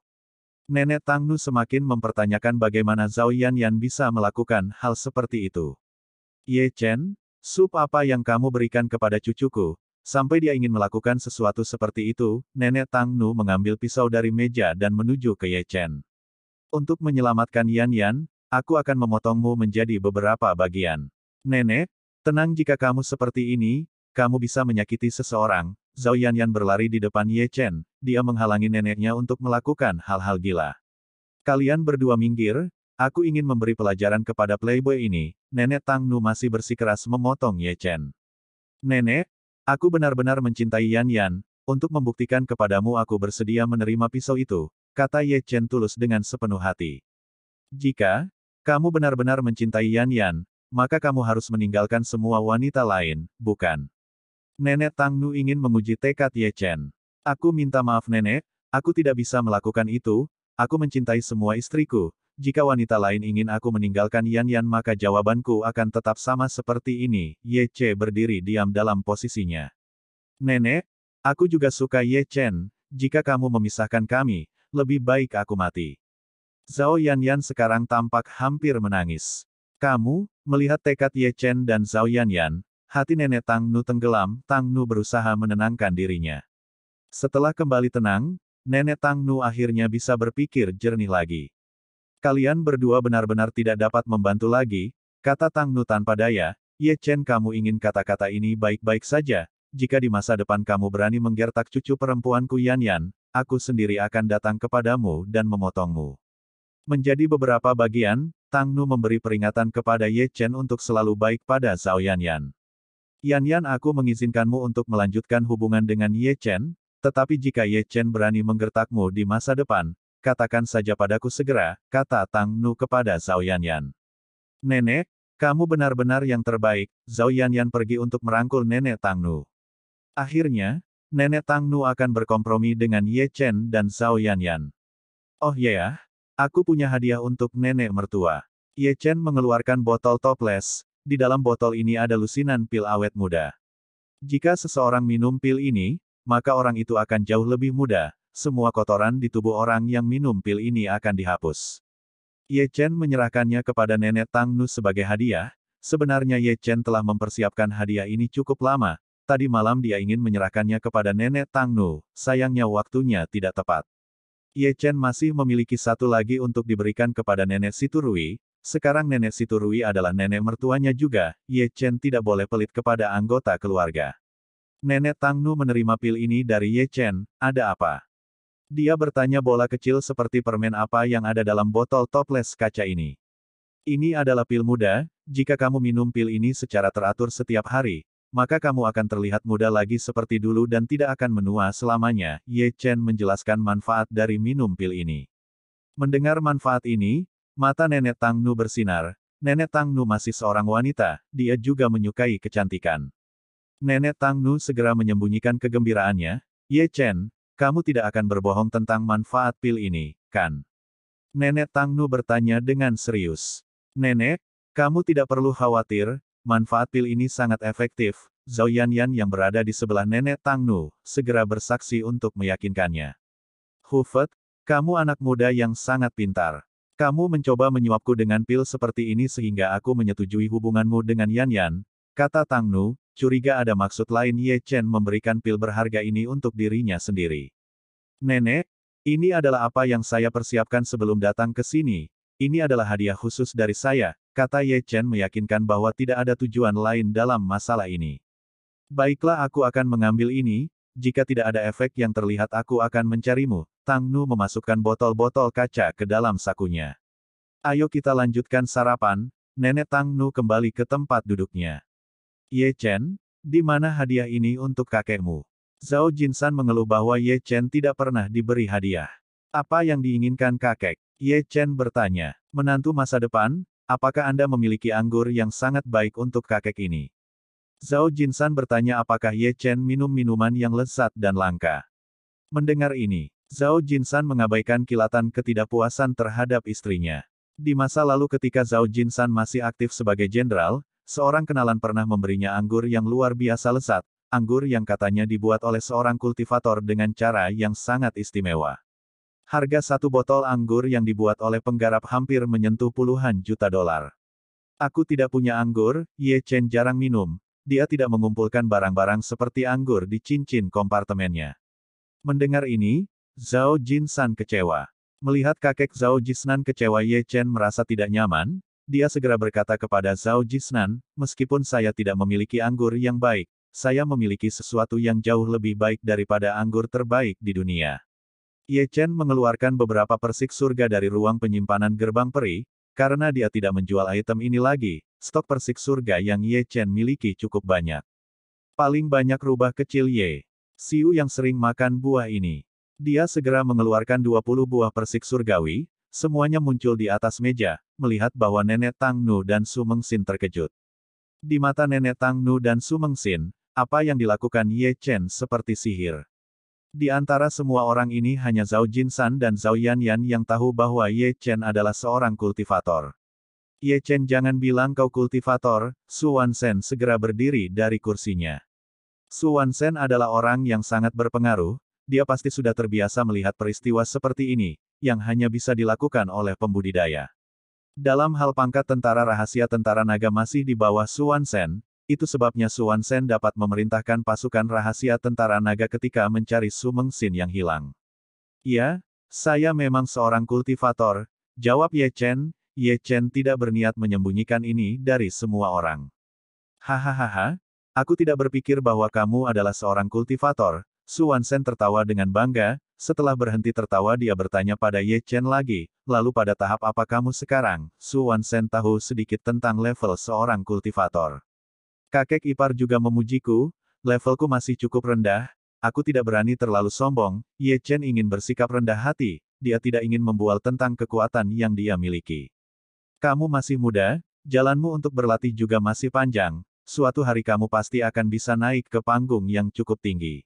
Nenek Tang Nu semakin mempertanyakan bagaimana Zhao Yan Yan bisa melakukan hal seperti itu. Ye Chen, sup apa yang kamu berikan kepada cucuku? Sampai dia ingin melakukan sesuatu seperti itu, Nenek Tang Nu mengambil pisau dari meja dan menuju ke Ye Chen. Untuk menyelamatkan Yan Yan, aku akan memotongmu menjadi beberapa bagian. Nenek, Tenang jika kamu seperti ini, kamu bisa menyakiti seseorang. Zhao Yanyan berlari di depan Ye Chen, dia menghalangi neneknya untuk melakukan hal-hal gila. Kalian berdua minggir, aku ingin memberi pelajaran kepada playboy ini, nenek Tang Nu masih bersikeras memotong Ye Chen. Nenek, aku benar-benar mencintai Yan Yan, untuk membuktikan kepadamu aku bersedia menerima pisau itu, kata Ye Chen tulus dengan sepenuh hati. Jika kamu benar-benar mencintai Yan Yan, maka kamu harus meninggalkan semua wanita lain, bukan? Nenek Tang Nu ingin menguji tekad Ye Chen. Aku minta maaf nenek, aku tidak bisa melakukan itu, aku mencintai semua istriku, jika wanita lain ingin aku meninggalkan Yan Yan maka jawabanku akan tetap sama seperti ini. Ye Che berdiri diam dalam posisinya. Nenek, aku juga suka Ye Chen, jika kamu memisahkan kami, lebih baik aku mati. Zhao Yan Yan sekarang tampak hampir menangis. Kamu, melihat tekad Ye Chen dan Zhao Yanyan, hati nenek Tang Nu tenggelam, Tang Nu berusaha menenangkan dirinya. Setelah kembali tenang, nenek Tang Nu akhirnya bisa berpikir jernih lagi. Kalian berdua benar-benar tidak dapat membantu lagi, kata Tang Nu tanpa daya, Ye Chen kamu ingin kata-kata ini baik-baik saja, jika di masa depan kamu berani menggertak cucu perempuanku Yan Yan, aku sendiri akan datang kepadamu dan memotongmu. Menjadi beberapa bagian, Tang Nu memberi peringatan kepada Ye Chen untuk selalu baik pada Zhao Yanyan. Yan Yan aku mengizinkanmu untuk melanjutkan hubungan dengan Ye Chen, tetapi jika Ye Chen berani menggertakmu di masa depan, katakan saja padaku segera, kata Tang Nu kepada Zhao Yanyan. Nenek, kamu benar-benar yang terbaik, Zhao Yan pergi untuk merangkul nenek Tang Nu. Akhirnya, nenek Tang Nu akan berkompromi dengan Ye Chen dan Zhao Yan. Oh ya, yeah, Aku punya hadiah untuk nenek mertua. Ye Chen mengeluarkan botol toples, di dalam botol ini ada lusinan pil awet muda. Jika seseorang minum pil ini, maka orang itu akan jauh lebih muda, semua kotoran di tubuh orang yang minum pil ini akan dihapus. Ye Chen menyerahkannya kepada nenek Tang Nu sebagai hadiah, sebenarnya Ye Chen telah mempersiapkan hadiah ini cukup lama, tadi malam dia ingin menyerahkannya kepada nenek Tang Nu, sayangnya waktunya tidak tepat. Ye Chen masih memiliki satu lagi untuk diberikan kepada nenek Siturui, sekarang nenek Siturui adalah nenek mertuanya juga, Ye Chen tidak boleh pelit kepada anggota keluarga. Nenek Tang Nu menerima pil ini dari Ye Chen, ada apa? Dia bertanya bola kecil seperti permen apa yang ada dalam botol toples kaca ini. Ini adalah pil muda, jika kamu minum pil ini secara teratur setiap hari, maka kamu akan terlihat muda lagi seperti dulu dan tidak akan menua selamanya, Ye Chen menjelaskan manfaat dari minum pil ini. Mendengar manfaat ini, mata nenek Tang Nu bersinar, nenek Tang Nu masih seorang wanita, dia juga menyukai kecantikan. Nenek Tang Nu segera menyembunyikan kegembiraannya, Ye Chen, kamu tidak akan berbohong tentang manfaat pil ini, kan? Nenek Tang Nu bertanya dengan serius. Nenek, kamu tidak perlu khawatir, Manfaat pil ini sangat efektif. Zhao Yanyan yang berada di sebelah nenek Tang Nu, segera bersaksi untuk meyakinkannya. Hufet, kamu anak muda yang sangat pintar. Kamu mencoba menyuapku dengan pil seperti ini sehingga aku menyetujui hubunganmu dengan Yanyan, kata Tang Nu, curiga ada maksud lain Ye Chen memberikan pil berharga ini untuk dirinya sendiri. Nenek, ini adalah apa yang saya persiapkan sebelum datang ke sini, ini adalah hadiah khusus dari saya, Kata Ye Chen meyakinkan bahwa tidak ada tujuan lain dalam masalah ini. Baiklah aku akan mengambil ini, jika tidak ada efek yang terlihat aku akan mencarimu. Tang Nu memasukkan botol-botol kaca ke dalam sakunya. Ayo kita lanjutkan sarapan, nenek Tang Nu kembali ke tempat duduknya. Ye Chen, di mana hadiah ini untuk kakekmu? Zhao Jinsan mengeluh bahwa Ye Chen tidak pernah diberi hadiah. Apa yang diinginkan kakek? Ye Chen bertanya. Menantu masa depan, Apakah Anda memiliki anggur yang sangat baik untuk kakek ini? Zhao Jinshan bertanya apakah Ye Chen minum minuman yang lezat dan langka. Mendengar ini, Zhao Jinshan mengabaikan kilatan ketidakpuasan terhadap istrinya. Di masa lalu ketika Zhao Jinshan masih aktif sebagai jenderal, seorang kenalan pernah memberinya anggur yang luar biasa lezat, anggur yang katanya dibuat oleh seorang kultivator dengan cara yang sangat istimewa. Harga satu botol anggur yang dibuat oleh penggarap hampir menyentuh puluhan juta dolar. Aku tidak punya anggur, Ye Chen jarang minum. Dia tidak mengumpulkan barang-barang seperti anggur di cincin kompartemennya. Mendengar ini, Zhao Jinsan kecewa. Melihat kakek Zhao Jisnan kecewa Ye Chen merasa tidak nyaman, dia segera berkata kepada Zhao Jisnan, meskipun saya tidak memiliki anggur yang baik, saya memiliki sesuatu yang jauh lebih baik daripada anggur terbaik di dunia. Ye Chen mengeluarkan beberapa persik surga dari ruang penyimpanan gerbang peri, karena dia tidak menjual item ini lagi, stok persik surga yang Ye Chen miliki cukup banyak. Paling banyak rubah kecil Ye. Siu yang sering makan buah ini. Dia segera mengeluarkan 20 buah persik surgawi, semuanya muncul di atas meja, melihat bahwa nenek Tang Nu dan Su Sin terkejut. Di mata nenek Tang Nu dan Su Sin, apa yang dilakukan Ye Chen seperti sihir. Di antara semua orang ini hanya Zhao Jinsan dan Zhao Yan yang tahu bahwa Ye Chen adalah seorang kultivator. Ye Chen jangan bilang kau kultivator, Su Wan Sen segera berdiri dari kursinya. Su Wan Sen adalah orang yang sangat berpengaruh, dia pasti sudah terbiasa melihat peristiwa seperti ini, yang hanya bisa dilakukan oleh pembudidaya. Dalam hal pangkat tentara rahasia tentara naga masih di bawah Su Wan Sen. Itu sebabnya Suan Sen dapat memerintahkan pasukan rahasia tentara naga ketika mencari Sumeng Xin yang hilang. Ya, saya memang seorang kultivator, jawab Ye Chen. Ye Chen tidak berniat menyembunyikan ini dari semua orang. Hahaha, aku tidak berpikir bahwa kamu adalah seorang kultivator. Suan Sen tertawa dengan bangga, setelah berhenti tertawa dia bertanya pada Ye Chen lagi, lalu pada tahap apa kamu sekarang? Suan Sen tahu sedikit tentang level seorang kultivator. Kakek ipar juga memujiku, levelku masih cukup rendah, aku tidak berani terlalu sombong, Ye Chen ingin bersikap rendah hati, dia tidak ingin membual tentang kekuatan yang dia miliki. Kamu masih muda, jalanmu untuk berlatih juga masih panjang, suatu hari kamu pasti akan bisa naik ke panggung yang cukup tinggi.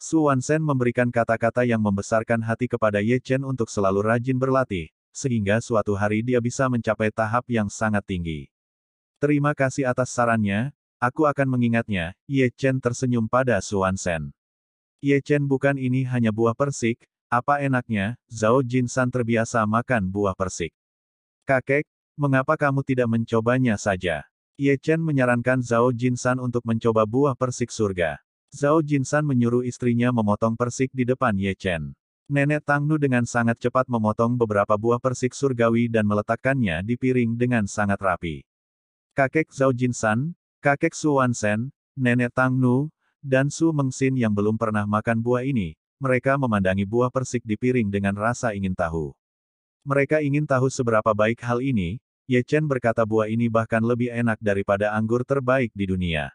Su Wansen memberikan kata-kata yang membesarkan hati kepada Ye Chen untuk selalu rajin berlatih, sehingga suatu hari dia bisa mencapai tahap yang sangat tinggi. Terima kasih atas sarannya, Aku akan mengingatnya, Ye Chen tersenyum pada Suan Sen. Ye Chen bukan ini hanya buah persik, apa enaknya, Zhao Jin San terbiasa makan buah persik. Kakek, mengapa kamu tidak mencobanya saja? Ye Chen menyarankan Zhao Jin San untuk mencoba buah persik surga. Zhao Jin San menyuruh istrinya memotong persik di depan Ye Chen. Nenek Tang Nu dengan sangat cepat memotong beberapa buah persik surgawi dan meletakkannya di piring dengan sangat rapi. Kakek Zhao Jin San, Kakek Su Wansen, Nenek Tang Nu, dan Su Mengsin yang belum pernah makan buah ini, mereka memandangi buah persik di piring dengan rasa ingin tahu. Mereka ingin tahu seberapa baik hal ini, Ye Chen berkata buah ini bahkan lebih enak daripada anggur terbaik di dunia.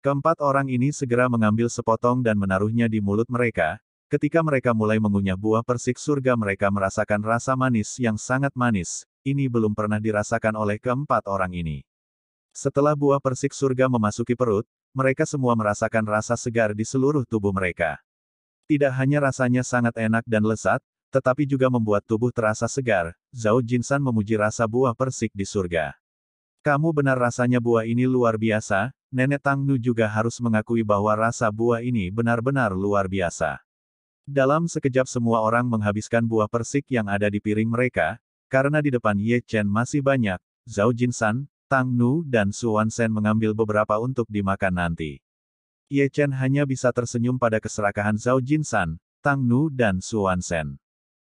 Keempat orang ini segera mengambil sepotong dan menaruhnya di mulut mereka, ketika mereka mulai mengunyah buah persik surga mereka merasakan rasa manis yang sangat manis, ini belum pernah dirasakan oleh keempat orang ini. Setelah buah persik surga memasuki perut, mereka semua merasakan rasa segar di seluruh tubuh mereka. Tidak hanya rasanya sangat enak dan lezat, tetapi juga membuat tubuh terasa segar, Zhao Jinsan memuji rasa buah persik di surga. Kamu benar rasanya buah ini luar biasa, Nenek Tang Nu juga harus mengakui bahwa rasa buah ini benar-benar luar biasa. Dalam sekejap semua orang menghabiskan buah persik yang ada di piring mereka, karena di depan Ye Chen masih banyak, Zhao Jinsan, Tang Nu dan Suan Sen mengambil beberapa untuk dimakan nanti. Ye Chen hanya bisa tersenyum pada keserakahan Zhao Jinsan, Tang Nu dan Suan Sen.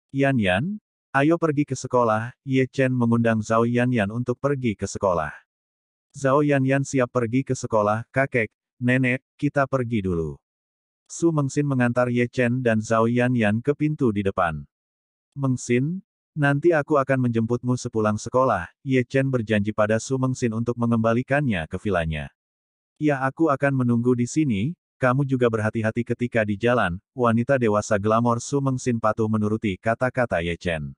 Yan Yan, ayo pergi ke sekolah, Ye Chen mengundang Zhao Yan Yan untuk pergi ke sekolah. Zhao Yan Yan siap pergi ke sekolah, kakek, nenek, kita pergi dulu. Su Mengsin mengantar Ye Chen dan Zhao Yan Yan ke pintu di depan. Mengsin, Nanti aku akan menjemputmu sepulang sekolah, Ye Chen berjanji pada Su Mengsin untuk mengembalikannya ke vilanya. Ya aku akan menunggu di sini, kamu juga berhati-hati ketika di jalan, wanita dewasa glamor Su Mengsin patuh menuruti kata-kata Ye Chen.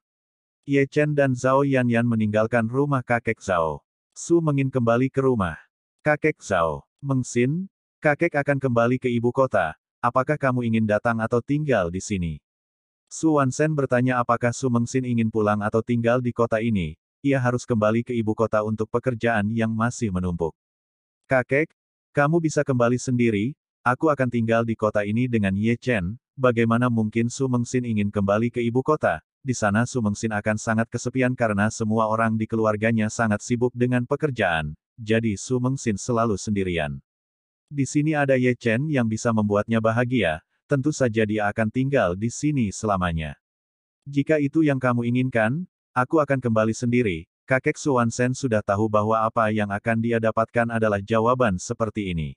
Ye Chen dan Zhao Yan Yan meninggalkan rumah kakek Zhao. Su Mengin kembali ke rumah. Kakek Zhao, Mengsin, kakek akan kembali ke ibu kota, apakah kamu ingin datang atau tinggal di sini? Su Wansen bertanya apakah Su Mengsin ingin pulang atau tinggal di kota ini, ia harus kembali ke ibu kota untuk pekerjaan yang masih menumpuk. Kakek, kamu bisa kembali sendiri, aku akan tinggal di kota ini dengan Ye Chen, bagaimana mungkin Su Mengsin ingin kembali ke ibu kota? Di sana Su Mengsin akan sangat kesepian karena semua orang di keluarganya sangat sibuk dengan pekerjaan, jadi Su Mengsin selalu sendirian. Di sini ada Ye Chen yang bisa membuatnya bahagia, tentu saja dia akan tinggal di sini selamanya. Jika itu yang kamu inginkan, aku akan kembali sendiri. Kakek Sen sudah tahu bahwa apa yang akan dia dapatkan adalah jawaban seperti ini.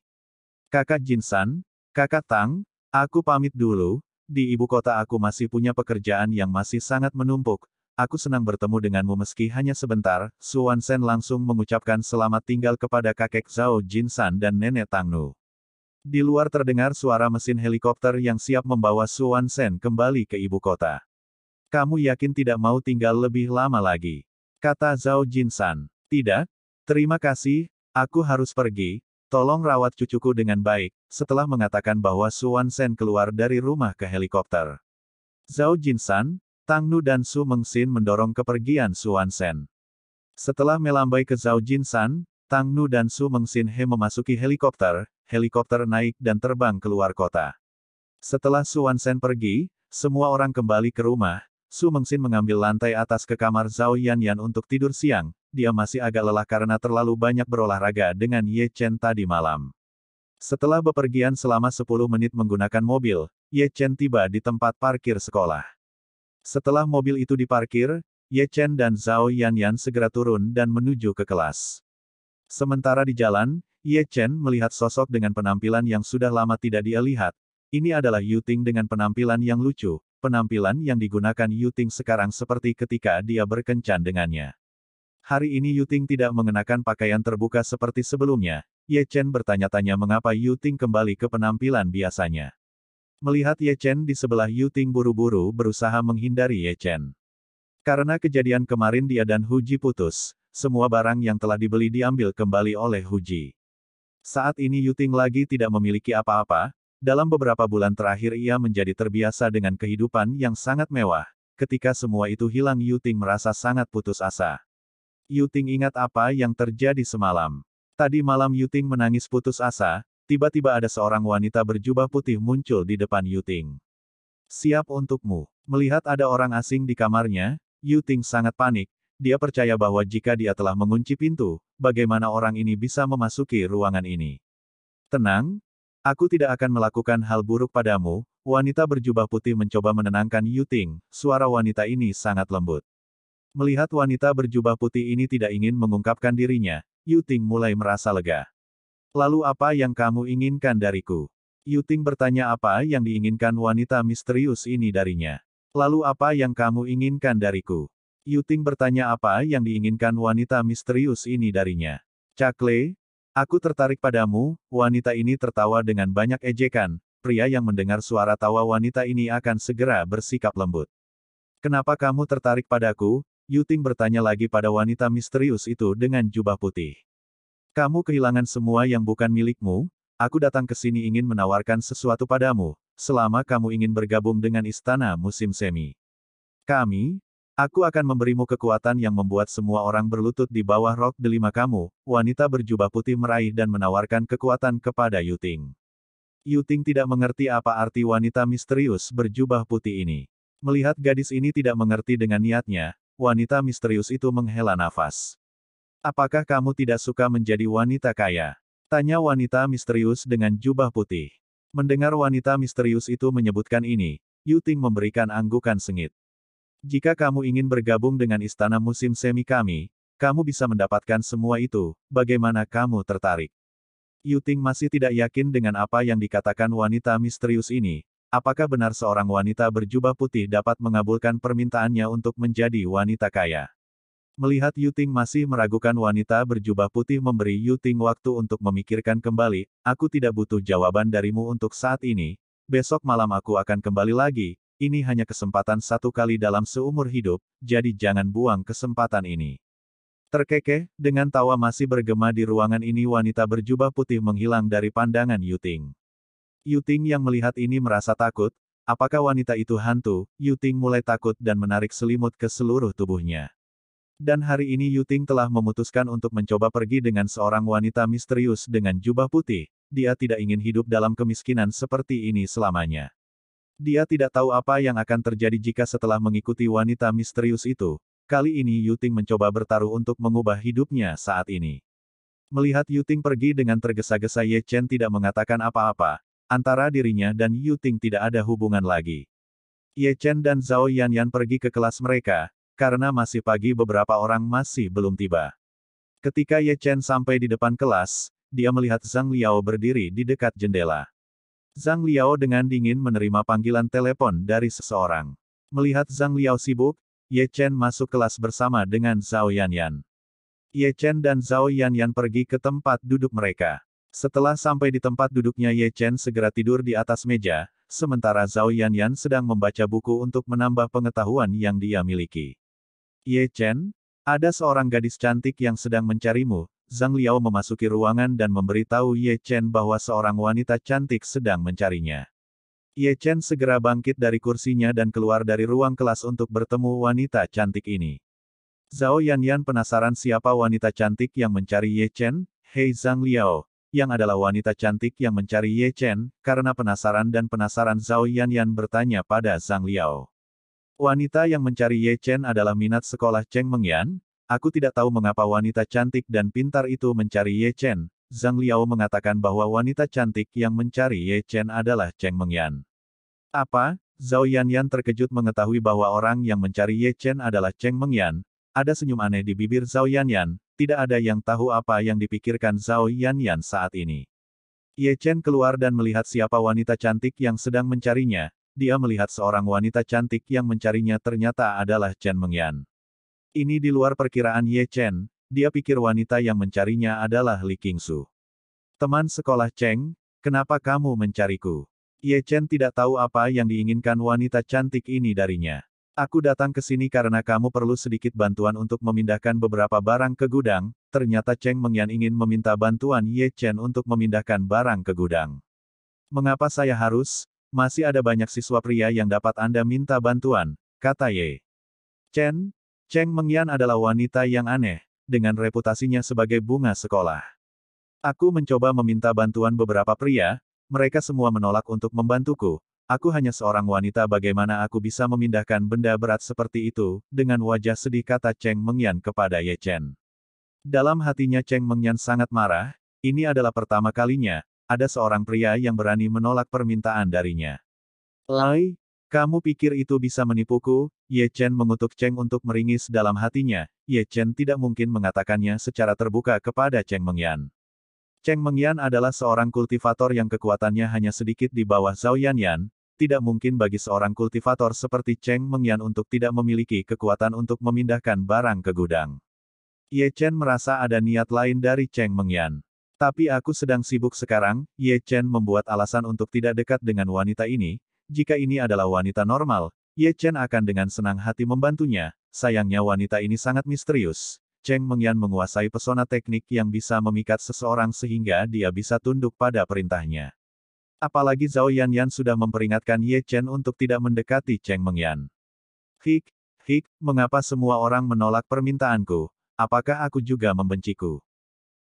Kakak Jin San, kakak Tang, aku pamit dulu, di ibu kota aku masih punya pekerjaan yang masih sangat menumpuk, Aku senang bertemu denganmu meski hanya sebentar, Suan Sen langsung mengucapkan selamat tinggal kepada kakek Zhao Jin San dan nenek Tang Nu. Di luar terdengar suara mesin helikopter yang siap membawa Suan Sen kembali ke ibu kota. Kamu yakin tidak mau tinggal lebih lama lagi? Kata Zhao Jinsan. Tidak, terima kasih, aku harus pergi, tolong rawat cucuku dengan baik, setelah mengatakan bahwa Suan Sen keluar dari rumah ke helikopter. Zhao Jinsan, Tang Nu dan Su Mengsin mendorong kepergian Suan Sen. Setelah melambai ke Zhao Jinsan, Tang Nu dan Su Mengsin He memasuki helikopter, helikopter naik dan terbang keluar kota. Setelah Su Wansen pergi, semua orang kembali ke rumah, Su Mengsin mengambil lantai atas ke kamar Zhao Yan Yan untuk tidur siang, dia masih agak lelah karena terlalu banyak berolahraga dengan Ye Chen tadi malam. Setelah bepergian selama 10 menit menggunakan mobil, Ye Chen tiba di tempat parkir sekolah. Setelah mobil itu diparkir, Ye Chen dan Zhao Yan Yan segera turun dan menuju ke kelas. Sementara di jalan, Ye Chen melihat sosok dengan penampilan yang sudah lama tidak dia lihat. Ini adalah Yu Ting dengan penampilan yang lucu, penampilan yang digunakan Yu Ting sekarang seperti ketika dia berkencan dengannya. Hari ini Yu Ting tidak mengenakan pakaian terbuka seperti sebelumnya. Ye Chen bertanya-tanya mengapa Yu Ting kembali ke penampilan biasanya. Melihat Ye Chen di sebelah Yu Ting buru-buru berusaha menghindari Ye Chen. Karena kejadian kemarin dia dan Huji putus, semua barang yang telah dibeli diambil kembali oleh Huji. Saat ini Yuting lagi tidak memiliki apa-apa, dalam beberapa bulan terakhir ia menjadi terbiasa dengan kehidupan yang sangat mewah. Ketika semua itu hilang Yuting merasa sangat putus asa. Yuting ingat apa yang terjadi semalam. Tadi malam Yuting menangis putus asa, tiba-tiba ada seorang wanita berjubah putih muncul di depan Yuting. Siap untukmu. Melihat ada orang asing di kamarnya, Yuting sangat panik, dia percaya bahwa jika dia telah mengunci pintu, bagaimana orang ini bisa memasuki ruangan ini. Tenang, aku tidak akan melakukan hal buruk padamu, wanita berjubah putih mencoba menenangkan Yuting, suara wanita ini sangat lembut. Melihat wanita berjubah putih ini tidak ingin mengungkapkan dirinya, Yuting mulai merasa lega. Lalu apa yang kamu inginkan dariku? Yuting bertanya apa yang diinginkan wanita misterius ini darinya. Lalu apa yang kamu inginkan dariku? Yuting bertanya apa yang diinginkan wanita misterius ini darinya. Cakle, aku tertarik padamu, wanita ini tertawa dengan banyak ejekan, pria yang mendengar suara tawa wanita ini akan segera bersikap lembut. Kenapa kamu tertarik padaku? Yuting bertanya lagi pada wanita misterius itu dengan jubah putih. Kamu kehilangan semua yang bukan milikmu, aku datang ke sini ingin menawarkan sesuatu padamu, selama kamu ingin bergabung dengan istana musim semi. Kami, Aku akan memberimu kekuatan yang membuat semua orang berlutut di bawah rok delima kamu, wanita berjubah putih meraih dan menawarkan kekuatan kepada Yuting. Yuting tidak mengerti apa arti wanita misterius berjubah putih ini. Melihat gadis ini tidak mengerti dengan niatnya, wanita misterius itu menghela nafas. Apakah kamu tidak suka menjadi wanita kaya? Tanya wanita misterius dengan jubah putih. Mendengar wanita misterius itu menyebutkan ini, Yuting memberikan anggukan sengit. Jika kamu ingin bergabung dengan istana musim semi kami, kamu bisa mendapatkan semua itu, bagaimana kamu tertarik? Yuting masih tidak yakin dengan apa yang dikatakan wanita misterius ini, apakah benar seorang wanita berjubah putih dapat mengabulkan permintaannya untuk menjadi wanita kaya. Melihat Yuting masih meragukan wanita berjubah putih memberi Yuting waktu untuk memikirkan kembali, aku tidak butuh jawaban darimu untuk saat ini, besok malam aku akan kembali lagi, ini hanya kesempatan satu kali dalam seumur hidup, jadi jangan buang kesempatan ini. Terkekeh, dengan tawa masih bergema di ruangan ini wanita berjubah putih menghilang dari pandangan Yuting. Yuting yang melihat ini merasa takut, apakah wanita itu hantu, Yuting mulai takut dan menarik selimut ke seluruh tubuhnya. Dan hari ini Yuting telah memutuskan untuk mencoba pergi dengan seorang wanita misterius dengan jubah putih. Dia tidak ingin hidup dalam kemiskinan seperti ini selamanya. Dia tidak tahu apa yang akan terjadi jika setelah mengikuti wanita misterius itu, kali ini Yuting mencoba bertaruh untuk mengubah hidupnya saat ini. Melihat Yuting pergi dengan tergesa-gesa Ye Chen tidak mengatakan apa-apa, antara dirinya dan Yuting tidak ada hubungan lagi. Ye Chen dan Zhao Yan Yanyan pergi ke kelas mereka, karena masih pagi beberapa orang masih belum tiba. Ketika Ye Chen sampai di depan kelas, dia melihat Zhang Liao berdiri di dekat jendela. Zhang Liao dengan dingin menerima panggilan telepon dari seseorang. Melihat Zhang Liao sibuk, Ye Chen masuk kelas bersama dengan Zhao Yanyan. Ye Chen dan Zhao Yanyan pergi ke tempat duduk mereka. Setelah sampai di tempat duduknya Ye Chen segera tidur di atas meja, sementara Zhao Yanyan sedang membaca buku untuk menambah pengetahuan yang dia miliki. Ye Chen, ada seorang gadis cantik yang sedang mencarimu, Zhang Liao memasuki ruangan dan memberitahu Ye Chen bahwa seorang wanita cantik sedang mencarinya. Ye Chen segera bangkit dari kursinya dan keluar dari ruang kelas untuk bertemu wanita cantik ini. Zhao Yanyan penasaran siapa wanita cantik yang mencari Ye Chen, Hei Zhang Liao, yang adalah wanita cantik yang mencari Ye Chen, karena penasaran dan penasaran Zhao Yanyan bertanya pada Zhang Liao. Wanita yang mencari Ye Chen adalah minat sekolah Cheng Mengyan, Aku tidak tahu mengapa wanita cantik dan pintar itu mencari Ye Chen. Zhang Liao mengatakan bahwa wanita cantik yang mencari Ye Chen adalah Cheng Mengyan. Apa? Zhao Yanyan terkejut mengetahui bahwa orang yang mencari Ye Chen adalah Cheng Mengyan. Ada senyum aneh di bibir Zhao Yanyan, tidak ada yang tahu apa yang dipikirkan Zhao Yanyan saat ini. Ye Chen keluar dan melihat siapa wanita cantik yang sedang mencarinya. Dia melihat seorang wanita cantik yang mencarinya ternyata adalah Chen Mengyan. Ini di luar perkiraan Ye Chen, dia pikir wanita yang mencarinya adalah Li Qingsu. Teman sekolah Cheng, kenapa kamu mencariku? Ye Chen tidak tahu apa yang diinginkan wanita cantik ini darinya. Aku datang ke sini karena kamu perlu sedikit bantuan untuk memindahkan beberapa barang ke gudang, ternyata Cheng Mengyan ingin meminta bantuan Ye Chen untuk memindahkan barang ke gudang. Mengapa saya harus? Masih ada banyak siswa pria yang dapat Anda minta bantuan, kata Ye. Chen, Cheng Mengyan adalah wanita yang aneh, dengan reputasinya sebagai bunga sekolah. Aku mencoba meminta bantuan beberapa pria, mereka semua menolak untuk membantuku. Aku hanya seorang wanita bagaimana aku bisa memindahkan benda berat seperti itu, dengan wajah sedih kata Cheng Mengyan kepada Ye Chen. Dalam hatinya Cheng Mengyan sangat marah, ini adalah pertama kalinya, ada seorang pria yang berani menolak permintaan darinya. Lai, kamu pikir itu bisa menipuku? Ye Chen mengutuk Cheng untuk meringis dalam hatinya. Ye Chen tidak mungkin mengatakannya secara terbuka kepada Cheng Mengyan. Cheng Mengyan adalah seorang kultivator yang kekuatannya hanya sedikit di bawah Zhao Yanyan. Tidak mungkin bagi seorang kultivator seperti Cheng Mengyan untuk tidak memiliki kekuatan untuk memindahkan barang ke gudang. Ye Chen merasa ada niat lain dari Cheng Mengyan. Tapi aku sedang sibuk sekarang, Ye Chen membuat alasan untuk tidak dekat dengan wanita ini, jika ini adalah wanita normal, Ye Chen akan dengan senang hati membantunya, sayangnya wanita ini sangat misterius. Cheng Mengyan menguasai pesona teknik yang bisa memikat seseorang sehingga dia bisa tunduk pada perintahnya. Apalagi Zhao Yan Yan sudah memperingatkan Ye Chen untuk tidak mendekati Cheng Mengyan. Hik, hik, mengapa semua orang menolak permintaanku? Apakah aku juga membenciku?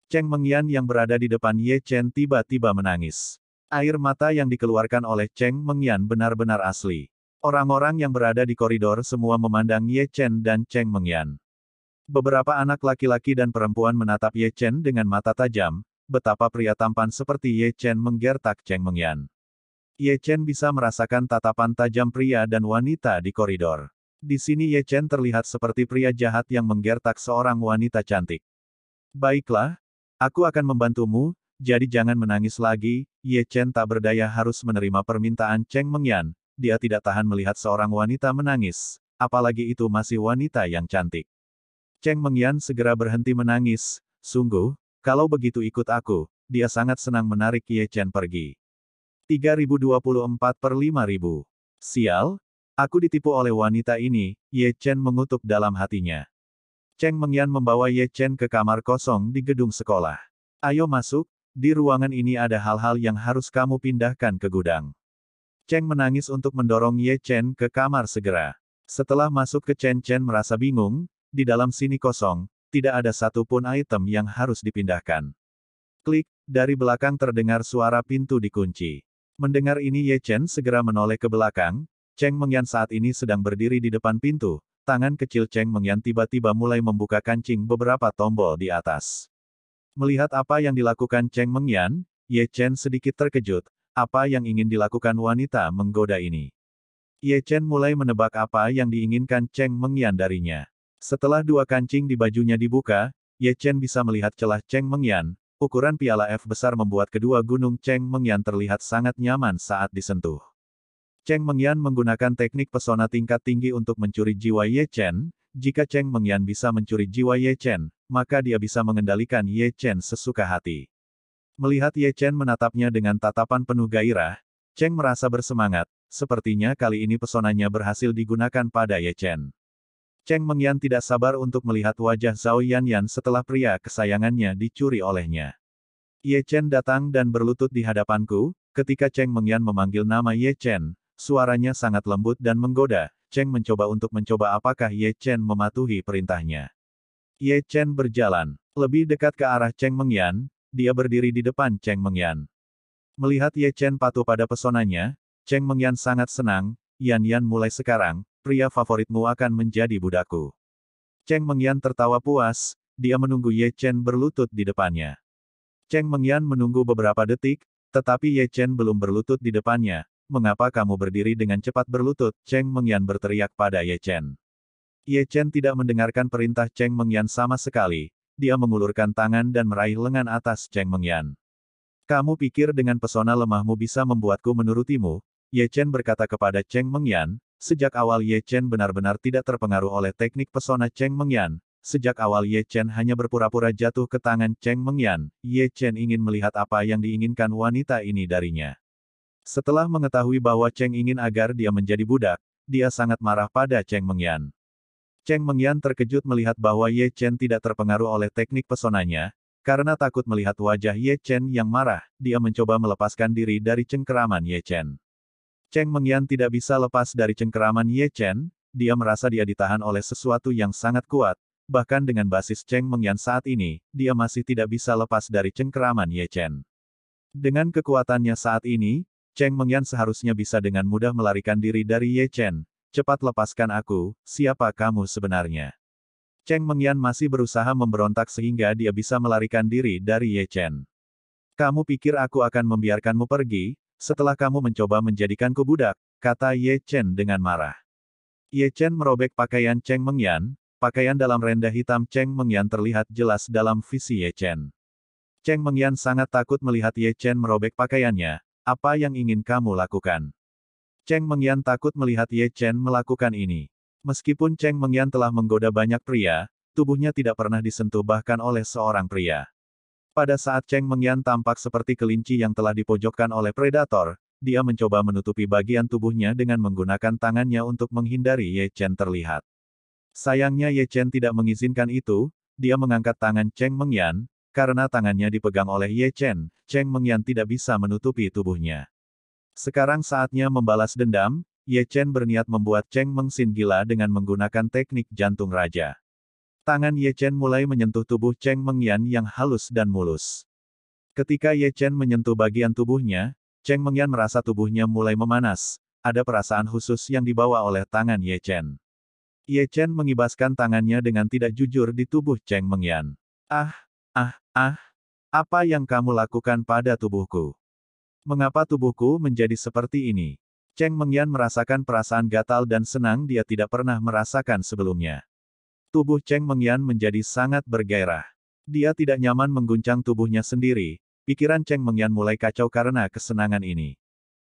Cheng Mengyan yang berada di depan Ye Chen tiba-tiba menangis. Air mata yang dikeluarkan oleh Cheng Mengyan benar-benar asli. Orang-orang yang berada di koridor semua memandang Ye Chen dan Cheng Mengyan. Beberapa anak laki-laki dan perempuan menatap Ye Chen dengan mata tajam, betapa pria tampan seperti Ye Chen menggertak Cheng Mengyan. Ye Chen bisa merasakan tatapan tajam pria dan wanita di koridor. Di sini Ye Chen terlihat seperti pria jahat yang menggertak seorang wanita cantik. Baiklah, aku akan membantumu, jadi jangan menangis lagi, Ye Chen tak berdaya harus menerima permintaan Cheng Mengyan, dia tidak tahan melihat seorang wanita menangis, apalagi itu masih wanita yang cantik. Cheng Mengyan segera berhenti menangis, sungguh, kalau begitu ikut aku, dia sangat senang menarik Ye Chen pergi. 3024 per 5000. Sial, aku ditipu oleh wanita ini, Ye Chen mengutuk dalam hatinya. Cheng Mengyan membawa Ye Chen ke kamar kosong di gedung sekolah. Ayo masuk, di ruangan ini ada hal-hal yang harus kamu pindahkan ke gudang. Cheng menangis untuk mendorong Ye Chen ke kamar segera. Setelah masuk ke Chen Chen merasa bingung, di dalam sini kosong, tidak ada satupun item yang harus dipindahkan. Klik, dari belakang terdengar suara pintu dikunci. Mendengar ini Ye Chen segera menoleh ke belakang, Cheng Mengyan saat ini sedang berdiri di depan pintu, tangan kecil Cheng Mengyan tiba-tiba mulai membuka kancing beberapa tombol di atas. Melihat apa yang dilakukan Cheng Mengyan, Ye Chen sedikit terkejut, apa yang ingin dilakukan wanita menggoda ini. Ye Chen mulai menebak apa yang diinginkan Cheng Mengyan darinya. Setelah dua kancing di bajunya dibuka, Ye Chen bisa melihat celah Cheng Mengyan, ukuran piala F besar membuat kedua gunung Cheng Mengyan terlihat sangat nyaman saat disentuh. Cheng Mengyan menggunakan teknik pesona tingkat tinggi untuk mencuri jiwa Ye Chen. Jika Cheng Mengyan bisa mencuri jiwa Ye Chen, maka dia bisa mengendalikan Ye Chen sesuka hati. Melihat Ye Chen menatapnya dengan tatapan penuh gairah, Cheng merasa bersemangat, sepertinya kali ini pesonanya berhasil digunakan pada Ye Chen. Cheng Mengyan tidak sabar untuk melihat wajah Zhao Yan Yan setelah pria kesayangannya dicuri olehnya. Ye Chen datang dan berlutut di hadapanku, ketika Cheng Mengyan memanggil nama Ye Chen, suaranya sangat lembut dan menggoda, Cheng mencoba untuk mencoba apakah Ye Chen mematuhi perintahnya. Ye Chen berjalan. Lebih dekat ke arah Cheng Mengyan, dia berdiri di depan Cheng Mengyan. Melihat Ye Chen patuh pada pesonanya, Cheng Mengyan sangat senang, Yan Yan mulai sekarang, pria favoritmu akan menjadi budakku. Cheng Mengyan tertawa puas, dia menunggu Ye Chen berlutut di depannya. Cheng Mengyan menunggu beberapa detik, tetapi Ye Chen belum berlutut di depannya. Mengapa kamu berdiri dengan cepat berlutut? Cheng Mengyan berteriak pada Ye Chen. Ye Chen tidak mendengarkan perintah Cheng Mengyan sama sekali, dia mengulurkan tangan dan meraih lengan atas Cheng Mengyan. Kamu pikir dengan pesona lemahmu bisa membuatku menurutimu? Ye Chen berkata kepada Cheng Mengyan, sejak awal Ye Chen benar-benar tidak terpengaruh oleh teknik pesona Cheng Mengyan, sejak awal Ye Chen hanya berpura-pura jatuh ke tangan Cheng Mengyan, Ye Chen ingin melihat apa yang diinginkan wanita ini darinya. Setelah mengetahui bahwa Cheng ingin agar dia menjadi budak, dia sangat marah pada Cheng Mengyan. Cheng Mengyan terkejut melihat bahwa Ye Chen tidak terpengaruh oleh teknik pesonanya, karena takut melihat wajah Ye Chen yang marah, dia mencoba melepaskan diri dari cengkeraman Ye Chen. Cheng Mengyan tidak bisa lepas dari cengkeraman Ye Chen, dia merasa dia ditahan oleh sesuatu yang sangat kuat, bahkan dengan basis Cheng Mengyan saat ini, dia masih tidak bisa lepas dari cengkeraman Ye Chen. Dengan kekuatannya saat ini, Cheng Mengyan seharusnya bisa dengan mudah melarikan diri dari Ye Chen, Cepat lepaskan aku, siapa kamu sebenarnya? Cheng Mengyan masih berusaha memberontak sehingga dia bisa melarikan diri dari Ye Chen. Kamu pikir aku akan membiarkanmu pergi, setelah kamu mencoba menjadikanku budak, kata Ye Chen dengan marah. Ye Chen merobek pakaian Cheng Mengyan, pakaian dalam rendah hitam Cheng Mengyan terlihat jelas dalam visi Ye Chen. Cheng Mengyan sangat takut melihat Ye Chen merobek pakaiannya, apa yang ingin kamu lakukan? Cheng Mengyan takut melihat Ye Chen melakukan ini. Meskipun Cheng Mengyan telah menggoda banyak pria, tubuhnya tidak pernah disentuh bahkan oleh seorang pria. Pada saat Cheng Mengyan tampak seperti kelinci yang telah dipojokkan oleh predator, dia mencoba menutupi bagian tubuhnya dengan menggunakan tangannya untuk menghindari Ye Chen terlihat. Sayangnya Ye Chen tidak mengizinkan itu, dia mengangkat tangan Cheng Mengyan, karena tangannya dipegang oleh Ye Chen, Cheng Mengyan tidak bisa menutupi tubuhnya. Sekarang saatnya membalas dendam, Ye Chen berniat membuat Cheng Mengsin gila dengan menggunakan teknik jantung raja. Tangan Ye Chen mulai menyentuh tubuh Cheng Mengyan yang halus dan mulus. Ketika Ye Chen menyentuh bagian tubuhnya, Cheng Mengyan merasa tubuhnya mulai memanas, ada perasaan khusus yang dibawa oleh tangan Ye Chen. Ye Chen mengibaskan tangannya dengan tidak jujur di tubuh Cheng Mengyan. Ah, ah, ah, apa yang kamu lakukan pada tubuhku? Mengapa tubuhku menjadi seperti ini? Cheng Mengyan merasakan perasaan gatal dan senang dia tidak pernah merasakan sebelumnya. Tubuh Cheng Mengyan menjadi sangat bergairah. Dia tidak nyaman mengguncang tubuhnya sendiri, pikiran Cheng Mengyan mulai kacau karena kesenangan ini.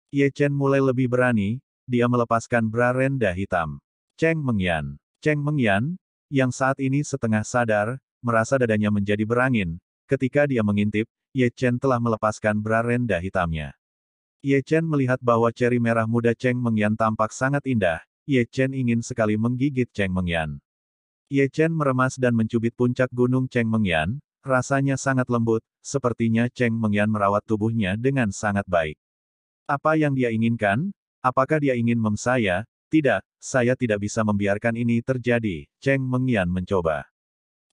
Ye Chen mulai lebih berani, dia melepaskan bra renda hitam. Cheng Mengyan, Cheng Mengyan, yang saat ini setengah sadar, merasa dadanya menjadi berangin, ketika dia mengintip, Ye Chen telah melepaskan bra renda hitamnya. Ye Chen melihat bahwa ceri merah muda Cheng Mengyan tampak sangat indah, Ye Chen ingin sekali menggigit Cheng Mengyan. Ye Chen meremas dan mencubit puncak gunung Cheng Mengyan, rasanya sangat lembut, sepertinya Cheng Mengyan merawat tubuhnya dengan sangat baik. Apa yang dia inginkan? Apakah dia ingin mem saya? Tidak, saya tidak bisa membiarkan ini terjadi, Cheng Mengyan mencoba.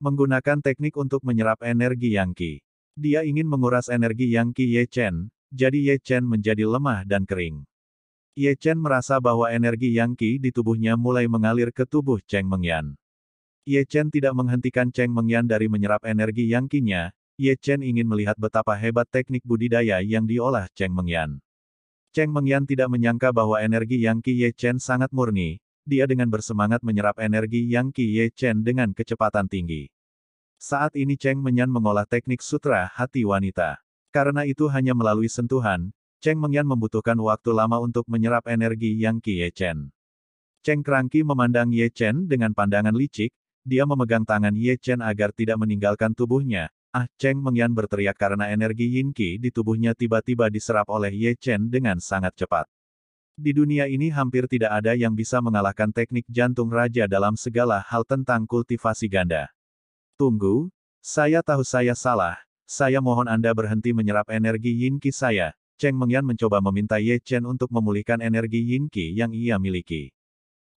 Menggunakan teknik untuk menyerap energi Yang Qi. Dia ingin menguras energi Yang Qi Ye Chen, jadi Ye Chen menjadi lemah dan kering. Ye Chen merasa bahwa energi Yang Qi di tubuhnya mulai mengalir ke tubuh Cheng Mengyan. Ye Chen tidak menghentikan Cheng Mengyan dari menyerap energi Yang Qi-nya, Ye Chen ingin melihat betapa hebat teknik budidaya yang diolah Cheng Mengyan. Cheng Mengyan tidak menyangka bahwa energi Yang Qi Ye Chen sangat murni, dia dengan bersemangat menyerap energi Yang Qi Ye Chen dengan kecepatan tinggi. Saat ini Cheng Menyan mengolah teknik sutra hati wanita. Karena itu hanya melalui sentuhan, Cheng Mengyan membutuhkan waktu lama untuk menyerap energi yang Ye Chen. Cheng Krangki memandang Ye Chen dengan pandangan licik, dia memegang tangan Ye Chen agar tidak meninggalkan tubuhnya. Ah, Cheng Mengyan berteriak karena energi Yin Qi di tubuhnya tiba-tiba diserap oleh Ye Chen dengan sangat cepat. Di dunia ini hampir tidak ada yang bisa mengalahkan teknik jantung raja dalam segala hal tentang kultivasi ganda. Tunggu, saya tahu saya salah. Saya mohon Anda berhenti menyerap energi yin qi saya. Cheng Mengyan mencoba meminta Ye Chen untuk memulihkan energi yin qi yang ia miliki.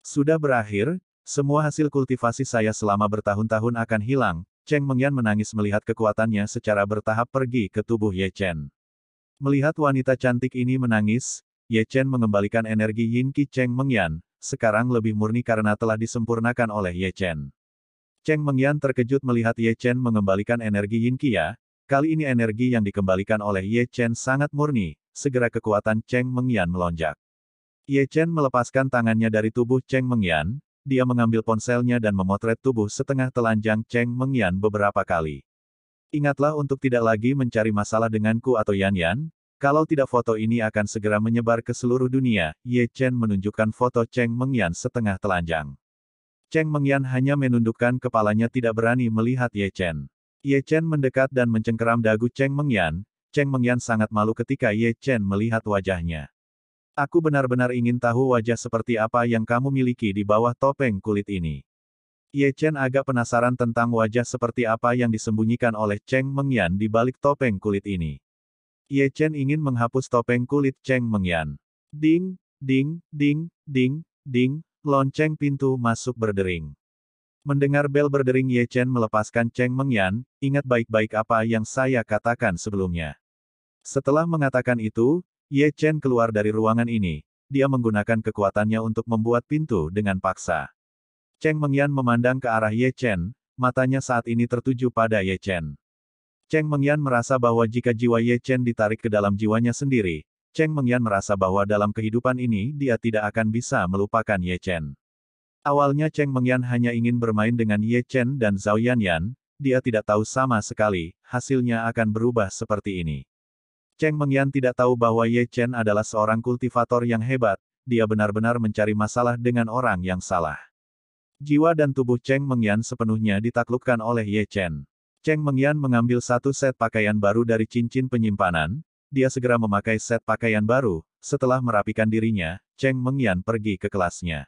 Sudah berakhir, semua hasil kultivasi saya selama bertahun-tahun akan hilang. Cheng Mengyan menangis melihat kekuatannya secara bertahap pergi ke tubuh Ye Chen. Melihat wanita cantik ini menangis, Ye Chen mengembalikan energi yin qi Cheng Mengyan, sekarang lebih murni karena telah disempurnakan oleh Ye Chen. Cheng Mengyan terkejut melihat Ye Chen mengembalikan energi Yin Qia, ya. kali ini energi yang dikembalikan oleh Ye Chen sangat murni, segera kekuatan Cheng Mengyan melonjak. Ye Chen melepaskan tangannya dari tubuh Cheng Mengyan, dia mengambil ponselnya dan memotret tubuh setengah telanjang Cheng Mengyan beberapa kali. Ingatlah untuk tidak lagi mencari masalah denganku atau Yan Yan, kalau tidak foto ini akan segera menyebar ke seluruh dunia, Ye Chen menunjukkan foto Cheng Mengyan setengah telanjang. Cheng Mengyan hanya menundukkan kepalanya tidak berani melihat Ye Chen. Ye Chen mendekat dan mencengkeram dagu Cheng Mengyan, Cheng Mengyan sangat malu ketika Ye Chen melihat wajahnya. Aku benar-benar ingin tahu wajah seperti apa yang kamu miliki di bawah topeng kulit ini. Ye Chen agak penasaran tentang wajah seperti apa yang disembunyikan oleh Cheng Mengyan di balik topeng kulit ini. Ye Chen ingin menghapus topeng kulit Cheng Mengyan. Ding, ding, ding, ding, ding, Lonceng pintu masuk berdering. Mendengar bel berdering Ye Chen melepaskan Cheng Mengyan, ingat baik-baik apa yang saya katakan sebelumnya. Setelah mengatakan itu, Ye Chen keluar dari ruangan ini. Dia menggunakan kekuatannya untuk membuat pintu dengan paksa. Cheng Mengyan memandang ke arah Ye Chen, matanya saat ini tertuju pada Ye Chen. Cheng Mengyan merasa bahwa jika jiwa Ye Chen ditarik ke dalam jiwanya sendiri, Cheng Mengyan merasa bahwa dalam kehidupan ini dia tidak akan bisa melupakan Ye Chen. Awalnya Cheng Mengyan hanya ingin bermain dengan Ye Chen dan Zhao Yanyan, dia tidak tahu sama sekali, hasilnya akan berubah seperti ini. Cheng Mengyan tidak tahu bahwa Ye Chen adalah seorang kultivator yang hebat, dia benar-benar mencari masalah dengan orang yang salah. Jiwa dan tubuh Cheng Mengyan sepenuhnya ditaklukkan oleh Ye Chen. Cheng Mengyan mengambil satu set pakaian baru dari cincin penyimpanan, dia segera memakai set pakaian baru. Setelah merapikan dirinya, Cheng Mengyan pergi ke kelasnya.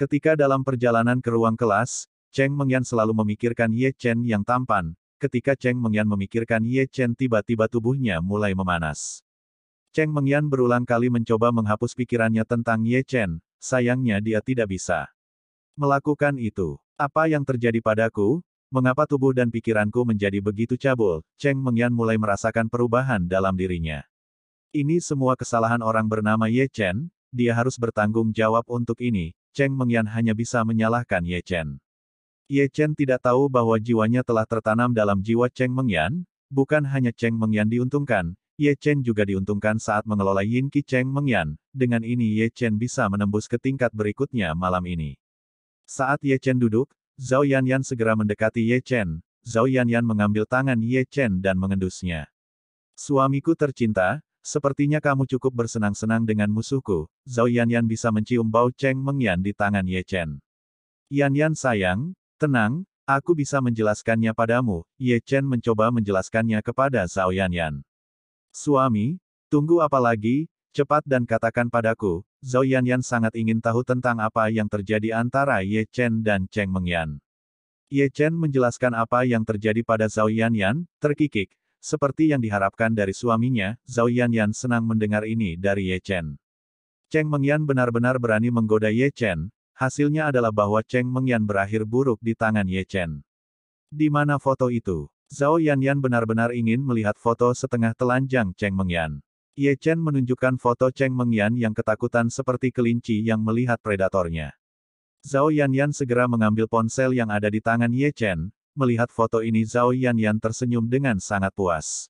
Ketika dalam perjalanan ke ruang kelas, Cheng Mengyan selalu memikirkan Ye Chen yang tampan. Ketika Cheng Mengyan memikirkan Ye Chen tiba-tiba tubuhnya mulai memanas. Cheng Mengyan berulang kali mencoba menghapus pikirannya tentang Ye Chen, sayangnya dia tidak bisa melakukan itu. Apa yang terjadi padaku? Mengapa tubuh dan pikiranku menjadi begitu cabul? Cheng Mengyan mulai merasakan perubahan dalam dirinya. Ini semua kesalahan orang bernama Ye Chen, dia harus bertanggung jawab untuk ini. Cheng Mengyan hanya bisa menyalahkan Ye Chen. Ye Chen tidak tahu bahwa jiwanya telah tertanam dalam jiwa Cheng Mengyan, bukan hanya Cheng Mengyan diuntungkan, Ye Chen juga diuntungkan saat mengelola Yin Qi Cheng Mengyan, dengan ini Ye Chen bisa menembus ke tingkat berikutnya malam ini. Saat Ye Chen duduk, Zhao Yanyan segera mendekati Ye Chen. Zhao Yanyan mengambil tangan Ye Chen dan mengendusnya. Suamiku tercinta, sepertinya kamu cukup bersenang-senang dengan musuhku. Zhao Yanyan bisa mencium bau Cheng Mengyan di tangan Ye Chen. Yanyan sayang, tenang, aku bisa menjelaskannya padamu. Ye Chen mencoba menjelaskannya kepada Zhao Yanyan. Suami, tunggu apa lagi? Cepat dan katakan padaku, Zhao Yanyan sangat ingin tahu tentang apa yang terjadi antara Ye Chen dan Cheng Mengyan. Ye Chen menjelaskan apa yang terjadi pada Zhao Yanyan, terkikik. Seperti yang diharapkan dari suaminya, Zhao Yanyan senang mendengar ini dari Ye Chen. Cheng Mengyan benar-benar berani menggoda Ye Chen, hasilnya adalah bahwa Cheng Mengyan berakhir buruk di tangan Ye Chen. Di mana foto itu? Zhao Yanyan benar-benar ingin melihat foto setengah telanjang Cheng Mengyan. Ye Chen menunjukkan foto Cheng Mengyan yang ketakutan seperti kelinci yang melihat predatornya. Zhao Yanyan segera mengambil ponsel yang ada di tangan Ye Chen, melihat foto ini Zhao Yanyan tersenyum dengan sangat puas.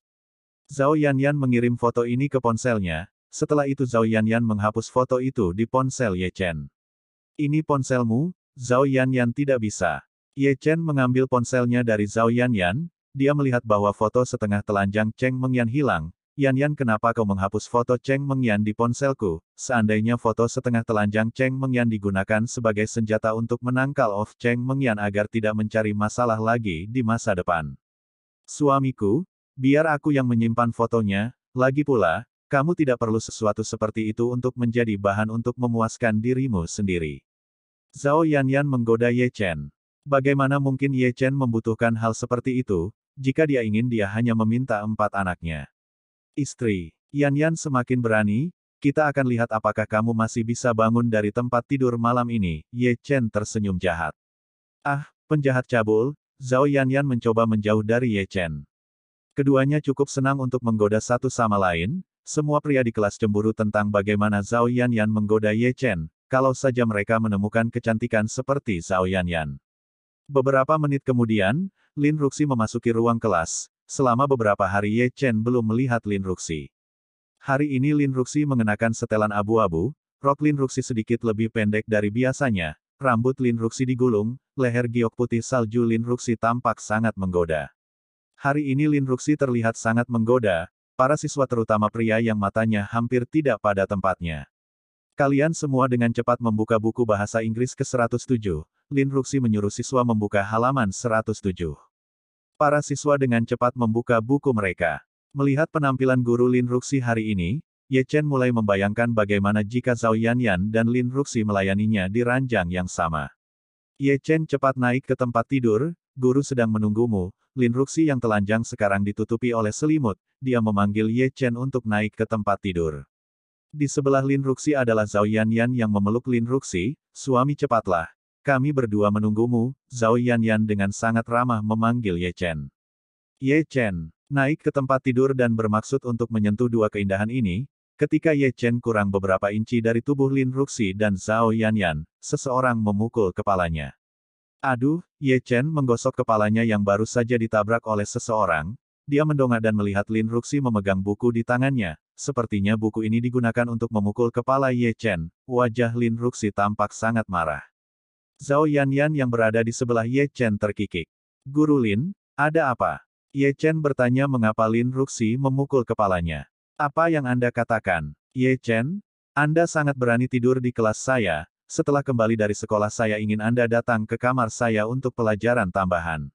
Zhao Yanyan mengirim foto ini ke ponselnya, setelah itu Zhao Yanyan menghapus foto itu di ponsel Ye Chen. Ini ponselmu, Zhao Yanyan tidak bisa. Ye Chen mengambil ponselnya dari Zhao Yanyan, dia melihat bahwa foto setengah telanjang Cheng Mengyan hilang, Yan Yan kenapa kau menghapus foto Cheng Mengyan di ponselku? Seandainya foto setengah telanjang Cheng Mengyan digunakan sebagai senjata untuk menangkal off Cheng Mengyan agar tidak mencari masalah lagi di masa depan. Suamiku, biar aku yang menyimpan fotonya, lagi pula, kamu tidak perlu sesuatu seperti itu untuk menjadi bahan untuk memuaskan dirimu sendiri. Zhao Yan Yan menggoda Ye Chen. Bagaimana mungkin Ye Chen membutuhkan hal seperti itu, jika dia ingin dia hanya meminta empat anaknya. Istri, Yan Yan semakin berani, kita akan lihat apakah kamu masih bisa bangun dari tempat tidur malam ini, Ye Chen tersenyum jahat. Ah, penjahat cabul, Zhao Yan Yan mencoba menjauh dari Ye Chen. Keduanya cukup senang untuk menggoda satu sama lain, semua pria di kelas cemburu tentang bagaimana Zhao Yan Yan menggoda Ye Chen, kalau saja mereka menemukan kecantikan seperti Zhao Yan Yan. Beberapa menit kemudian, Lin Ruxi memasuki ruang kelas, Selama beberapa hari Ye Chen belum melihat Lin Ruxi. Hari ini Lin Ruxi mengenakan setelan abu-abu, rok Lin Ruxi sedikit lebih pendek dari biasanya, rambut Lin Ruxi digulung, leher giok putih salju Lin Ruxi tampak sangat menggoda. Hari ini Lin Ruxi terlihat sangat menggoda, para siswa terutama pria yang matanya hampir tidak pada tempatnya. Kalian semua dengan cepat membuka buku bahasa Inggris ke-107, Lin Ruxi menyuruh siswa membuka halaman 107. Para siswa dengan cepat membuka buku mereka. Melihat penampilan guru Lin Ruxi hari ini, Ye Chen mulai membayangkan bagaimana jika Zhao Yan Yan dan Lin Ruxi melayaninya di ranjang yang sama. Ye Chen cepat naik ke tempat tidur, guru sedang menunggumu, Lin Ruxi yang telanjang sekarang ditutupi oleh selimut, dia memanggil Ye Chen untuk naik ke tempat tidur. Di sebelah Lin Ruxi adalah Zhao Yan Yan yang memeluk Lin Ruxi, suami cepatlah, kami berdua menunggumu, Zhao Yan Yan dengan sangat ramah memanggil Ye Chen. Ye Chen, naik ke tempat tidur dan bermaksud untuk menyentuh dua keindahan ini, ketika Ye Chen kurang beberapa inci dari tubuh Lin Ruxi dan Zhao Yan Yan, seseorang memukul kepalanya. Aduh, Ye Chen menggosok kepalanya yang baru saja ditabrak oleh seseorang, dia mendongak dan melihat Lin Ruxi memegang buku di tangannya, sepertinya buku ini digunakan untuk memukul kepala Ye Chen, wajah Lin Ruxi tampak sangat marah. Zhao Yanyan yang berada di sebelah Ye Chen terkikik. Guru Lin, ada apa? Ye Chen bertanya mengapa Lin Ruxi memukul kepalanya. Apa yang Anda katakan? Ye Chen, Anda sangat berani tidur di kelas saya, setelah kembali dari sekolah saya ingin Anda datang ke kamar saya untuk pelajaran tambahan.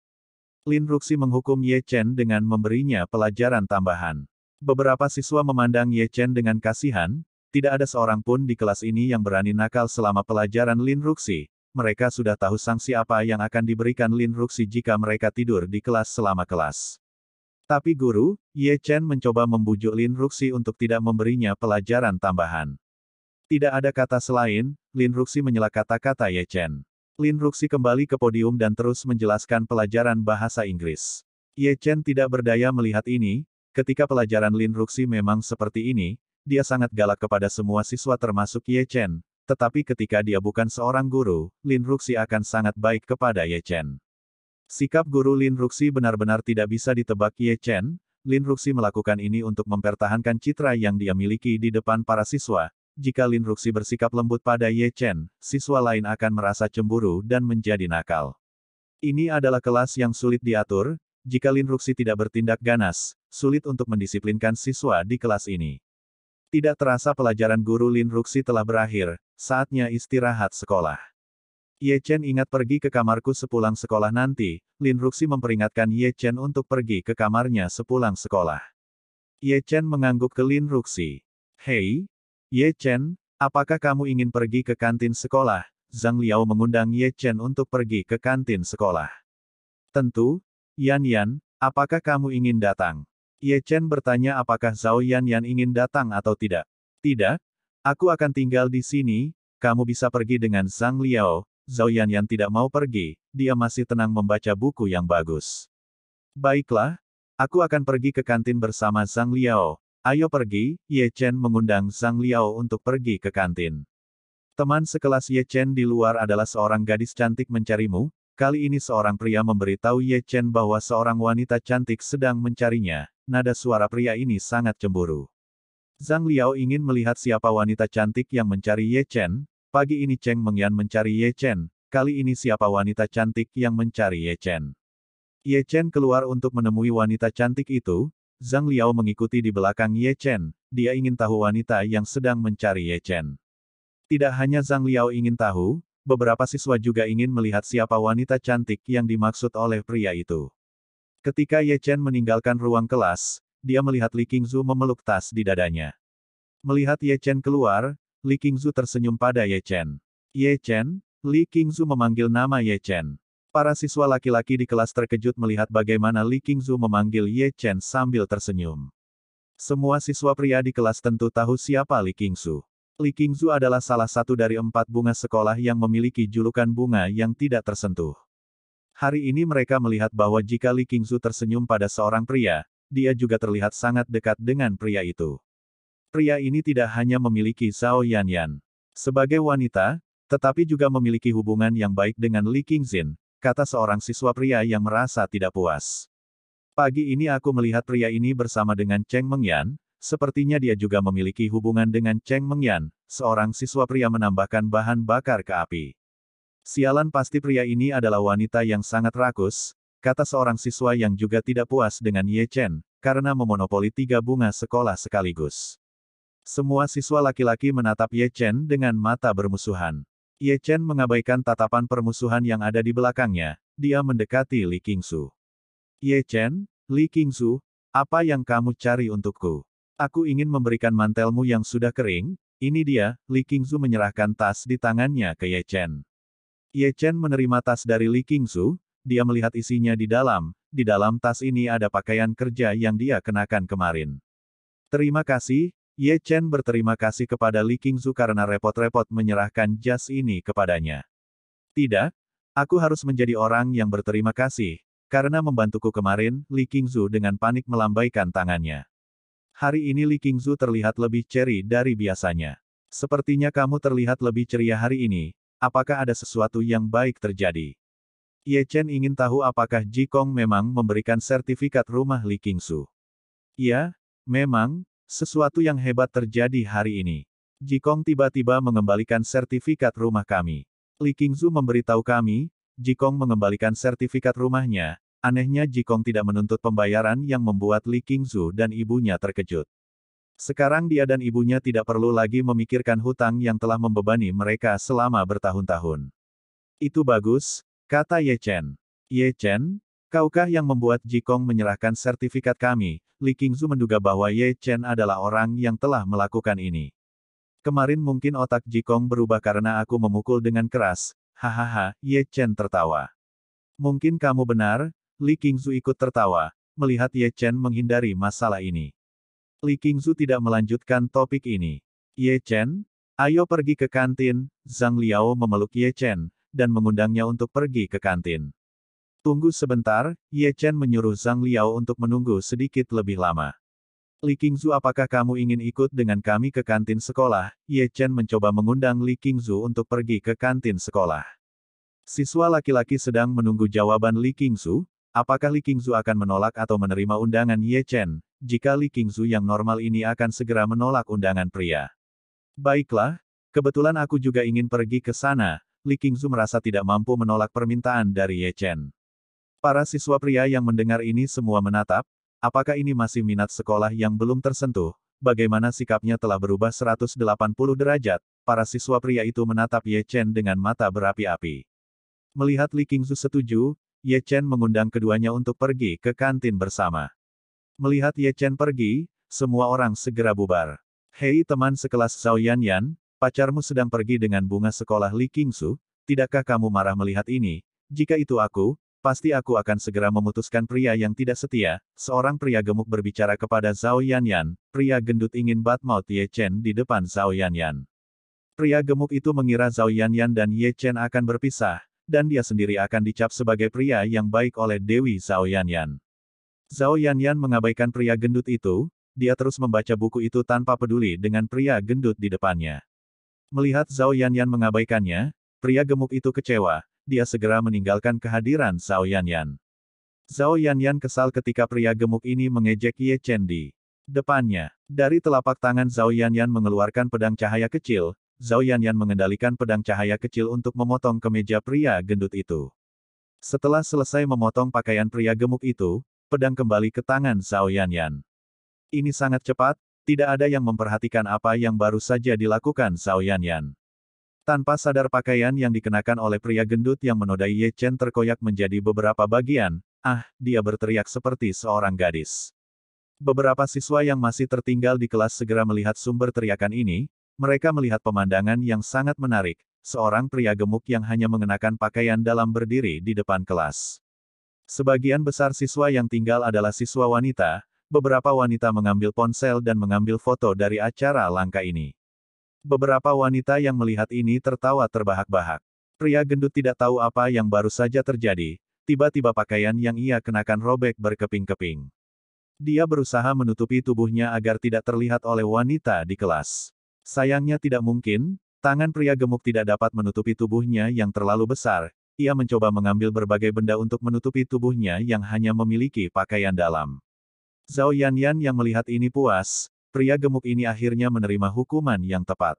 Lin Ruxi menghukum Ye Chen dengan memberinya pelajaran tambahan. Beberapa siswa memandang Ye Chen dengan kasihan, tidak ada seorang pun di kelas ini yang berani nakal selama pelajaran Lin Ruxi, mereka sudah tahu sanksi apa yang akan diberikan Lin Ruxi jika mereka tidur di kelas selama kelas. Tapi guru, Ye Chen mencoba membujuk Lin Ruxi untuk tidak memberinya pelajaran tambahan. Tidak ada kata selain, Lin Ruxi menyela kata-kata Ye Chen. Lin Ruxi kembali ke podium dan terus menjelaskan pelajaran bahasa Inggris. Ye Chen tidak berdaya melihat ini, ketika pelajaran Lin Ruxi memang seperti ini, dia sangat galak kepada semua siswa termasuk Ye Chen, tetapi ketika dia bukan seorang guru, Lin Ruxi akan sangat baik kepada Ye Chen. Sikap guru Lin Ruxi benar-benar tidak bisa ditebak Ye Chen, Lin Ruxi melakukan ini untuk mempertahankan citra yang dia miliki di depan para siswa. Jika Lin Ruxi bersikap lembut pada Ye Chen, siswa lain akan merasa cemburu dan menjadi nakal. Ini adalah kelas yang sulit diatur, jika Lin Ruxi tidak bertindak ganas, sulit untuk mendisiplinkan siswa di kelas ini. Tidak terasa pelajaran guru Lin Ruxi telah berakhir, saatnya istirahat sekolah. Ye Chen ingat pergi ke kamarku sepulang sekolah nanti, Lin Ruxi memperingatkan Ye Chen untuk pergi ke kamarnya sepulang sekolah. Ye Chen mengangguk ke Lin Ruxi. Hei, Ye Chen, apakah kamu ingin pergi ke kantin sekolah? Zhang Liao mengundang Ye Chen untuk pergi ke kantin sekolah. Tentu, Yan Yan, apakah kamu ingin datang? Ye Chen bertanya apakah Zhao Yan Yan ingin datang atau tidak. Tidak, aku akan tinggal di sini, kamu bisa pergi dengan Zhang Liao. Zhao Yan Yan tidak mau pergi, dia masih tenang membaca buku yang bagus. Baiklah, aku akan pergi ke kantin bersama Zhang Liao. Ayo pergi, Ye Chen mengundang Zhang Liao untuk pergi ke kantin. Teman sekelas Ye Chen di luar adalah seorang gadis cantik mencarimu, kali ini seorang pria memberitahu Ye Chen bahwa seorang wanita cantik sedang mencarinya nada suara pria ini sangat cemburu. Zhang Liao ingin melihat siapa wanita cantik yang mencari Ye Chen, pagi ini Cheng Mengyan mencari Ye Chen, kali ini siapa wanita cantik yang mencari Ye Chen. Ye Chen keluar untuk menemui wanita cantik itu, Zhang Liao mengikuti di belakang Ye Chen, dia ingin tahu wanita yang sedang mencari Ye Chen. Tidak hanya Zhang Liao ingin tahu, beberapa siswa juga ingin melihat siapa wanita cantik yang dimaksud oleh pria itu. Ketika Ye Chen meninggalkan ruang kelas, dia melihat Li Qingzu memeluk tas di dadanya. Melihat Ye Chen keluar, Li Qingzu tersenyum pada Ye Chen. Ye Chen, Li Qingzu memanggil nama Ye Chen. Para siswa laki-laki di kelas terkejut melihat bagaimana Li Qingzu memanggil Ye Chen sambil tersenyum. Semua siswa pria di kelas tentu tahu siapa Li Qingzu. Li Qingzu adalah salah satu dari empat bunga sekolah yang memiliki julukan bunga yang tidak tersentuh. Hari ini mereka melihat bahwa jika Li Qingzu tersenyum pada seorang pria, dia juga terlihat sangat dekat dengan pria itu. Pria ini tidak hanya memiliki Zhao Yanyan sebagai wanita, tetapi juga memiliki hubungan yang baik dengan Li Qingzin, kata seorang siswa pria yang merasa tidak puas. Pagi ini aku melihat pria ini bersama dengan Cheng Mengyan, sepertinya dia juga memiliki hubungan dengan Cheng Mengyan, seorang siswa pria menambahkan bahan bakar ke api. Sialan pasti pria ini adalah wanita yang sangat rakus, kata seorang siswa yang juga tidak puas dengan Ye Chen, karena memonopoli tiga bunga sekolah sekaligus. Semua siswa laki-laki menatap Ye Chen dengan mata bermusuhan. Ye Chen mengabaikan tatapan permusuhan yang ada di belakangnya, dia mendekati Li Qingsu. Ye Chen, Li Qingsu, apa yang kamu cari untukku? Aku ingin memberikan mantelmu yang sudah kering, ini dia, Li Qingzu menyerahkan tas di tangannya ke Ye Chen. Ye Chen menerima tas dari Li Qingsu, dia melihat isinya di dalam, di dalam tas ini ada pakaian kerja yang dia kenakan kemarin. Terima kasih, Ye Chen berterima kasih kepada Li Qingsu karena repot-repot menyerahkan jas ini kepadanya. Tidak, aku harus menjadi orang yang berterima kasih, karena membantuku kemarin, Li Qingzu dengan panik melambaikan tangannya. Hari ini Li Qingzu terlihat lebih ceri dari biasanya. Sepertinya kamu terlihat lebih ceria hari ini, Apakah ada sesuatu yang baik terjadi? Ye Chen ingin tahu apakah Ji Kong memang memberikan sertifikat rumah Li Qingsu. Ya, memang, sesuatu yang hebat terjadi hari ini. Ji Kong tiba-tiba mengembalikan sertifikat rumah kami. Li Kingzu memberitahu kami, Ji Kong mengembalikan sertifikat rumahnya. Anehnya Ji Kong tidak menuntut pembayaran yang membuat Li Kingzu dan ibunya terkejut. Sekarang dia dan ibunya tidak perlu lagi memikirkan hutang yang telah membebani mereka selama bertahun-tahun. Itu bagus, kata Ye Chen. Ye Chen, kaukah yang membuat Jikong menyerahkan sertifikat kami? Li Qingzu menduga bahwa Ye Chen adalah orang yang telah melakukan ini. Kemarin mungkin otak Jikong berubah karena aku memukul dengan keras, hahaha, Ye Chen tertawa. Mungkin kamu benar, Li Qingzu ikut tertawa, melihat Ye Chen menghindari masalah ini. Li Qingzu tidak melanjutkan topik ini. Ye Chen, ayo pergi ke kantin, Zhang Liao memeluk Ye Chen, dan mengundangnya untuk pergi ke kantin. Tunggu sebentar, Ye Chen menyuruh Zhang Liao untuk menunggu sedikit lebih lama. Li Qingzu apakah kamu ingin ikut dengan kami ke kantin sekolah? Ye Chen mencoba mengundang Li Qingzu untuk pergi ke kantin sekolah. Siswa laki-laki sedang menunggu jawaban Li Qingzu, apakah Li Qingzu akan menolak atau menerima undangan Ye Chen, jika Li Qingzu yang normal ini akan segera menolak undangan pria. Baiklah, kebetulan aku juga ingin pergi ke sana, Li Qingzu merasa tidak mampu menolak permintaan dari Ye Chen. Para siswa pria yang mendengar ini semua menatap, apakah ini masih minat sekolah yang belum tersentuh, bagaimana sikapnya telah berubah 180 derajat, para siswa pria itu menatap Ye Chen dengan mata berapi-api. Melihat Li Qingzu setuju, Ye Chen mengundang keduanya untuk pergi ke kantin bersama. Melihat Ye Chen pergi, semua orang segera bubar. Hei teman sekelas Zhao Yan Yan, pacarmu sedang pergi dengan bunga sekolah Li Qingsu, tidakkah kamu marah melihat ini? Jika itu aku, pasti aku akan segera memutuskan pria yang tidak setia. Seorang pria gemuk berbicara kepada Zhao Yan Yan, pria gendut ingin batmaut Ye Chen di depan Zhao Yan Yan. Pria gemuk itu mengira Zhao Yan Yan dan Ye Chen akan berpisah, dan dia sendiri akan dicap sebagai pria yang baik oleh Dewi Zhao Yan Yan. Zhao Yanyan mengabaikan pria gendut itu, dia terus membaca buku itu tanpa peduli dengan pria gendut di depannya. Melihat Zhao Yanyan mengabaikannya, pria gemuk itu kecewa, dia segera meninggalkan kehadiran Zhao Yanyan. Zhao Yanyan kesal ketika pria gemuk ini mengejek Ye Chen di depannya. Dari telapak tangan Zhao Yanyan mengeluarkan pedang cahaya kecil, Zhao Yanyan mengendalikan pedang cahaya kecil untuk memotong kemeja pria gendut itu. Setelah selesai memotong pakaian pria gemuk itu, pedang kembali ke tangan Zhao Yanyan. Ini sangat cepat, tidak ada yang memperhatikan apa yang baru saja dilakukan Zhao Yanyan. Tanpa sadar pakaian yang dikenakan oleh pria gendut yang menodai Ye Chen terkoyak menjadi beberapa bagian, ah, dia berteriak seperti seorang gadis. Beberapa siswa yang masih tertinggal di kelas segera melihat sumber teriakan ini, mereka melihat pemandangan yang sangat menarik, seorang pria gemuk yang hanya mengenakan pakaian dalam berdiri di depan kelas. Sebagian besar siswa yang tinggal adalah siswa wanita, beberapa wanita mengambil ponsel dan mengambil foto dari acara langka ini. Beberapa wanita yang melihat ini tertawa terbahak-bahak. Pria gendut tidak tahu apa yang baru saja terjadi, tiba-tiba pakaian yang ia kenakan robek berkeping-keping. Dia berusaha menutupi tubuhnya agar tidak terlihat oleh wanita di kelas. Sayangnya tidak mungkin, tangan pria gemuk tidak dapat menutupi tubuhnya yang terlalu besar, ia mencoba mengambil berbagai benda untuk menutupi tubuhnya yang hanya memiliki pakaian dalam. Zhao Yanyan yang melihat ini puas, pria gemuk ini akhirnya menerima hukuman yang tepat.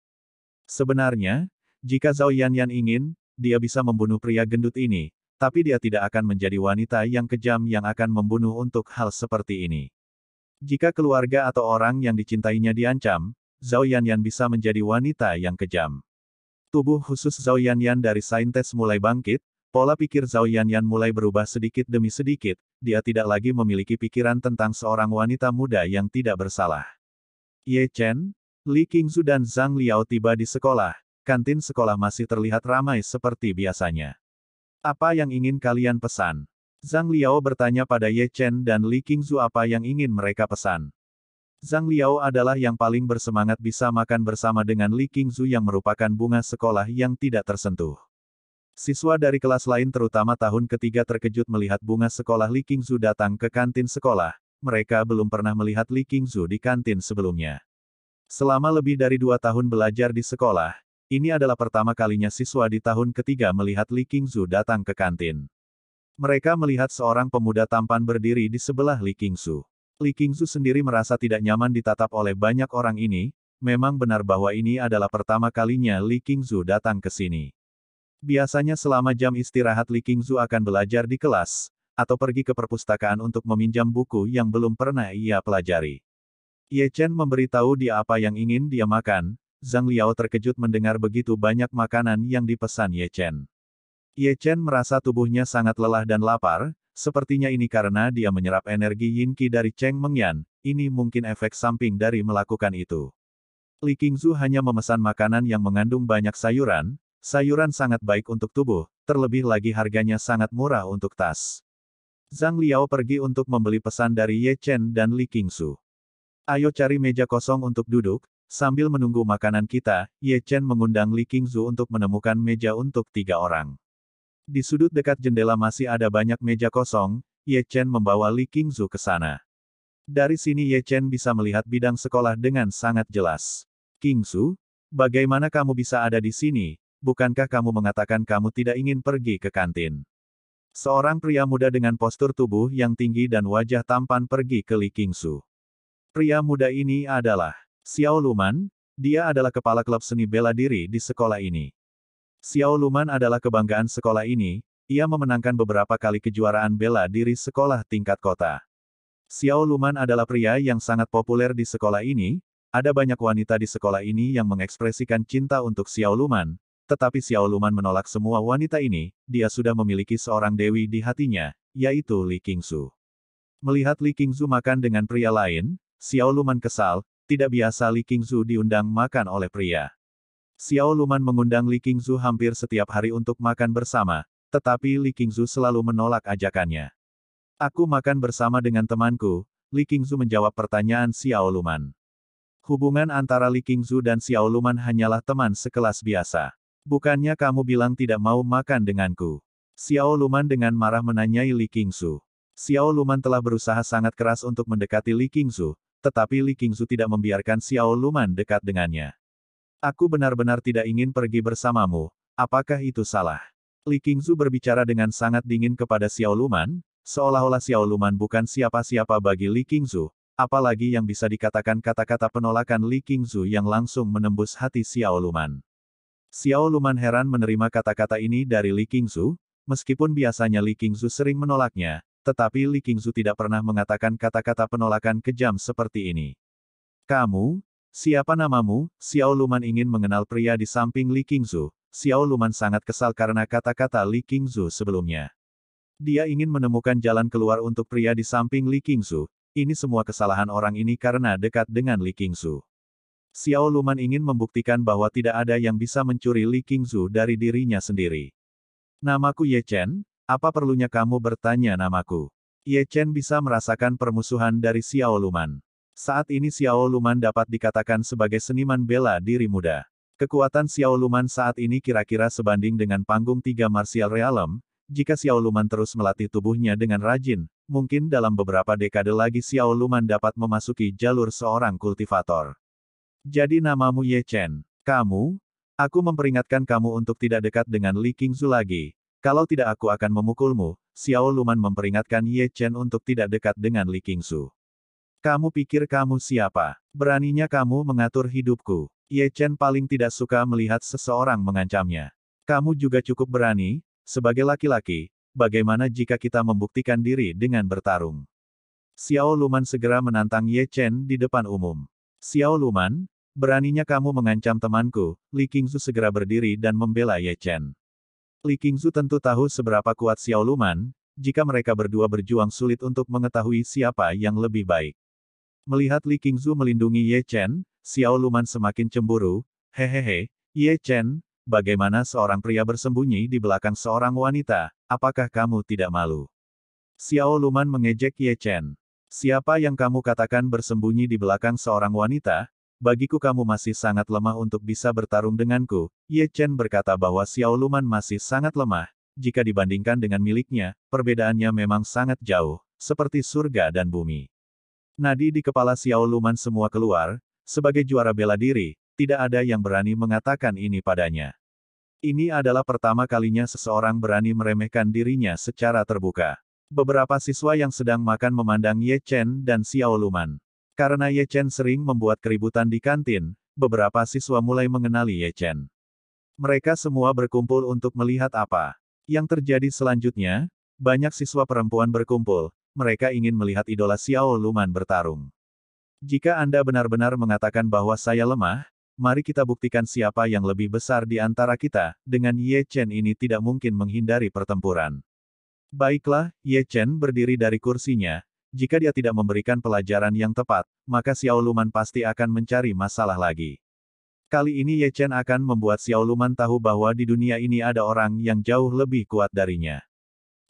Sebenarnya, jika Zhao Yanyan ingin, dia bisa membunuh pria gendut ini, tapi dia tidak akan menjadi wanita yang kejam yang akan membunuh untuk hal seperti ini. Jika keluarga atau orang yang dicintainya diancam, Zhao Yanyan bisa menjadi wanita yang kejam. Tubuh khusus Zhao Yanyan dari Saintes mulai bangkit, pola pikir Zhao Yanyan mulai berubah sedikit demi sedikit, dia tidak lagi memiliki pikiran tentang seorang wanita muda yang tidak bersalah. Ye Chen, Li Qingzu dan Zhang Liao tiba di sekolah, kantin sekolah masih terlihat ramai seperti biasanya. Apa yang ingin kalian pesan? Zhang Liao bertanya pada Ye Chen dan Li Qingzu apa yang ingin mereka pesan. Zhang Liao adalah yang paling bersemangat bisa makan bersama dengan Li Qingzu yang merupakan bunga sekolah yang tidak tersentuh. Siswa dari kelas lain terutama tahun ketiga terkejut melihat bunga sekolah Li Qingzu datang ke kantin sekolah. Mereka belum pernah melihat Li Qingzu di kantin sebelumnya. Selama lebih dari dua tahun belajar di sekolah, ini adalah pertama kalinya siswa di tahun ketiga melihat Li Qingzu datang ke kantin. Mereka melihat seorang pemuda tampan berdiri di sebelah Li Qingzu. Li Qingzu sendiri merasa tidak nyaman ditatap oleh banyak orang ini, memang benar bahwa ini adalah pertama kalinya Li Qingzu datang ke sini. Biasanya selama jam istirahat Li Qingzu akan belajar di kelas, atau pergi ke perpustakaan untuk meminjam buku yang belum pernah ia pelajari. Ye Chen memberitahu dia apa yang ingin dia makan, Zhang Liao terkejut mendengar begitu banyak makanan yang dipesan Ye Chen. Ye Chen merasa tubuhnya sangat lelah dan lapar, Sepertinya ini karena dia menyerap energi Yin Qi dari Cheng Mengyan, ini mungkin efek samping dari melakukan itu. Li Qingzu hanya memesan makanan yang mengandung banyak sayuran, sayuran sangat baik untuk tubuh, terlebih lagi harganya sangat murah untuk tas. Zhang Liao pergi untuk membeli pesan dari Ye Chen dan Li Qingzu. Ayo cari meja kosong untuk duduk, sambil menunggu makanan kita, Ye Chen mengundang Li Qingzu untuk menemukan meja untuk tiga orang. Di sudut dekat jendela masih ada banyak meja kosong, Ye Chen membawa Li Qingzu ke sana. Dari sini Ye Chen bisa melihat bidang sekolah dengan sangat jelas. Qingzu, bagaimana kamu bisa ada di sini? Bukankah kamu mengatakan kamu tidak ingin pergi ke kantin? Seorang pria muda dengan postur tubuh yang tinggi dan wajah tampan pergi ke Li Qingzu. Pria muda ini adalah Xiao Luman, dia adalah kepala klub seni bela diri di sekolah ini. Xiao Luman adalah kebanggaan sekolah ini, ia memenangkan beberapa kali kejuaraan bela diri sekolah tingkat kota. Xiao Luman adalah pria yang sangat populer di sekolah ini, ada banyak wanita di sekolah ini yang mengekspresikan cinta untuk Xiao Luman, tetapi Xiao Luman menolak semua wanita ini, dia sudah memiliki seorang dewi di hatinya, yaitu Li Qingzu. Melihat Li Qingzu makan dengan pria lain, Xiao Luman kesal, tidak biasa Li Qingzu diundang makan oleh pria. Xiao Luman mengundang Li Qingzu hampir setiap hari untuk makan bersama, tetapi Li Qingzu selalu menolak ajakannya. Aku makan bersama dengan temanku, Li Qingzu menjawab pertanyaan Xiao Luman. Hubungan antara Li Qingzu dan Xiao Luman hanyalah teman sekelas biasa. Bukannya kamu bilang tidak mau makan denganku. Xiao Luman dengan marah menanyai Li Qingzu. Xiao Luman telah berusaha sangat keras untuk mendekati Li Qingzu, tetapi Li Qingzu tidak membiarkan Xiao Luman dekat dengannya. Aku benar-benar tidak ingin pergi bersamamu, apakah itu salah? Li Qingzu berbicara dengan sangat dingin kepada Xiao Luman, seolah-olah Xiao Luman bukan siapa-siapa bagi Li Qingzu, apalagi yang bisa dikatakan kata-kata penolakan Li Qingzu yang langsung menembus hati Xiao Luman. Xiao Luman heran menerima kata-kata ini dari Li Qingzu, meskipun biasanya Li Qingzu sering menolaknya, tetapi Li Qingzu tidak pernah mengatakan kata-kata penolakan kejam seperti ini. Kamu, Siapa namamu? Xiao Luman ingin mengenal pria di samping Li Qingzu. Xiao Luman sangat kesal karena kata-kata Li Qingzu sebelumnya. Dia ingin menemukan jalan keluar untuk pria di samping Li Qingzu. Ini semua kesalahan orang ini karena dekat dengan Li Qingzu. Xiao Luman ingin membuktikan bahwa tidak ada yang bisa mencuri Li Qingzu dari dirinya sendiri. Namaku Ye Chen, apa perlunya kamu bertanya namaku? Ye Chen bisa merasakan permusuhan dari Xiao Luman. Saat ini Xiao Luman dapat dikatakan sebagai seniman bela diri muda. Kekuatan Xiao Luman saat ini kira-kira sebanding dengan panggung tiga Martial Realm, jika Xiao Luman terus melatih tubuhnya dengan rajin, mungkin dalam beberapa dekade lagi Xiao Luman dapat memasuki jalur seorang kultivator. Jadi namamu Ye Chen. Kamu? Aku memperingatkan kamu untuk tidak dekat dengan Li Qingzu lagi. Kalau tidak aku akan memukulmu, Xiao Luman memperingatkan Ye Chen untuk tidak dekat dengan Li Qingzu. Kamu pikir kamu siapa? Beraninya kamu mengatur hidupku. Ye Chen paling tidak suka melihat seseorang mengancamnya. Kamu juga cukup berani, sebagai laki-laki, bagaimana jika kita membuktikan diri dengan bertarung? Xiao Luman segera menantang Ye Chen di depan umum. Xiao Luman, beraninya kamu mengancam temanku, Li Qingzu segera berdiri dan membela Ye Chen. Li Qingzu tentu tahu seberapa kuat Xiao Luman, jika mereka berdua berjuang sulit untuk mengetahui siapa yang lebih baik. Melihat Li Qingzu melindungi Ye Chen, Xiao Luman semakin cemburu, hehehe, Ye Chen, bagaimana seorang pria bersembunyi di belakang seorang wanita, apakah kamu tidak malu? Xiao Luman mengejek Ye Chen. Siapa yang kamu katakan bersembunyi di belakang seorang wanita? Bagiku kamu masih sangat lemah untuk bisa bertarung denganku. Ye Chen berkata bahwa Xiao Luman masih sangat lemah. Jika dibandingkan dengan miliknya, perbedaannya memang sangat jauh, seperti surga dan bumi. Nadi di kepala Xiao Luman semua keluar, sebagai juara bela diri, tidak ada yang berani mengatakan ini padanya. Ini adalah pertama kalinya seseorang berani meremehkan dirinya secara terbuka. Beberapa siswa yang sedang makan memandang Ye Chen dan Xiao Luman. Karena Ye Chen sering membuat keributan di kantin, beberapa siswa mulai mengenali Ye Chen. Mereka semua berkumpul untuk melihat apa yang terjadi selanjutnya, banyak siswa perempuan berkumpul, mereka ingin melihat idola Xiao Luman bertarung. Jika Anda benar-benar mengatakan bahwa saya lemah, mari kita buktikan siapa yang lebih besar di antara kita, dengan Ye Chen ini tidak mungkin menghindari pertempuran. Baiklah, Ye Chen berdiri dari kursinya, jika dia tidak memberikan pelajaran yang tepat, maka Xiao Luman pasti akan mencari masalah lagi. Kali ini Ye Chen akan membuat Xiao Luman tahu bahwa di dunia ini ada orang yang jauh lebih kuat darinya.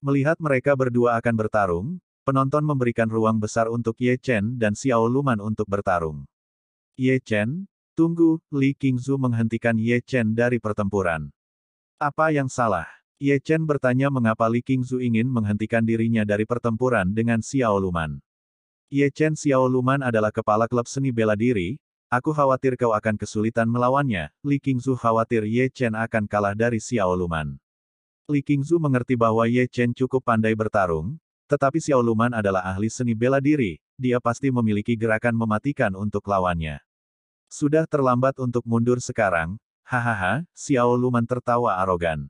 Melihat mereka berdua akan bertarung, penonton memberikan ruang besar untuk Ye Chen dan Xiao Luman untuk bertarung. Ye Chen, tunggu, Li Qingzu menghentikan Ye Chen dari pertempuran. Apa yang salah? Ye Chen bertanya mengapa Li Qingzu ingin menghentikan dirinya dari pertempuran dengan Xiao Luman. Ye Chen Xiao Luman adalah kepala klub seni bela diri, aku khawatir kau akan kesulitan melawannya, Li Qingzu khawatir Ye Chen akan kalah dari Xiao Luman. Li Qingzu mengerti bahwa Ye Chen cukup pandai bertarung, tetapi Xiao Luman adalah ahli seni bela diri, dia pasti memiliki gerakan mematikan untuk lawannya. Sudah terlambat untuk mundur sekarang, hahaha, Xiao Luman tertawa arogan.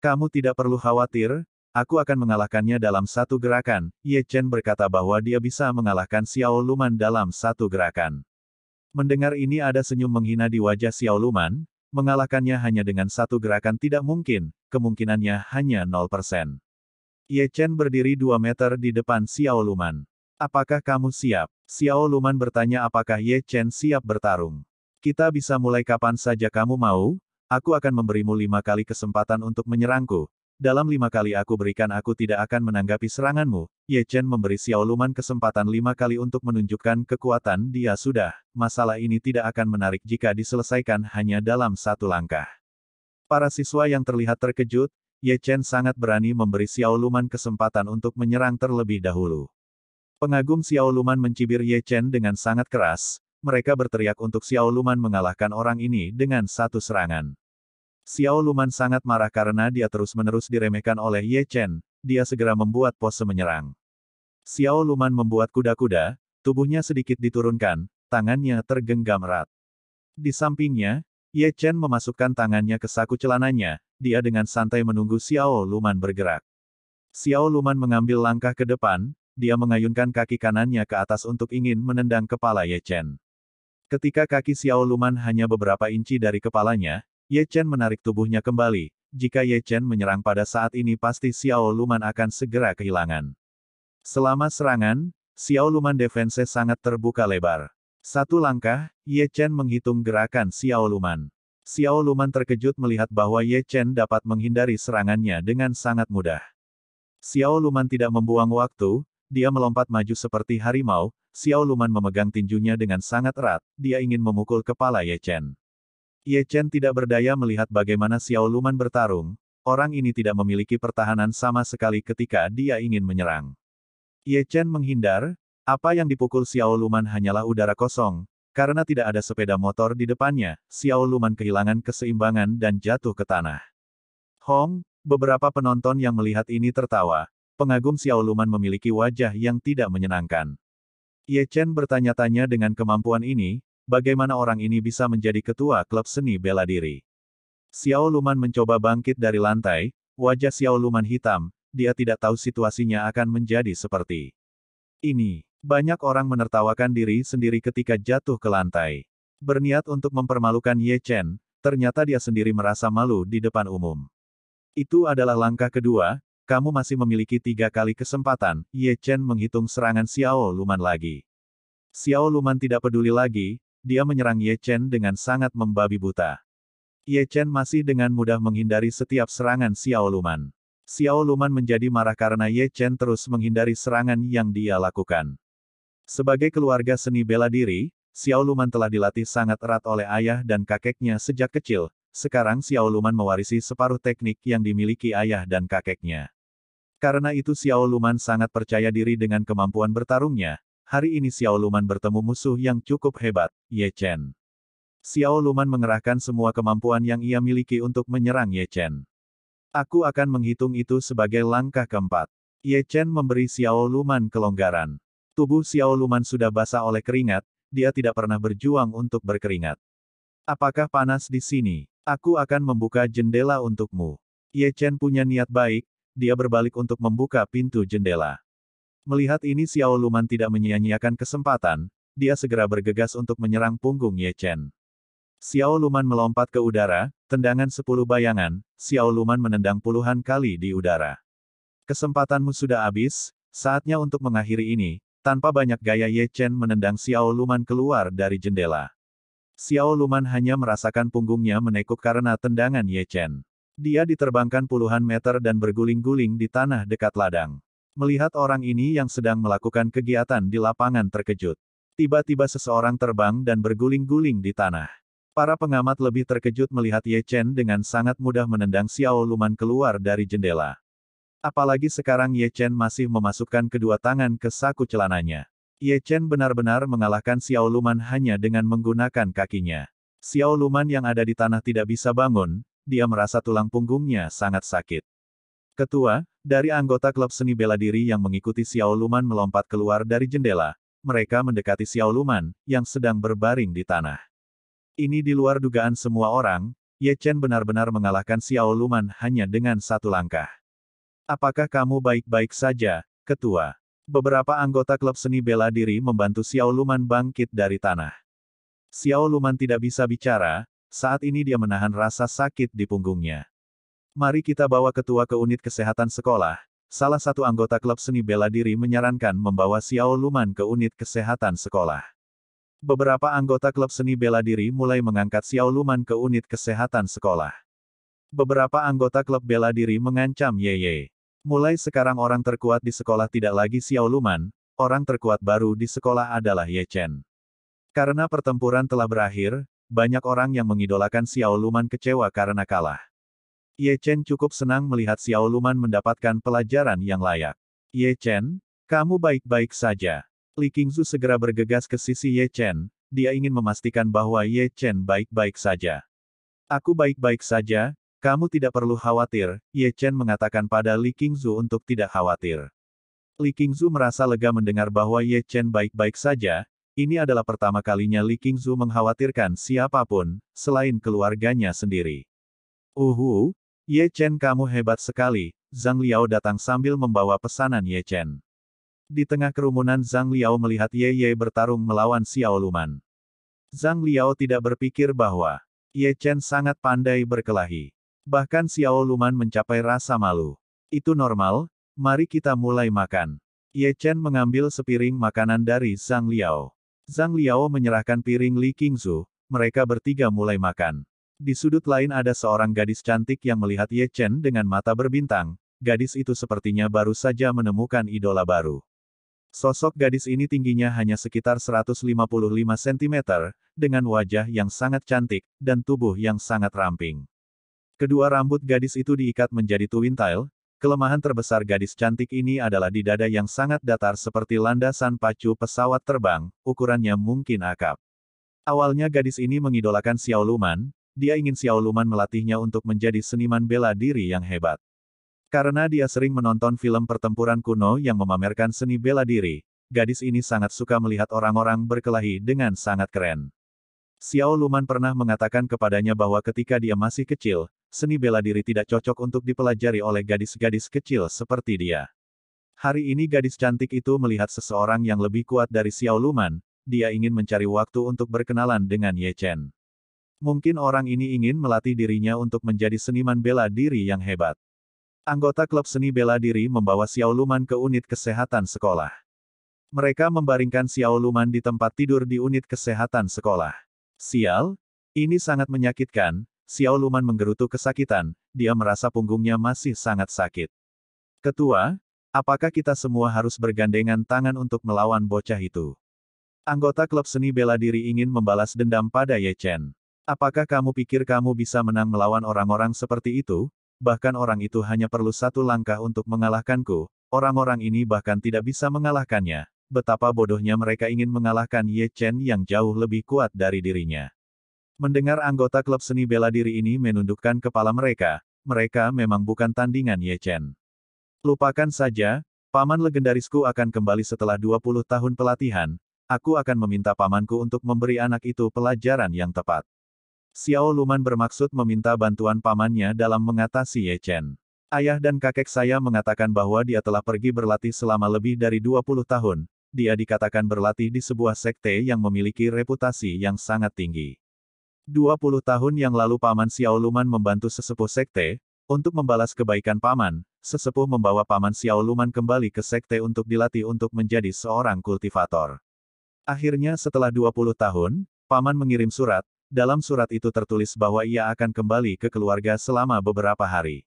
Kamu tidak perlu khawatir, aku akan mengalahkannya dalam satu gerakan. Ye Chen berkata bahwa dia bisa mengalahkan Xiao Luman dalam satu gerakan. Mendengar ini ada senyum menghina di wajah Xiao Luman, mengalahkannya hanya dengan satu gerakan tidak mungkin, kemungkinannya hanya 0%. Ye Chen berdiri dua meter di depan Xiao Luman. Apakah kamu siap? Xiao Luman bertanya apakah Ye Chen siap bertarung. Kita bisa mulai kapan saja kamu mau, aku akan memberimu lima kali kesempatan untuk menyerangku. Dalam lima kali aku berikan aku tidak akan menanggapi seranganmu. Ye Chen memberi Xiao Luman kesempatan lima kali untuk menunjukkan kekuatan dia sudah. Masalah ini tidak akan menarik jika diselesaikan hanya dalam satu langkah. Para siswa yang terlihat terkejut, Ye Chen sangat berani memberi Xiao Luman kesempatan untuk menyerang terlebih dahulu. Pengagum Xiao Luman mencibir Ye Chen dengan sangat keras, mereka berteriak untuk Xiao Luman mengalahkan orang ini dengan satu serangan. Xiao Luman sangat marah karena dia terus-menerus diremehkan oleh Ye Chen, dia segera membuat pose menyerang. Xiao Luman membuat kuda-kuda, tubuhnya sedikit diturunkan, tangannya tergenggam erat. Di sampingnya, Ye Chen memasukkan tangannya ke saku celananya, dia dengan santai menunggu Xiao Luman bergerak. Xiao Luman mengambil langkah ke depan, dia mengayunkan kaki kanannya ke atas untuk ingin menendang kepala Ye Chen. Ketika kaki Xiao Luman hanya beberapa inci dari kepalanya, Ye Chen menarik tubuhnya kembali. Jika Ye Chen menyerang pada saat ini pasti Xiao Luman akan segera kehilangan. Selama serangan, Xiao Luman defense sangat terbuka lebar. Satu langkah, Ye Chen menghitung gerakan Xiao Luman. Xiao Luman terkejut melihat bahwa Ye Chen dapat menghindari serangannya dengan sangat mudah. Xiao Luman tidak membuang waktu, dia melompat maju seperti harimau, Xiao Luman memegang tinjunya dengan sangat erat, dia ingin memukul kepala Ye Chen. Ye Chen tidak berdaya melihat bagaimana Xiao Luman bertarung, orang ini tidak memiliki pertahanan sama sekali ketika dia ingin menyerang. Ye Chen menghindar, apa yang dipukul Xiao Luman hanyalah udara kosong, karena tidak ada sepeda motor di depannya, Xiao Luman kehilangan keseimbangan dan jatuh ke tanah. Hong, beberapa penonton yang melihat ini tertawa. Pengagum Xiao Luman memiliki wajah yang tidak menyenangkan. Ye Chen bertanya-tanya dengan kemampuan ini, bagaimana orang ini bisa menjadi ketua klub seni bela diri. Xiao Luman mencoba bangkit dari lantai, wajah Xiao Luman hitam, dia tidak tahu situasinya akan menjadi seperti ini. Banyak orang menertawakan diri sendiri ketika jatuh ke lantai. Berniat untuk mempermalukan Ye Chen, ternyata dia sendiri merasa malu di depan umum. Itu adalah langkah kedua, kamu masih memiliki tiga kali kesempatan, Ye Chen menghitung serangan Xiao Luman lagi. Xiao Luman tidak peduli lagi, dia menyerang Ye Chen dengan sangat membabi buta. Ye Chen masih dengan mudah menghindari setiap serangan Xiao Luman. Xiao Luman menjadi marah karena Ye Chen terus menghindari serangan yang dia lakukan. Sebagai keluarga seni bela diri, Xiao Luman telah dilatih sangat erat oleh ayah dan kakeknya sejak kecil, sekarang Xiao Luman mewarisi separuh teknik yang dimiliki ayah dan kakeknya. Karena itu Xiao Luman sangat percaya diri dengan kemampuan bertarungnya. Hari ini Xiao Luman bertemu musuh yang cukup hebat, Ye Chen. Xiao Luman mengerahkan semua kemampuan yang ia miliki untuk menyerang Ye Chen. Aku akan menghitung itu sebagai langkah keempat. Ye Chen memberi Xiao Luman kelonggaran. Tubuh Xiao Luman sudah basah oleh keringat, dia tidak pernah berjuang untuk berkeringat. Apakah panas di sini? Aku akan membuka jendela untukmu. Ye Chen punya niat baik, dia berbalik untuk membuka pintu jendela. Melihat ini Xiao Luman tidak menyia-nyiakan kesempatan, dia segera bergegas untuk menyerang punggung Ye Chen. Xiao Luman melompat ke udara, tendangan sepuluh bayangan, Xiao Luman menendang puluhan kali di udara. Kesempatanmu sudah habis, saatnya untuk mengakhiri ini, tanpa banyak gaya Ye Chen menendang Xiao Luman keluar dari jendela. Xiao Luman hanya merasakan punggungnya menekuk karena tendangan Ye Chen. Dia diterbangkan puluhan meter dan berguling-guling di tanah dekat ladang. Melihat orang ini yang sedang melakukan kegiatan di lapangan terkejut. Tiba-tiba seseorang terbang dan berguling-guling di tanah. Para pengamat lebih terkejut melihat Ye Chen dengan sangat mudah menendang Xiao Luman keluar dari jendela. Apalagi sekarang Ye Chen masih memasukkan kedua tangan ke saku celananya. Ye Chen benar-benar mengalahkan Xiao Luman hanya dengan menggunakan kakinya. Xiao Luman yang ada di tanah tidak bisa bangun, dia merasa tulang punggungnya sangat sakit. Ketua, dari anggota klub seni bela diri yang mengikuti Xiao Luman melompat keluar dari jendela, mereka mendekati Xiao Luman, yang sedang berbaring di tanah. Ini di luar dugaan semua orang, Ye Chen benar-benar mengalahkan Xiao Luman hanya dengan satu langkah. Apakah kamu baik-baik saja, ketua? Beberapa anggota klub seni bela diri membantu Xiao Luman bangkit dari tanah. Xiao Luman tidak bisa bicara, saat ini dia menahan rasa sakit di punggungnya. Mari kita bawa ketua ke unit kesehatan sekolah. Salah satu anggota klub seni bela diri menyarankan membawa Xiao Luman ke unit kesehatan sekolah. Beberapa anggota klub seni bela diri mulai mengangkat Xiao Luman ke unit kesehatan sekolah. Beberapa anggota klub bela diri mengancam Ye Ye. Mulai sekarang orang terkuat di sekolah tidak lagi Xiao Luman, orang terkuat baru di sekolah adalah Ye Chen. Karena pertempuran telah berakhir, banyak orang yang mengidolakan Xiao Luman kecewa karena kalah. Ye Chen cukup senang melihat Xiao Luman mendapatkan pelajaran yang layak. Ye Chen, kamu baik-baik saja. Li Qingzu segera bergegas ke sisi Ye Chen, dia ingin memastikan bahwa Ye Chen baik-baik saja. Aku baik-baik saja, kamu tidak perlu khawatir, Ye Chen mengatakan pada Li Qingzu untuk tidak khawatir. Li Qingzu merasa lega mendengar bahwa Ye Chen baik-baik saja, ini adalah pertama kalinya Li Qingzu mengkhawatirkan siapapun, selain keluarganya sendiri. Uhu, Ye Chen kamu hebat sekali, Zhang Liao datang sambil membawa pesanan Ye Chen. Di tengah kerumunan Zhang Liao melihat Ye Ye bertarung melawan Xiao Luman. Zhang Liao tidak berpikir bahwa Ye Chen sangat pandai berkelahi. Bahkan Xiao Luman mencapai rasa malu. Itu normal, mari kita mulai makan. Ye Chen mengambil sepiring makanan dari Zhang Liao. Zhang Liao menyerahkan piring Li Qingzu, mereka bertiga mulai makan. Di sudut lain ada seorang gadis cantik yang melihat Ye Chen dengan mata berbintang, gadis itu sepertinya baru saja menemukan idola baru. Sosok gadis ini tingginya hanya sekitar 155 cm, dengan wajah yang sangat cantik, dan tubuh yang sangat ramping. Kedua rambut gadis itu diikat menjadi tuwintail, kelemahan terbesar gadis cantik ini adalah di dada yang sangat datar seperti landasan pacu pesawat terbang, ukurannya mungkin akap. Awalnya gadis ini mengidolakan Xiao Luman, dia ingin Xiao Luman melatihnya untuk menjadi seniman bela diri yang hebat. Karena dia sering menonton film pertempuran kuno yang memamerkan seni bela diri, gadis ini sangat suka melihat orang-orang berkelahi dengan sangat keren. Xiao Luman pernah mengatakan kepadanya bahwa ketika dia masih kecil, seni bela diri tidak cocok untuk dipelajari oleh gadis-gadis kecil seperti dia. Hari ini gadis cantik itu melihat seseorang yang lebih kuat dari Xiao Luman, dia ingin mencari waktu untuk berkenalan dengan Ye Chen. Mungkin orang ini ingin melatih dirinya untuk menjadi seniman bela diri yang hebat. Anggota klub seni bela diri membawa Xiao Luman ke unit kesehatan sekolah. Mereka membaringkan Xiao Luman di tempat tidur di unit kesehatan sekolah. Sial, ini sangat menyakitkan, Xiao Luman menggerutu kesakitan, dia merasa punggungnya masih sangat sakit. Ketua, apakah kita semua harus bergandengan tangan untuk melawan bocah itu? Anggota klub seni bela diri ingin membalas dendam pada Ye Chen. Apakah kamu pikir kamu bisa menang melawan orang-orang seperti itu? Bahkan orang itu hanya perlu satu langkah untuk mengalahkanku, orang-orang ini bahkan tidak bisa mengalahkannya. Betapa bodohnya mereka ingin mengalahkan Ye Chen yang jauh lebih kuat dari dirinya. Mendengar anggota klub seni bela diri ini menundukkan kepala mereka, mereka memang bukan tandingan Ye Chen. Lupakan saja, paman legendarisku akan kembali setelah 20 tahun pelatihan, aku akan meminta pamanku untuk memberi anak itu pelajaran yang tepat. Xiao Luman bermaksud meminta bantuan pamannya dalam mengatasi Ye Chen. Ayah dan kakek saya mengatakan bahwa dia telah pergi berlatih selama lebih dari 20 tahun. Dia dikatakan berlatih di sebuah sekte yang memiliki reputasi yang sangat tinggi. 20 tahun yang lalu Paman Xiaoluman membantu sesepuh sekte, untuk membalas kebaikan Paman, sesepuh membawa Paman Xiaoluman kembali ke sekte untuk dilatih untuk menjadi seorang kultivator. Akhirnya setelah 20 tahun, Paman mengirim surat, dalam surat itu tertulis bahwa ia akan kembali ke keluarga selama beberapa hari.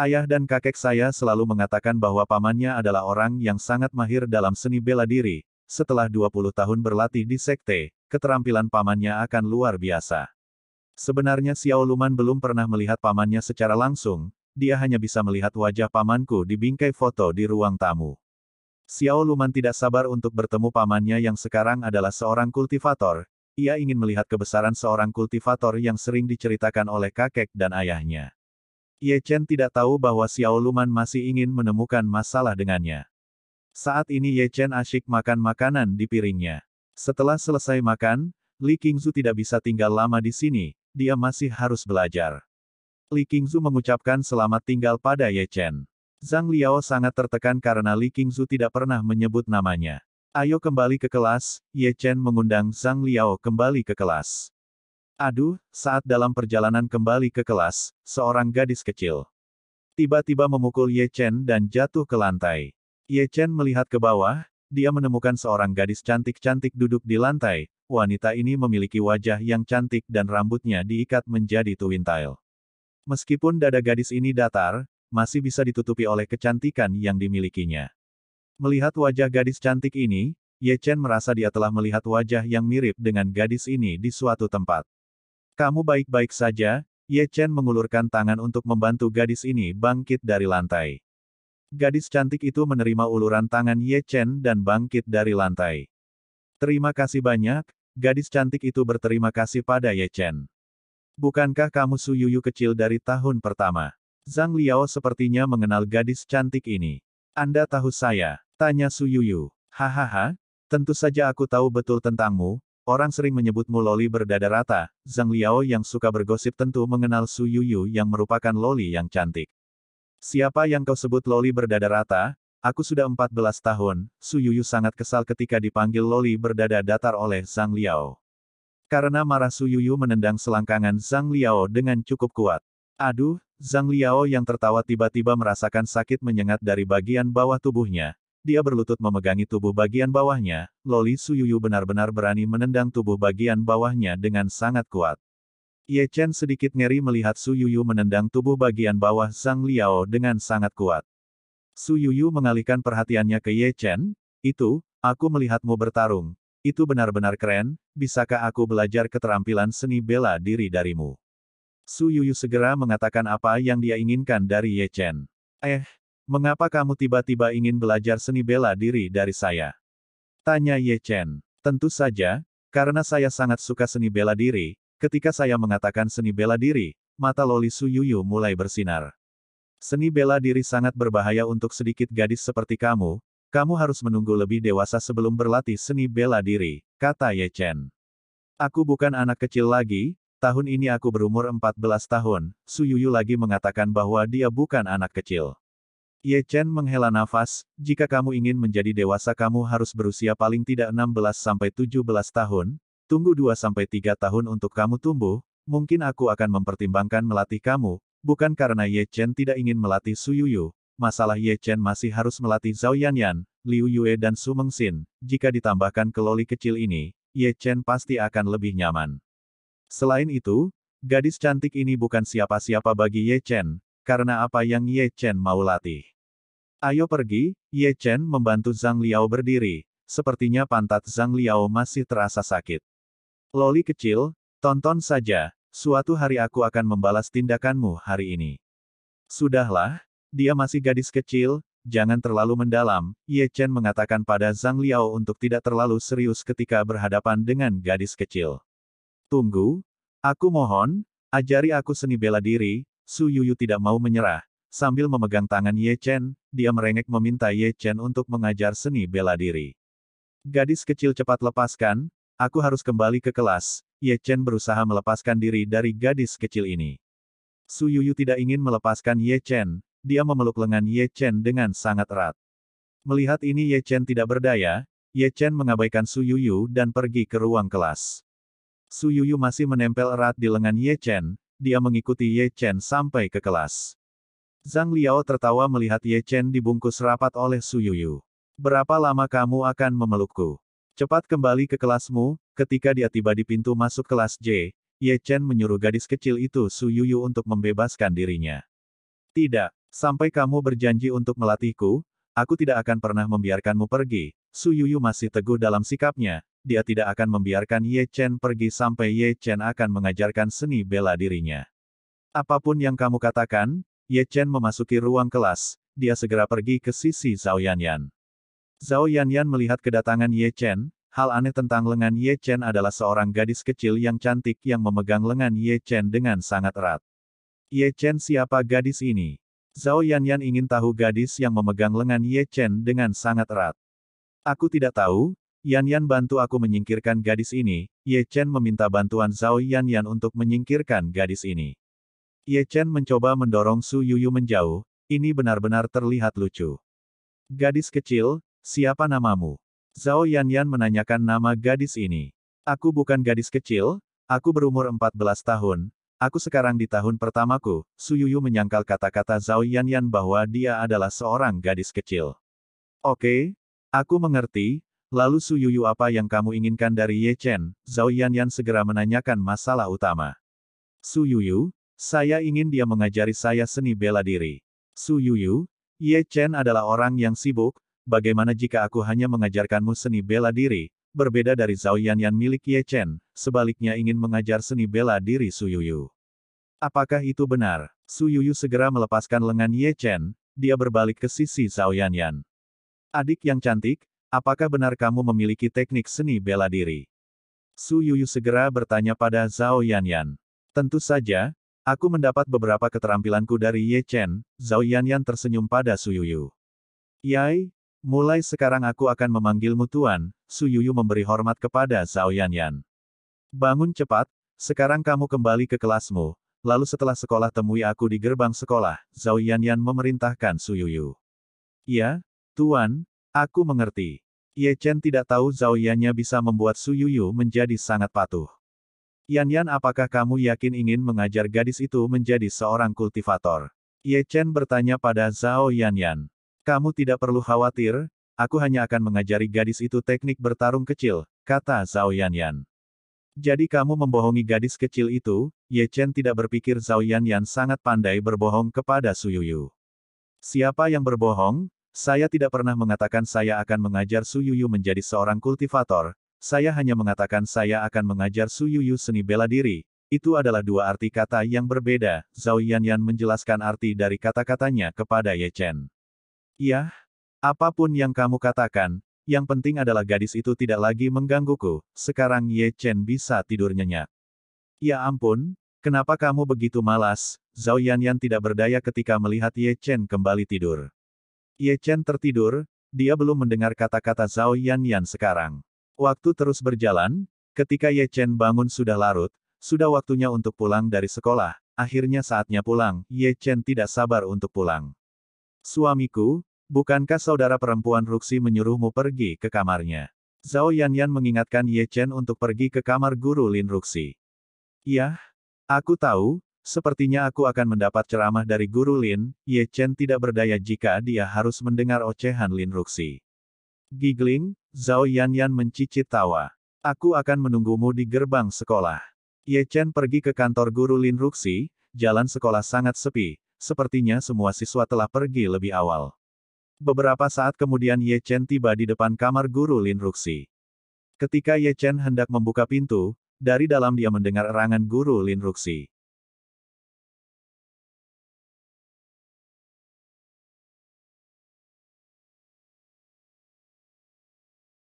Ayah dan kakek saya selalu mengatakan bahwa pamannya adalah orang yang sangat mahir dalam seni bela diri, setelah 20 tahun berlatih di sekte, keterampilan pamannya akan luar biasa. Sebenarnya Xiao Luman belum pernah melihat pamannya secara langsung, dia hanya bisa melihat wajah pamanku di bingkai foto di ruang tamu. Xiao Luman tidak sabar untuk bertemu pamannya yang sekarang adalah seorang kultivator, ia ingin melihat kebesaran seorang kultivator yang sering diceritakan oleh kakek dan ayahnya. Ye Chen tidak tahu bahwa Xiao Luman masih ingin menemukan masalah dengannya. Saat ini Ye Chen asyik makan makanan di piringnya. Setelah selesai makan, Li Qingzu tidak bisa tinggal lama di sini, dia masih harus belajar. Li Qingzu mengucapkan selamat tinggal pada Ye Chen. Zhang Liao sangat tertekan karena Li Qingzu tidak pernah menyebut namanya. Ayo kembali ke kelas, Ye Chen mengundang Zhang Liao kembali ke kelas. Aduh, saat dalam perjalanan kembali ke kelas, seorang gadis kecil tiba-tiba memukul Ye Chen dan jatuh ke lantai. Ye Chen melihat ke bawah, dia menemukan seorang gadis cantik-cantik duduk di lantai. Wanita ini memiliki wajah yang cantik dan rambutnya diikat menjadi tuwintail. Meskipun dada gadis ini datar, masih bisa ditutupi oleh kecantikan yang dimilikinya. Melihat wajah gadis cantik ini, Ye Chen merasa dia telah melihat wajah yang mirip dengan gadis ini di suatu tempat. Kamu baik-baik saja, Ye Chen mengulurkan tangan untuk membantu gadis ini bangkit dari lantai. Gadis cantik itu menerima uluran tangan Ye Chen dan bangkit dari lantai. Terima kasih banyak, gadis cantik itu berterima kasih pada Ye Chen. Bukankah kamu Su Yuyu kecil dari tahun pertama? Zhang Liao sepertinya mengenal gadis cantik ini. Anda tahu saya? Tanya Su Yuyu. Hahaha, tentu saja aku tahu betul tentangmu, Orang sering menyebutmu loli berdada rata, Zhang Liao yang suka bergosip tentu mengenal Su Yuyu yang merupakan loli yang cantik. Siapa yang kau sebut Loli berdada rata? Aku sudah 14 tahun, Su Yuyu sangat kesal ketika dipanggil Loli berdada datar oleh Zhang Liao. Karena marah Su Yuyu menendang selangkangan Zhang Liao dengan cukup kuat. Aduh, Zhang Liao yang tertawa tiba-tiba merasakan sakit menyengat dari bagian bawah tubuhnya. Dia berlutut memegangi tubuh bagian bawahnya, Loli Su Yuyu benar-benar berani menendang tubuh bagian bawahnya dengan sangat kuat. Ye Chen sedikit ngeri melihat Su Yuyu menendang tubuh bagian bawah Zhang Liao dengan sangat kuat. Su Yuyu mengalihkan perhatiannya ke Ye Chen, itu, aku melihatmu bertarung, itu benar-benar keren, bisakah aku belajar keterampilan seni bela diri darimu? Su Yuyu segera mengatakan apa yang dia inginkan dari Ye Chen. Eh, mengapa kamu tiba-tiba ingin belajar seni bela diri dari saya? Tanya Ye Chen. Tentu saja, karena saya sangat suka seni bela diri, Ketika saya mengatakan seni bela diri, mata Loli Suyuyu mulai bersinar. Seni bela diri sangat berbahaya untuk sedikit gadis seperti kamu, kamu harus menunggu lebih dewasa sebelum berlatih seni bela diri, kata Ye Chen. Aku bukan anak kecil lagi, tahun ini aku berumur 14 tahun, Su Yuyu lagi mengatakan bahwa dia bukan anak kecil. Ye Chen menghela nafas, jika kamu ingin menjadi dewasa kamu harus berusia paling tidak 16-17 tahun, Tunggu 2-3 tahun untuk kamu tumbuh, mungkin aku akan mempertimbangkan melatih kamu, bukan karena Ye Chen tidak ingin melatih Su Yuyu, masalah Ye Chen masih harus melatih Zhao Yanyan, Liu Yue dan Su Mengxin. jika ditambahkan ke loli kecil ini, Ye Chen pasti akan lebih nyaman. Selain itu, gadis cantik ini bukan siapa-siapa bagi Ye Chen, karena apa yang Ye Chen mau latih. Ayo pergi, Ye Chen membantu Zhang Liao berdiri, sepertinya pantat Zhang Liao masih terasa sakit. Loli kecil, tonton saja, suatu hari aku akan membalas tindakanmu hari ini. Sudahlah, dia masih gadis kecil, jangan terlalu mendalam, Ye Chen mengatakan pada Zhang Liao untuk tidak terlalu serius ketika berhadapan dengan gadis kecil. Tunggu, aku mohon, ajari aku seni bela diri, Su Yuyu tidak mau menyerah. Sambil memegang tangan Ye Chen, dia merengek meminta Ye Chen untuk mengajar seni bela diri. Gadis kecil cepat lepaskan, Aku harus kembali ke kelas. Ye Chen berusaha melepaskan diri dari gadis kecil ini. Su Yuyu tidak ingin melepaskan Ye Chen, dia memeluk lengan Ye Chen dengan sangat erat. Melihat ini Ye Chen tidak berdaya, Ye Chen mengabaikan Su Yuyu dan pergi ke ruang kelas. Su Yuyu masih menempel erat di lengan Ye Chen, dia mengikuti Ye Chen sampai ke kelas. Zhang Liao tertawa melihat Ye Chen dibungkus rapat oleh Su Yuyu. Berapa lama kamu akan memelukku? Cepat kembali ke kelasmu, ketika dia tiba di pintu masuk kelas J, Ye Chen menyuruh gadis kecil itu Su Yuyu untuk membebaskan dirinya. Tidak, sampai kamu berjanji untuk melatihku, aku tidak akan pernah membiarkanmu pergi. Su Yuyu masih teguh dalam sikapnya, dia tidak akan membiarkan Ye Chen pergi sampai Ye Chen akan mengajarkan seni bela dirinya. Apapun yang kamu katakan, Ye Chen memasuki ruang kelas, dia segera pergi ke sisi Zhao Yanyan. Zhao Yanyan melihat kedatangan Ye Chen, hal aneh tentang lengan Ye Chen adalah seorang gadis kecil yang cantik yang memegang lengan Ye Chen dengan sangat erat. Ye Chen siapa gadis ini? Zhao Yanyan ingin tahu gadis yang memegang lengan Ye Chen dengan sangat erat. Aku tidak tahu, Yanyan bantu aku menyingkirkan gadis ini, Ye Chen meminta bantuan Zhao Yanyan untuk menyingkirkan gadis ini. Ye Chen mencoba mendorong Su Yuyu menjauh, ini benar-benar terlihat lucu. Gadis kecil, Siapa namamu? Zhao Yan Yan menanyakan nama gadis ini. Aku bukan gadis kecil, aku berumur 14 tahun, aku sekarang di tahun pertamaku, Su Yuyu menyangkal kata-kata Zhao Yan Yan bahwa dia adalah seorang gadis kecil. Oke, okay, aku mengerti, lalu Su Yuyu apa yang kamu inginkan dari Ye Chen, Zhao Yan Yan segera menanyakan masalah utama. Su Yuyu, saya ingin dia mengajari saya seni bela diri. Su Yuyu, Ye Chen adalah orang yang sibuk, bagaimana jika aku hanya mengajarkanmu seni bela diri, berbeda dari Zhao Yan milik Ye Chen, sebaliknya ingin mengajar seni bela diri Su Yuyu. Apakah itu benar? Su Yuyu segera melepaskan lengan Ye Chen, dia berbalik ke sisi Zhao Yan. Adik yang cantik, apakah benar kamu memiliki teknik seni bela diri? Su Yuyu segera bertanya pada Zhao Yan. Tentu saja, aku mendapat beberapa keterampilanku dari Ye Chen, Zhao Yan tersenyum pada Su Yuyu. Yai, Mulai sekarang aku akan memanggilmu Tuan, Su Yuyu memberi hormat kepada Zhao Yanyan. Bangun cepat, sekarang kamu kembali ke kelasmu, lalu setelah sekolah temui aku di gerbang sekolah, Zhao Yanyan memerintahkan Su Yuyu. Ya, Tuan, aku mengerti. Ye Chen tidak tahu Zhao Yan bisa membuat Su Yuyu menjadi sangat patuh. Yanyan apakah kamu yakin ingin mengajar gadis itu menjadi seorang kultivator? Ye Chen bertanya pada Zhao Yanyan. Kamu tidak perlu khawatir, aku hanya akan mengajari gadis itu teknik bertarung kecil, kata Zhao Yanyan. Jadi kamu membohongi gadis kecil itu, Ye Chen tidak berpikir Zhao Yanyan sangat pandai berbohong kepada Su Yuyu. Siapa yang berbohong? Saya tidak pernah mengatakan saya akan mengajar Su Yuyu menjadi seorang kultivator, saya hanya mengatakan saya akan mengajar Su Yuyu seni bela diri, itu adalah dua arti kata yang berbeda, Zhao Yanyan menjelaskan arti dari kata-katanya kepada Ye Chen. Yah, apapun yang kamu katakan, yang penting adalah gadis itu tidak lagi menggangguku, sekarang Ye Chen bisa tidur nyenyak. Ya ampun, kenapa kamu begitu malas, Zhao Yan Yan tidak berdaya ketika melihat Ye Chen kembali tidur. Ye Chen tertidur, dia belum mendengar kata-kata Zhao Yan Yan sekarang. Waktu terus berjalan, ketika Ye Chen bangun sudah larut, sudah waktunya untuk pulang dari sekolah, akhirnya saatnya pulang, Ye Chen tidak sabar untuk pulang. Suamiku, bukankah saudara perempuan Ruxi menyuruhmu pergi ke kamarnya? Zhao Yanyan mengingatkan Ye Chen untuk pergi ke kamar guru Lin Ruxi. Yah, aku tahu, sepertinya aku akan mendapat ceramah dari guru Lin, Ye Chen tidak berdaya jika dia harus mendengar ocehan Lin Ruxi. Gigling, Zhao Yanyan mencicit tawa. Aku akan menunggumu di gerbang sekolah. Ye Chen pergi ke kantor guru Lin Ruxi, jalan sekolah sangat sepi, Sepertinya semua siswa telah pergi lebih awal. Beberapa saat kemudian Ye Chen tiba di depan kamar guru Lin Ruxi. Ketika Ye Chen hendak membuka pintu, dari dalam dia mendengar erangan guru Lin Ruxi.